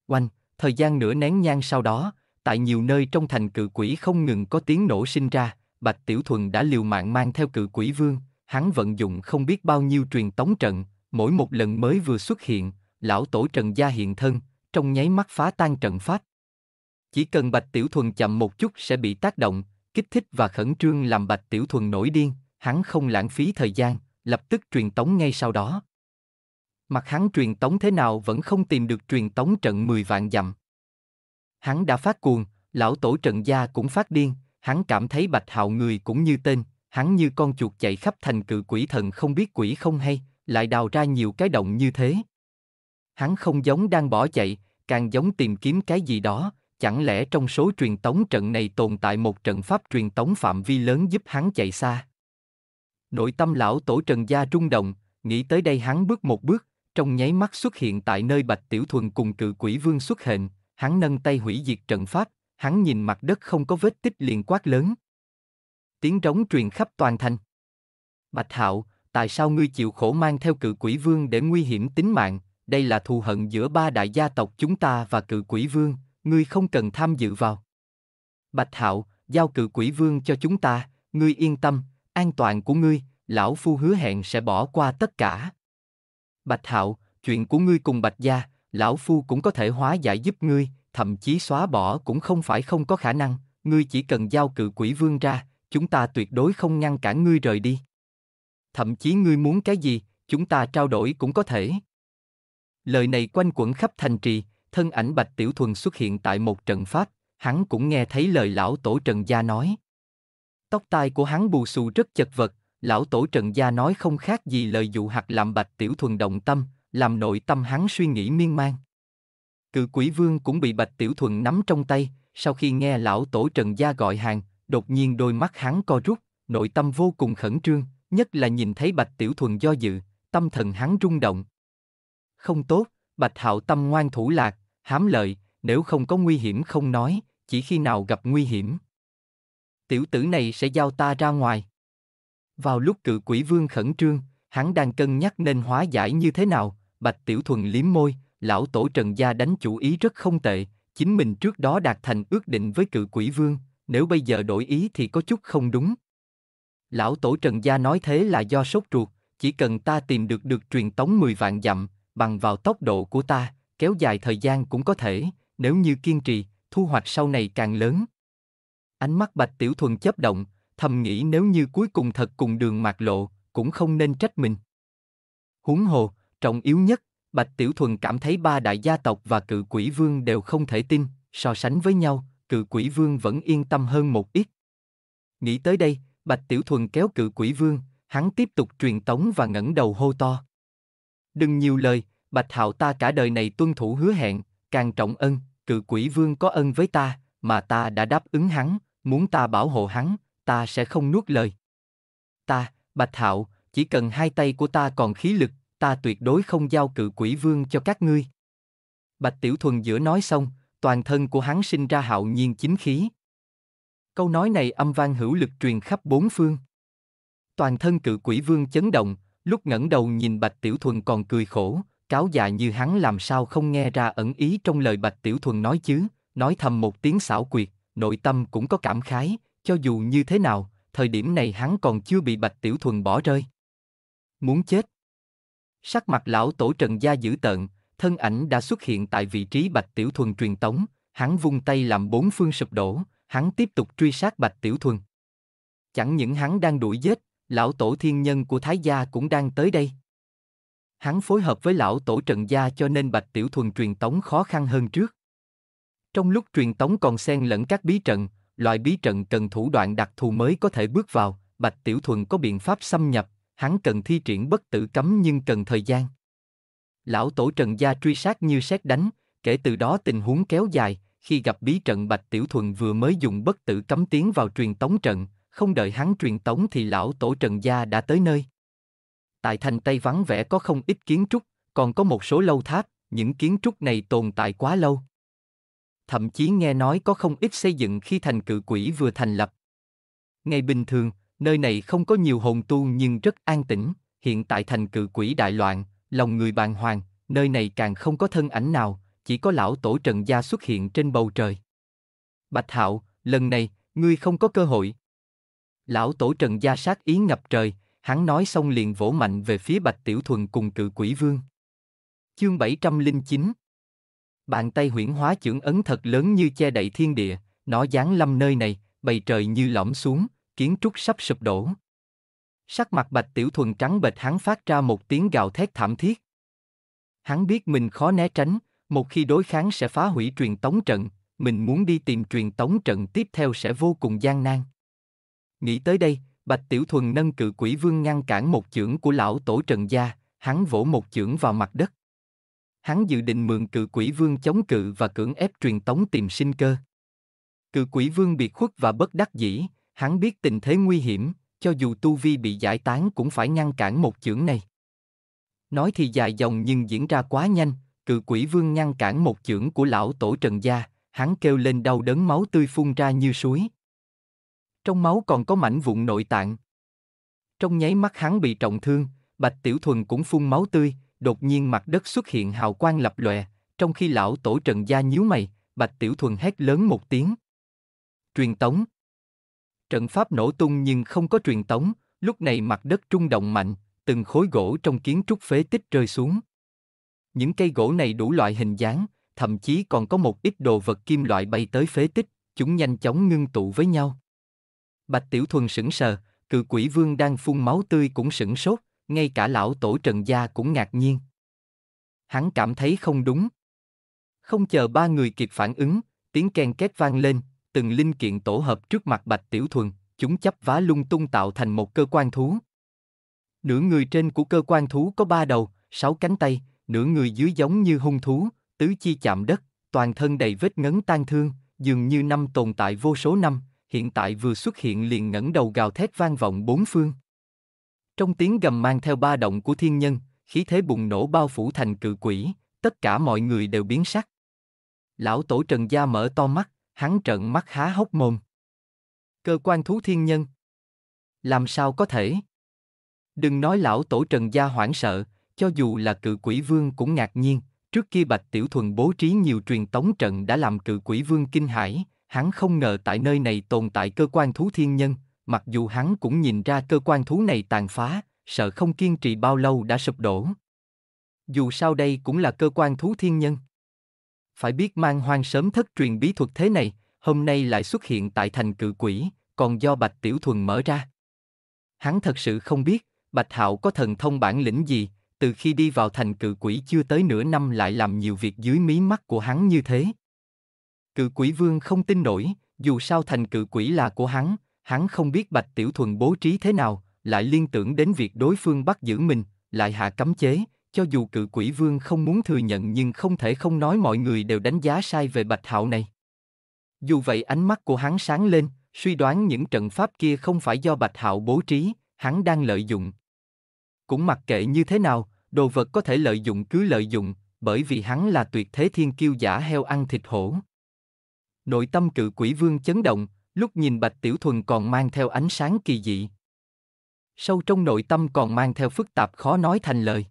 Oanh, thời gian nửa nén nhang sau đó, tại nhiều nơi trong thành cự quỷ không ngừng có tiếng nổ sinh ra, Bạch Tiểu Thuần đã liều mạng mang theo cự quỷ vương, hắn vận dụng không biết bao nhiêu truyền tống trận, mỗi một lần mới vừa xuất hiện, lão tổ Trần Gia hiện thân, trong nháy mắt phá tan trận pháp. Chỉ cần Bạch Tiểu Thuần chậm một chút sẽ bị tác động, kích thích và khẩn trương làm Bạch Tiểu Thuần nổi điên, hắn không lãng phí thời gian, lập tức truyền tống ngay sau đó. Mặt hắn truyền tống thế nào vẫn không tìm được truyền tống trận 10 vạn dặm. Hắn đã phát cuồng, lão tổ trận gia cũng phát điên, hắn cảm thấy bạch hạo người cũng như tên, hắn như con chuột chạy khắp thành cự quỷ thần không biết quỷ không hay, lại đào ra nhiều cái động như thế. Hắn không giống đang bỏ chạy, càng giống tìm kiếm cái gì đó, chẳng lẽ trong số truyền tống trận này tồn tại một trận pháp truyền tống phạm vi lớn giúp hắn chạy xa. Nội tâm lão tổ Trần Gia rung động, nghĩ tới đây hắn bước một bước, trong nháy mắt xuất hiện tại nơi Bạch Tiểu Thuần cùng cự quỷ vương xuất hiện, hắn nâng tay hủy diệt trận pháp, hắn nhìn mặt đất không có vết tích liền quát lớn. Tiếng trống truyền khắp toàn thành. Bạch Hạo, tại sao ngươi chịu khổ mang theo cự quỷ vương để nguy hiểm tính mạng, đây là thù hận giữa ba đại gia tộc chúng ta và cự quỷ vương, ngươi không cần tham dự vào. Bạch Hạo, giao cự quỷ vương cho chúng ta, ngươi yên tâm, an toàn của ngươi, lão phu hứa hẹn sẽ bỏ qua tất cả. Bạch Hạo, chuyện của ngươi cùng Bạch gia, lão phu cũng có thể hóa giải giúp ngươi, thậm chí xóa bỏ cũng không phải không có khả năng, ngươi chỉ cần giao cự quỷ vương ra, chúng ta tuyệt đối không ngăn cản ngươi rời đi. Thậm chí ngươi muốn cái gì, chúng ta trao đổi cũng có thể. Lời này quanh quẩn khắp thành trì, thân ảnh Bạch Tiểu Thuần xuất hiện tại một trận pháp, hắn cũng nghe thấy lời lão tổ Trần Gia nói. Tóc tai của hắn bù xù rất chật vật, lão tổ trần gia nói không khác gì lời dụ hạt làm bạch tiểu thuần động tâm, làm nội tâm hắn suy nghĩ miên man. Cự quỷ vương cũng bị bạch tiểu thuần nắm trong tay, sau khi nghe lão tổ trần gia gọi hàng, đột nhiên đôi mắt hắn co rút, nội tâm vô cùng khẩn trương, nhất là nhìn thấy bạch tiểu thuần do dự, tâm thần hắn rung động. Không tốt, bạch hạo tâm ngoan thủ lạc, hám lợi, nếu không có nguy hiểm không nói, chỉ khi nào gặp nguy hiểm. Tiểu tử này sẽ giao ta ra ngoài. Vào lúc cự quỷ vương khẩn trương, hắn đang cân nhắc nên hóa giải như thế nào, bạch tiểu thuần liếm môi, lão tổ trần gia đánh chủ ý rất không tệ, chính mình trước đó đạt thành ước định với cự quỷ vương, nếu bây giờ đổi ý thì có chút không đúng. Lão tổ trần gia nói thế là do sốt ruột, chỉ cần ta tìm được được truyền tống 10 vạn dặm, bằng vào tốc độ của ta, kéo dài thời gian cũng có thể, nếu như kiên trì, thu hoạch sau này càng lớn. Ánh mắt Bạch Tiểu Thuần chấp động, thầm nghĩ nếu như cuối cùng thật cùng đường mạc lộ, cũng không nên trách mình. Huống hồ, trọng yếu nhất, Bạch Tiểu Thuần cảm thấy ba đại gia tộc và cự quỷ vương đều không thể tin, so sánh với nhau, cự quỷ vương vẫn yên tâm hơn một ít. Nghĩ tới đây, Bạch Tiểu Thuần kéo cự quỷ vương, hắn tiếp tục truyền tống và ngẩng đầu hô to. Đừng nhiều lời, Bạch Hạo ta cả đời này tuân thủ hứa hẹn, càng trọng ân, cự quỷ vương có ân với ta, mà ta đã đáp ứng hắn, muốn ta bảo hộ hắn, ta sẽ không nuốt lời. Ta, Bạch Hạo, chỉ cần hai tay của ta còn khí lực, ta tuyệt đối không giao cự quỷ vương cho các ngươi. Bạch Tiểu Thuần giữa nói xong, toàn thân của hắn sinh ra hạo nhiên chính khí. Câu nói này âm vang hữu lực truyền khắp bốn phương. Toàn thân cự quỷ vương chấn động, lúc ngẩng đầu nhìn Bạch Tiểu Thuần còn cười khổ, cáo già như hắn làm sao không nghe ra ẩn ý trong lời Bạch Tiểu Thuần nói chứ, nói thầm một tiếng xảo quyệt, nội tâm cũng có cảm khái, cho dù như thế nào, thời điểm này hắn còn chưa bị Bạch Tiểu Thuần bỏ rơi. Muốn chết. Sắc mặt lão tổ Trần Gia dữ tợn, thân ảnh đã xuất hiện tại vị trí Bạch Tiểu Thuần truyền tống, hắn vung tay làm bốn phương sụp đổ, hắn tiếp tục truy sát Bạch Tiểu Thuần. Chẳng những hắn đang đuổi giết, lão tổ thiên nhân của Thái Gia cũng đang tới đây. Hắn phối hợp với lão tổ Trần Gia cho nên Bạch Tiểu Thuần truyền tống khó khăn hơn trước. Trong lúc truyền tống còn xen lẫn các bí trận, loại bí trận cần thủ đoạn đặc thù mới có thể bước vào, Bạch Tiểu Thuần có biện pháp xâm nhập, hắn cần thi triển bất tử cấm nhưng cần thời gian. Lão tổ Trần Gia truy sát như xét đánh, kể từ đó tình huống kéo dài, khi gặp bí trận Bạch Tiểu Thuần vừa mới dùng bất tử cấm tiến vào truyền tống trận, không đợi hắn truyền tống thì lão tổ Trần Gia đã tới nơi. Tại thành Tây vắng vẻ có không ít kiến trúc, còn có một số lâu tháp, những kiến trúc này tồn tại quá lâu thậm chí nghe nói có không ít xây dựng khi thành cự quỷ vừa thành lập. Ngày bình thường, nơi này không có nhiều hồn tu nhưng rất an tĩnh, hiện tại thành cự quỷ đại loạn, lòng người bàng hoàng, nơi này càng không có thân ảnh nào, chỉ có lão tổ trần gia xuất hiện trên bầu trời. Bạch Hạo, lần này, ngươi không có cơ hội. Lão tổ trần gia sát ý ngập trời, hắn nói xong liền vỗ mạnh về phía bạch tiểu thuần cùng cự quỷ vương. Chương 709, Bàn tay huyễn hóa chưởng ấn thật lớn như che đậy thiên địa, nó giáng lâm nơi này, bầy trời như lõm xuống, kiến trúc sắp sụp đổ. Sắc mặt bạch tiểu thuần trắng bệch hắn phát ra một tiếng gào thét thảm thiết. Hắn biết mình khó né tránh, một khi đối kháng sẽ phá hủy truyền tống trận, mình muốn đi tìm truyền tống trận tiếp theo sẽ vô cùng gian nan. Nghĩ tới đây, Bạch Tiểu Thuần nâng cự quỷ vương ngăn cản một chưởng của lão tổ Trần Gia, hắn vỗ một chưởng vào mặt đất hắn dự định mượn cự quỷ vương chống cự và cưỡng ép truyền tống tìm sinh cơ. Cự quỷ vương bị khuất và bất đắc dĩ, hắn biết tình thế nguy hiểm, cho dù tu vi bị giải tán cũng phải ngăn cản một chưởng này. Nói thì dài dòng nhưng diễn ra quá nhanh, cự quỷ vương ngăn cản một chưởng của lão tổ trần gia, hắn kêu lên đau đớn máu tươi phun ra như suối. Trong máu còn có mảnh vụn nội tạng. Trong nháy mắt hắn bị trọng thương, Bạch Tiểu Thuần cũng phun máu tươi, Đột nhiên mặt đất xuất hiện hào quang lập lòe, trong khi lão tổ trần gia nhíu mày, bạch tiểu thuần hét lớn một tiếng. Truyền tống. Trận pháp nổ tung nhưng không có truyền tống, lúc này mặt đất trung động mạnh, từng khối gỗ trong kiến trúc phế tích rơi xuống. Những cây gỗ này đủ loại hình dáng, thậm chí còn có một ít đồ vật kim loại bay tới phế tích, chúng nhanh chóng ngưng tụ với nhau. Bạch Tiểu Thuần sững sờ, cự quỷ vương đang phun máu tươi cũng sững sốt, ngay cả lão tổ trần gia cũng ngạc nhiên. Hắn cảm thấy không đúng. Không chờ ba người kịp phản ứng, tiếng ken két vang lên, từng linh kiện tổ hợp trước mặt Bạch Tiểu Thuần, chúng chấp vá lung tung tạo thành một cơ quan thú. Nửa người trên của cơ quan thú có ba đầu, sáu cánh tay, nửa người dưới giống như hung thú, tứ chi chạm đất, toàn thân đầy vết ngấn tan thương, dường như năm tồn tại vô số năm, hiện tại vừa xuất hiện liền ngẩng đầu gào thét vang vọng bốn phương. Trong tiếng gầm mang theo ba động của thiên nhân, khí thế bùng nổ bao phủ thành cự quỷ, tất cả mọi người đều biến sắc. Lão tổ Trần Gia mở to mắt, hắn trợn mắt há hốc mồm. Cơ quan thú thiên nhân. Làm sao có thể? Đừng nói lão tổ Trần Gia hoảng sợ, cho dù là cự quỷ vương cũng ngạc nhiên, trước kia Bạch Tiểu Thuần bố trí nhiều truyền tống trận đã làm cự quỷ vương kinh hãi, hắn không ngờ tại nơi này tồn tại cơ quan thú thiên nhân, mặc dù hắn cũng nhìn ra cơ quan thú này tàn phá, sợ không kiên trì bao lâu đã sụp đổ. Dù sao đây cũng là cơ quan thú thiên nhân. Phải biết mang hoang sớm thất truyền bí thuật thế này, hôm nay lại xuất hiện tại thành cự quỷ, còn do Bạch Tiểu Thuần mở ra. Hắn thật sự không biết, Bạch Hạo có thần thông bản lĩnh gì, từ khi đi vào thành cự quỷ chưa tới nửa năm lại làm nhiều việc dưới mí mắt của hắn như thế. Cự quỷ vương không tin nổi, dù sao thành cự quỷ là của hắn, hắn không biết Bạch Tiểu Thuần bố trí thế nào, lại liên tưởng đến việc đối phương bắt giữ mình, lại hạ cấm chế, cho dù cự quỷ vương không muốn thừa nhận nhưng không thể không nói mọi người đều đánh giá sai về Bạch Hạo này. Dù vậy ánh mắt của hắn sáng lên, suy đoán những trận pháp kia không phải do Bạch Hạo bố trí, hắn đang lợi dụng. Cũng mặc kệ như thế nào, đồ vật có thể lợi dụng cứ lợi dụng, bởi vì hắn là tuyệt thế thiên kiêu giả heo ăn thịt hổ. Nội tâm cự quỷ vương chấn động, lúc nhìn Bạch Tiểu Thuần còn mang theo ánh sáng kỳ dị. Sâu trong nội tâm còn mang theo phức tạp khó nói thành lời.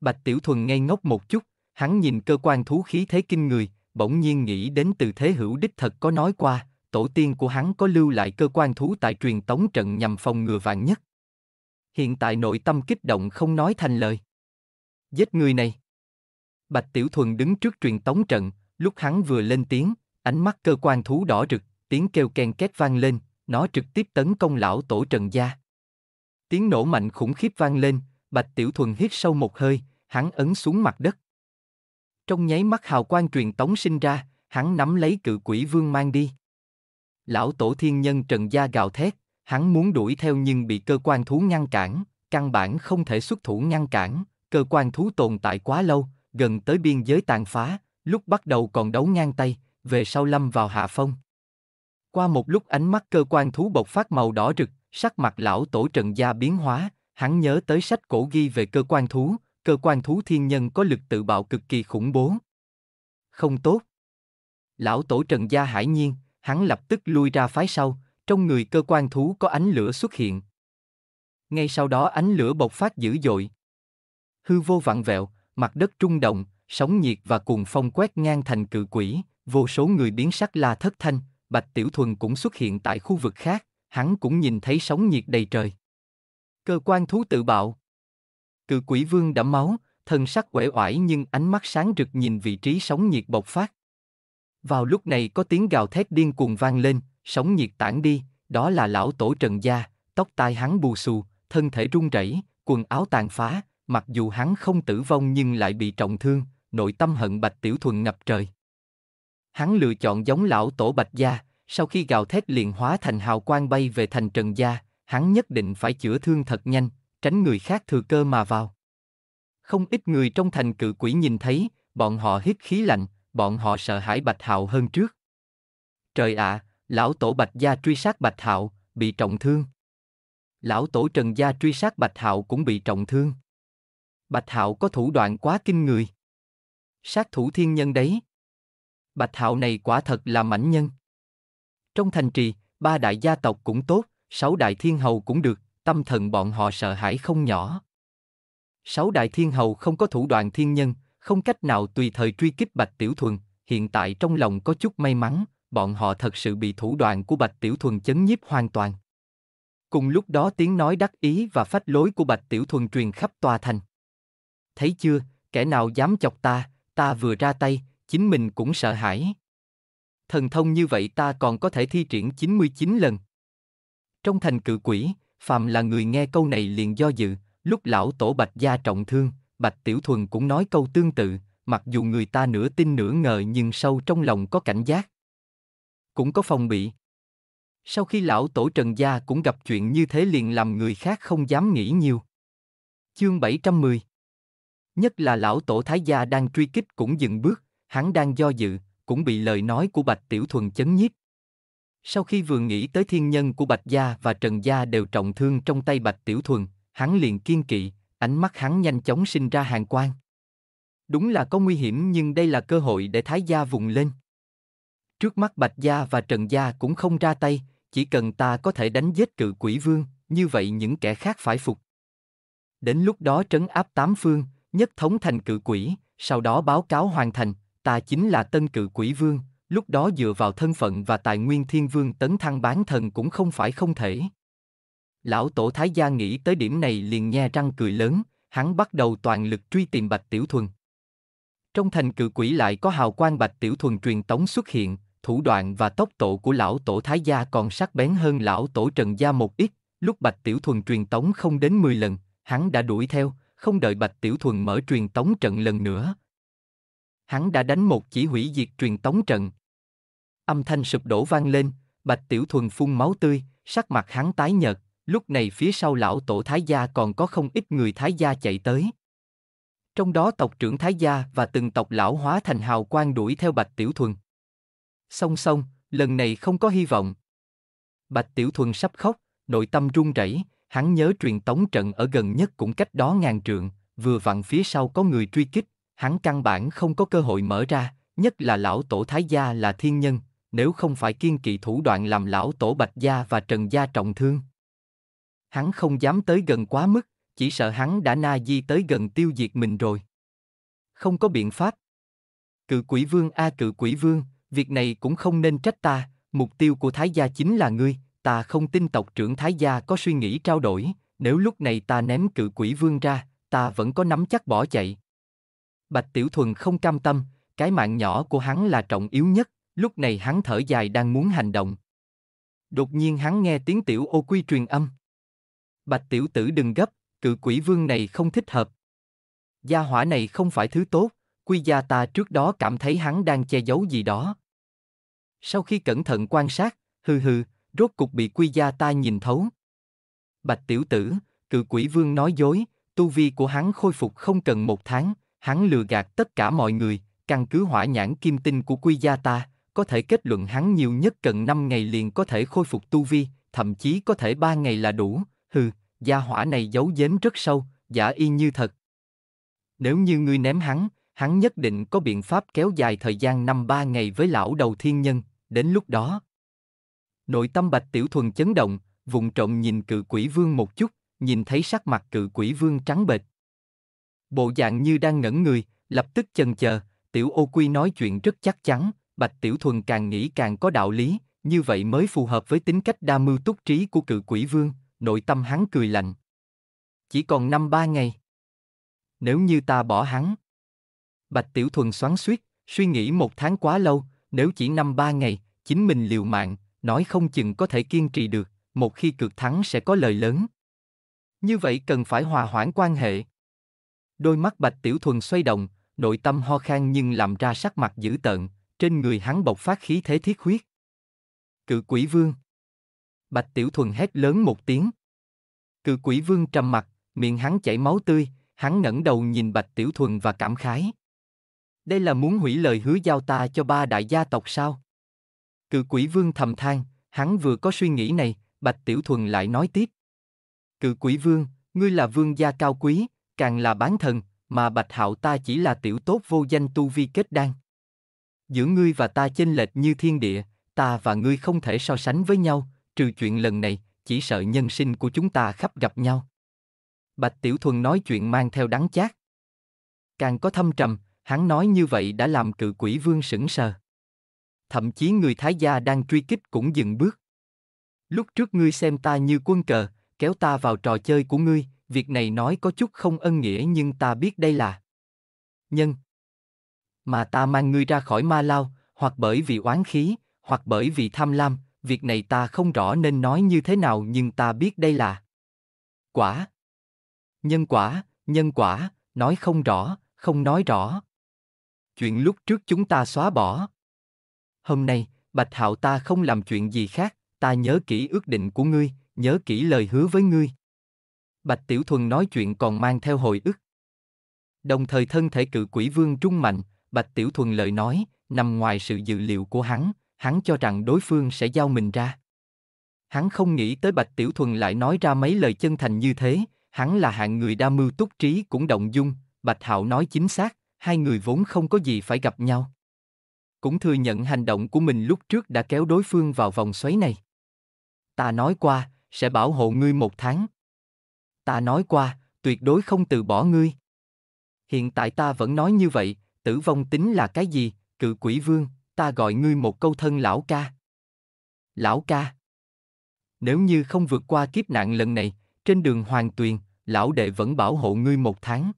Bạch Tiểu Thuần ngây ngốc một chút, hắn nhìn cơ quan thú khí thế kinh người, bỗng nhiên nghĩ đến từ thế hữu đích thật có nói qua, tổ tiên của hắn có lưu lại cơ quan thú tại truyền tống trận nhằm phòng ngừa vạn nhất. Hiện tại nội tâm kích động không nói thành lời. Giết người này. Bạch Tiểu Thuần đứng trước truyền tống trận, lúc hắn vừa lên tiếng, ánh mắt cơ quan thú đỏ rực, tiếng kêu ken két vang lên, nó trực tiếp tấn công lão tổ Trần Gia. Tiếng nổ mạnh khủng khiếp vang lên, Bạch Tiểu Thuần hít sâu một hơi, hắn ấn xuống mặt đất. Trong nháy mắt hào quang truyền tống sinh ra, hắn nắm lấy cự quỷ vương mang đi. Lão tổ thiên nhân Trần Gia gào thét, hắn muốn đuổi theo nhưng bị cơ quan thú ngăn cản, căn bản không thể xuất thủ ngăn cản, cơ quan thú tồn tại quá lâu, gần tới biên giới tàn phá, lúc bắt đầu còn đấu ngang tay, về sau lâm vào hạ phong. Qua một lúc ánh mắt cơ quan thú bộc phát màu đỏ rực, sắc mặt lão tổ trần gia biến hóa, hắn nhớ tới sách cổ ghi về cơ quan thú, cơ quan thú thiên nhân có lực tự bạo cực kỳ khủng bố. Không tốt. Lão tổ trần gia hải nhiên, hắn lập tức lui ra phái sau, trong người cơ quan thú có ánh lửa xuất hiện. Ngay sau đó ánh lửa bộc phát dữ dội. Hư vô vặn vẹo, mặt đất trung động, sóng nhiệt và cuồng phong quét ngang thành cự quỷ, vô số người biến sắc la thất thanh, Bạch Tiểu Thuần cũng xuất hiện tại khu vực khác, hắn cũng nhìn thấy sóng nhiệt đầy trời. Cơ quan thú tự bạo. Cự quỷ vương đã máu, thân sắc uể oải nhưng ánh mắt sáng rực nhìn vị trí sóng nhiệt bộc phát. Vào lúc này có tiếng gào thét điên cuồng vang lên, sóng nhiệt tản đi, đó là lão tổ Trần Gia, tóc tai hắn bù xù, thân thể run rẩy, quần áo tàn phá, mặc dù hắn không tử vong nhưng lại bị trọng thương, nội tâm hận Bạch Tiểu Thuần ngập trời. Hắn lựa chọn giống lão tổ Bạch Gia, sau khi gào thét liền hóa thành hào quang bay về thành Trần Gia, hắn nhất định phải chữa thương thật nhanh, tránh người khác thừa cơ mà vào. Không ít người trong thành cự quỷ nhìn thấy, bọn họ hít khí lạnh, bọn họ sợ hãi Bạch Hạo hơn trước. Trời ạ, à, lão tổ Bạch Gia truy sát Bạch Hạo, bị trọng thương. Lão tổ Trần Gia truy sát Bạch Hạo cũng bị trọng thương. Bạch Hạo có thủ đoạn quá kinh người. Sát thủ thiên nhân đấy. Bạch Hạo này quả thật là mãnh nhân. Trong thành trì, ba đại gia tộc cũng tốt, sáu đại thiên hầu cũng được, tâm thần bọn họ sợ hãi không nhỏ. Sáu đại thiên hầu không có thủ đoạn thiên nhân, không cách nào tùy thời truy kích Bạch Tiểu Thuần, hiện tại trong lòng có chút may mắn, bọn họ thật sự bị thủ đoạn của Bạch Tiểu Thuần chấn nhiếp hoàn toàn. Cùng lúc đó tiếng nói đắc ý và phách lối của Bạch Tiểu Thuần truyền khắp tòa thành. Thấy chưa, kẻ nào dám chọc ta, ta vừa ra tay, chính mình cũng sợ hãi. Thần thông như vậy ta còn có thể thi triển 99 lần. Trong thành cự quỷ, phạm là người nghe câu này liền do dự, lúc lão tổ Bạch Gia trọng thương, Bạch Tiểu Thuần cũng nói câu tương tự, mặc dù người ta nửa tin nửa ngờ nhưng sâu trong lòng có cảnh giác. Cũng có phòng bị. Sau khi lão tổ Trần Gia cũng gặp chuyện như thế liền làm người khác không dám nghĩ nhiều. Chương 710 Nhất là lão tổ Thái Gia đang truy kích cũng dừng bước, hắn đang do dự, cũng bị lời nói của Bạch Tiểu Thuần chấn nhiếp. Sau khi vừa nghĩ tới thiên nhân của Bạch Gia và Trần Gia đều trọng thương trong tay Bạch Tiểu Thuần, hắn liền kiên kỵ, ánh mắt hắn nhanh chóng sinh ra hàng quan. Đúng là có nguy hiểm nhưng đây là cơ hội để Thái Gia vùng lên. Trước mắt Bạch Gia và Trần Gia cũng không ra tay, chỉ cần ta có thể đánh giết cự quỷ vương, như vậy những kẻ khác phải phục. Đến lúc đó trấn áp tám phương, nhất thống thành cự quỷ, sau đó báo cáo hoàn thành, ta chính là tân cự quỷ vương, lúc đó dựa vào thân phận và tài nguyên thiên vương tấn thăng bán thần cũng không phải không thể. Lão tổ Thái Gia nghĩ tới điểm này liền nhe răng cười lớn, hắn bắt đầu toàn lực truy tìm Bạch Tiểu Thuần. Trong thành cự quỷ lại có hào quang Bạch Tiểu Thuần truyền tống xuất hiện, thủ đoạn và tốc độ của lão tổ Thái Gia còn sắc bén hơn lão tổ Trần Gia một ít, lúc Bạch Tiểu Thuần truyền tống không đến 10 lần, hắn đã đuổi theo, không đợi Bạch Tiểu Thuần mở truyền tống trận lần nữa, hắn đã đánh một chỉ hủy diệt truyền tống trận. Âm thanh sụp đổ vang lên, Bạch Tiểu Thuần phun máu tươi, sắc mặt hắn tái nhợt, lúc này phía sau lão tổ Thái Gia còn có không ít người Thái Gia chạy tới. Trong đó tộc trưởng Thái Gia và từng tộc lão hóa thành hào quang đuổi theo Bạch Tiểu Thuần. Song song, lần này không có hy vọng. Bạch Tiểu Thuần sắp khóc, nội tâm run rẩy, hắn nhớ truyền tống trận ở gần nhất cũng cách đó ngàn trượng, vừa vặn phía sau có người truy kích, hắn căn bản không có cơ hội mở ra, nhất là lão tổ Thái Gia là thiên nhân, nếu không phải kiên kỵ thủ đoạn làm lão tổ Bạch Gia và Trần Gia trọng thương. Hắn không dám tới gần quá mức, chỉ sợ hắn đã na di tới gần tiêu diệt mình rồi. Không có biện pháp. Cự quỷ vương a cự quỷ vương, việc này cũng không nên trách ta, mục tiêu của Thái Gia chính là ngươi, ta không tin tộc trưởng Thái Gia có suy nghĩ trao đổi, nếu lúc này ta ném cự quỷ vương ra, ta vẫn có nắm chắc bỏ chạy. Bạch Tiểu Thuần không cam tâm, cái mạng nhỏ của hắn là trọng yếu nhất, lúc này hắn thở dài đang muốn hành động. Đột nhiên hắn nghe tiếng tiểu ô quy truyền âm. Bạch Tiểu Tử đừng gấp, cự quỷ vương này không thích hợp. Gia hỏa này không phải thứ tốt, quy gia ta trước đó cảm thấy hắn đang che giấu gì đó. Sau khi cẩn thận quan sát, hừ hừ, rốt cục bị quy gia ta nhìn thấu. Bạch Tiểu Tử, cự quỷ vương nói dối, tu vi của hắn khôi phục không cần một tháng, hắn lừa gạt tất cả mọi người, căn cứ hỏa nhãn kim tinh của quy gia ta, có thể kết luận hắn nhiều nhất cần 5 ngày liền có thể khôi phục tu vi, thậm chí có thể 3 ngày là đủ, hừ, gia hỏa này giấu giếm rất sâu, giả y như thật. Nếu như ngươi ném hắn, hắn nhất định có biện pháp kéo dài thời gian năm ba ngày với lão đầu thiên nhân, đến lúc đó. Nội tâm bạch tiểu thuần chấn động, vùng trộm nhìn cự quỷ vương một chút, nhìn thấy sắc mặt cự quỷ vương trắng bệch, bộ dạng như đang ngẩn người, lập tức chần chờ, tiểu ô quy nói chuyện rất chắc chắn, bạch tiểu thuần càng nghĩ càng có đạo lý, như vậy mới phù hợp với tính cách đa mưu túc trí của cự quỷ vương, nội tâm hắn cười lạnh. Chỉ còn năm ba ngày. Nếu như ta bỏ hắn. Bạch Tiểu Thuần xoắn suýt, suy nghĩ một tháng quá lâu, nếu chỉ năm ba ngày, chính mình liều mạng, nói không chừng có thể kiên trì được, một khi cực thắng sẽ có lời lớn. Như vậy cần phải hòa hoãn quan hệ. Đôi mắt Bạch Tiểu Thuần xoay động, nội tâm ho khan nhưng làm ra sắc mặt dữ tợn, trên người hắn bộc phát khí thế thiết huyết. Cự quỷ vương. Bạch Tiểu Thuần hét lớn một tiếng. Cự quỷ vương trầm mặt, miệng hắn chảy máu tươi, hắn ngẩng đầu nhìn Bạch Tiểu Thuần và cảm khái. Đây là muốn hủy lời hứa giao ta cho ba đại gia tộc sao? Cự quỷ vương thầm than, hắn vừa có suy nghĩ này, Bạch Tiểu Thuần lại nói tiếp. Cự quỷ vương, ngươi là vương gia cao quý, càng là bán thần, mà Bạch Hạo ta chỉ là tiểu tốt vô danh tu vi kết đan. Giữa ngươi và ta chênh lệch như thiên địa, ta và ngươi không thể so sánh với nhau, trừ chuyện lần này, chỉ sợ nhân sinh của chúng ta khắp gặp nhau. Bạch Tiểu Thuần nói chuyện mang theo đắng chát. Càng có thâm trầm, hắn nói như vậy đã làm cự quỷ vương sững sờ. Thậm chí người Thái gia đang truy kích cũng dừng bước. Lúc trước ngươi xem ta như quân cờ, kéo ta vào trò chơi của ngươi, việc này nói có chút không ân nghĩa nhưng ta biết đây là nhân mà ta mang ngươi ra khỏi ma lao hoặc bởi vì oán khí hoặc bởi vì tham lam việc này ta không rõ nên nói như thế nào nhưng ta biết đây là quả nhân quả nhân quả nói không rõ không nói rõ chuyện lúc trước chúng ta xóa bỏ hôm nay bạch hạo ta không làm chuyện gì khác ta nhớ kỹ ước định của ngươi nhớ kỹ lời hứa với ngươi Bạch Tiểu Thuần nói chuyện còn mang theo hồi ức. Đồng thời thân thể cự quỷ vương trung mạnh, Bạch Tiểu Thuần lời nói, nằm ngoài sự dự liệu của hắn, hắn cho rằng đối phương sẽ giao mình ra. Hắn không nghĩ tới Bạch Tiểu Thuần lại nói ra mấy lời chân thành như thế, hắn là hạng người đa mưu túc trí cũng động dung, Bạch Hạo nói chính xác, hai người vốn không có gì phải gặp nhau. Cũng thừa nhận hành động của mình lúc trước đã kéo đối phương vào vòng xoáy này. Ta nói qua, sẽ bảo hộ ngươi một tháng, ta nói qua, tuyệt đối không từ bỏ ngươi. Hiện tại ta vẫn nói như vậy, tử vong tính là cái gì, cự quỷ vương, ta gọi ngươi một câu thân lão ca. Lão ca. Nếu như không vượt qua kiếp nạn lần này, trên đường hoàng tuyền, lão đệ vẫn bảo hộ ngươi một tháng.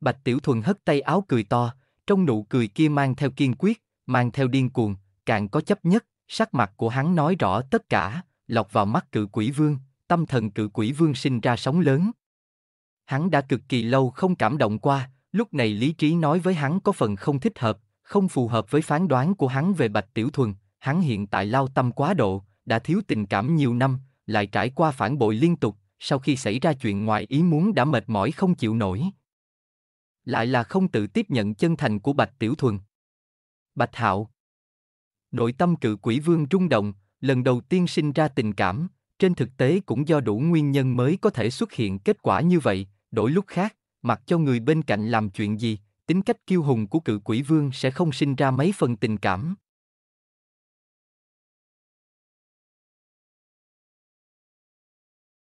Bạch Tiểu Thuần hất tay áo cười to, trong nụ cười kia mang theo kiên quyết, mang theo điên cuồng, càng có chấp nhất, sắc mặt của hắn nói rõ tất cả, lọc vào mắt cự quỷ vương, tâm thần cự quỷ vương sinh ra sóng lớn. Hắn đã cực kỳ lâu không cảm động qua, lúc này lý trí nói với hắn có phần không thích hợp, không phù hợp với phán đoán của hắn về Bạch Tiểu Thuần, hắn hiện tại lao tâm quá độ, đã thiếu tình cảm nhiều năm, lại trải qua phản bội liên tục, sau khi xảy ra chuyện ngoài ý muốn đã mệt mỏi không chịu nổi. Lại là không tự tiếp nhận chân thành của Bạch Tiểu Thuần. Bạch Hạo Nội tâm cự quỷ vương rung động, lần đầu tiên sinh ra tình cảm, trên thực tế cũng do đủ nguyên nhân mới có thể xuất hiện kết quả như vậy, đổi lúc khác, mặc cho người bên cạnh làm chuyện gì, tính cách kiêu hùng của cự quỷ vương sẽ không sinh ra mấy phần tình cảm.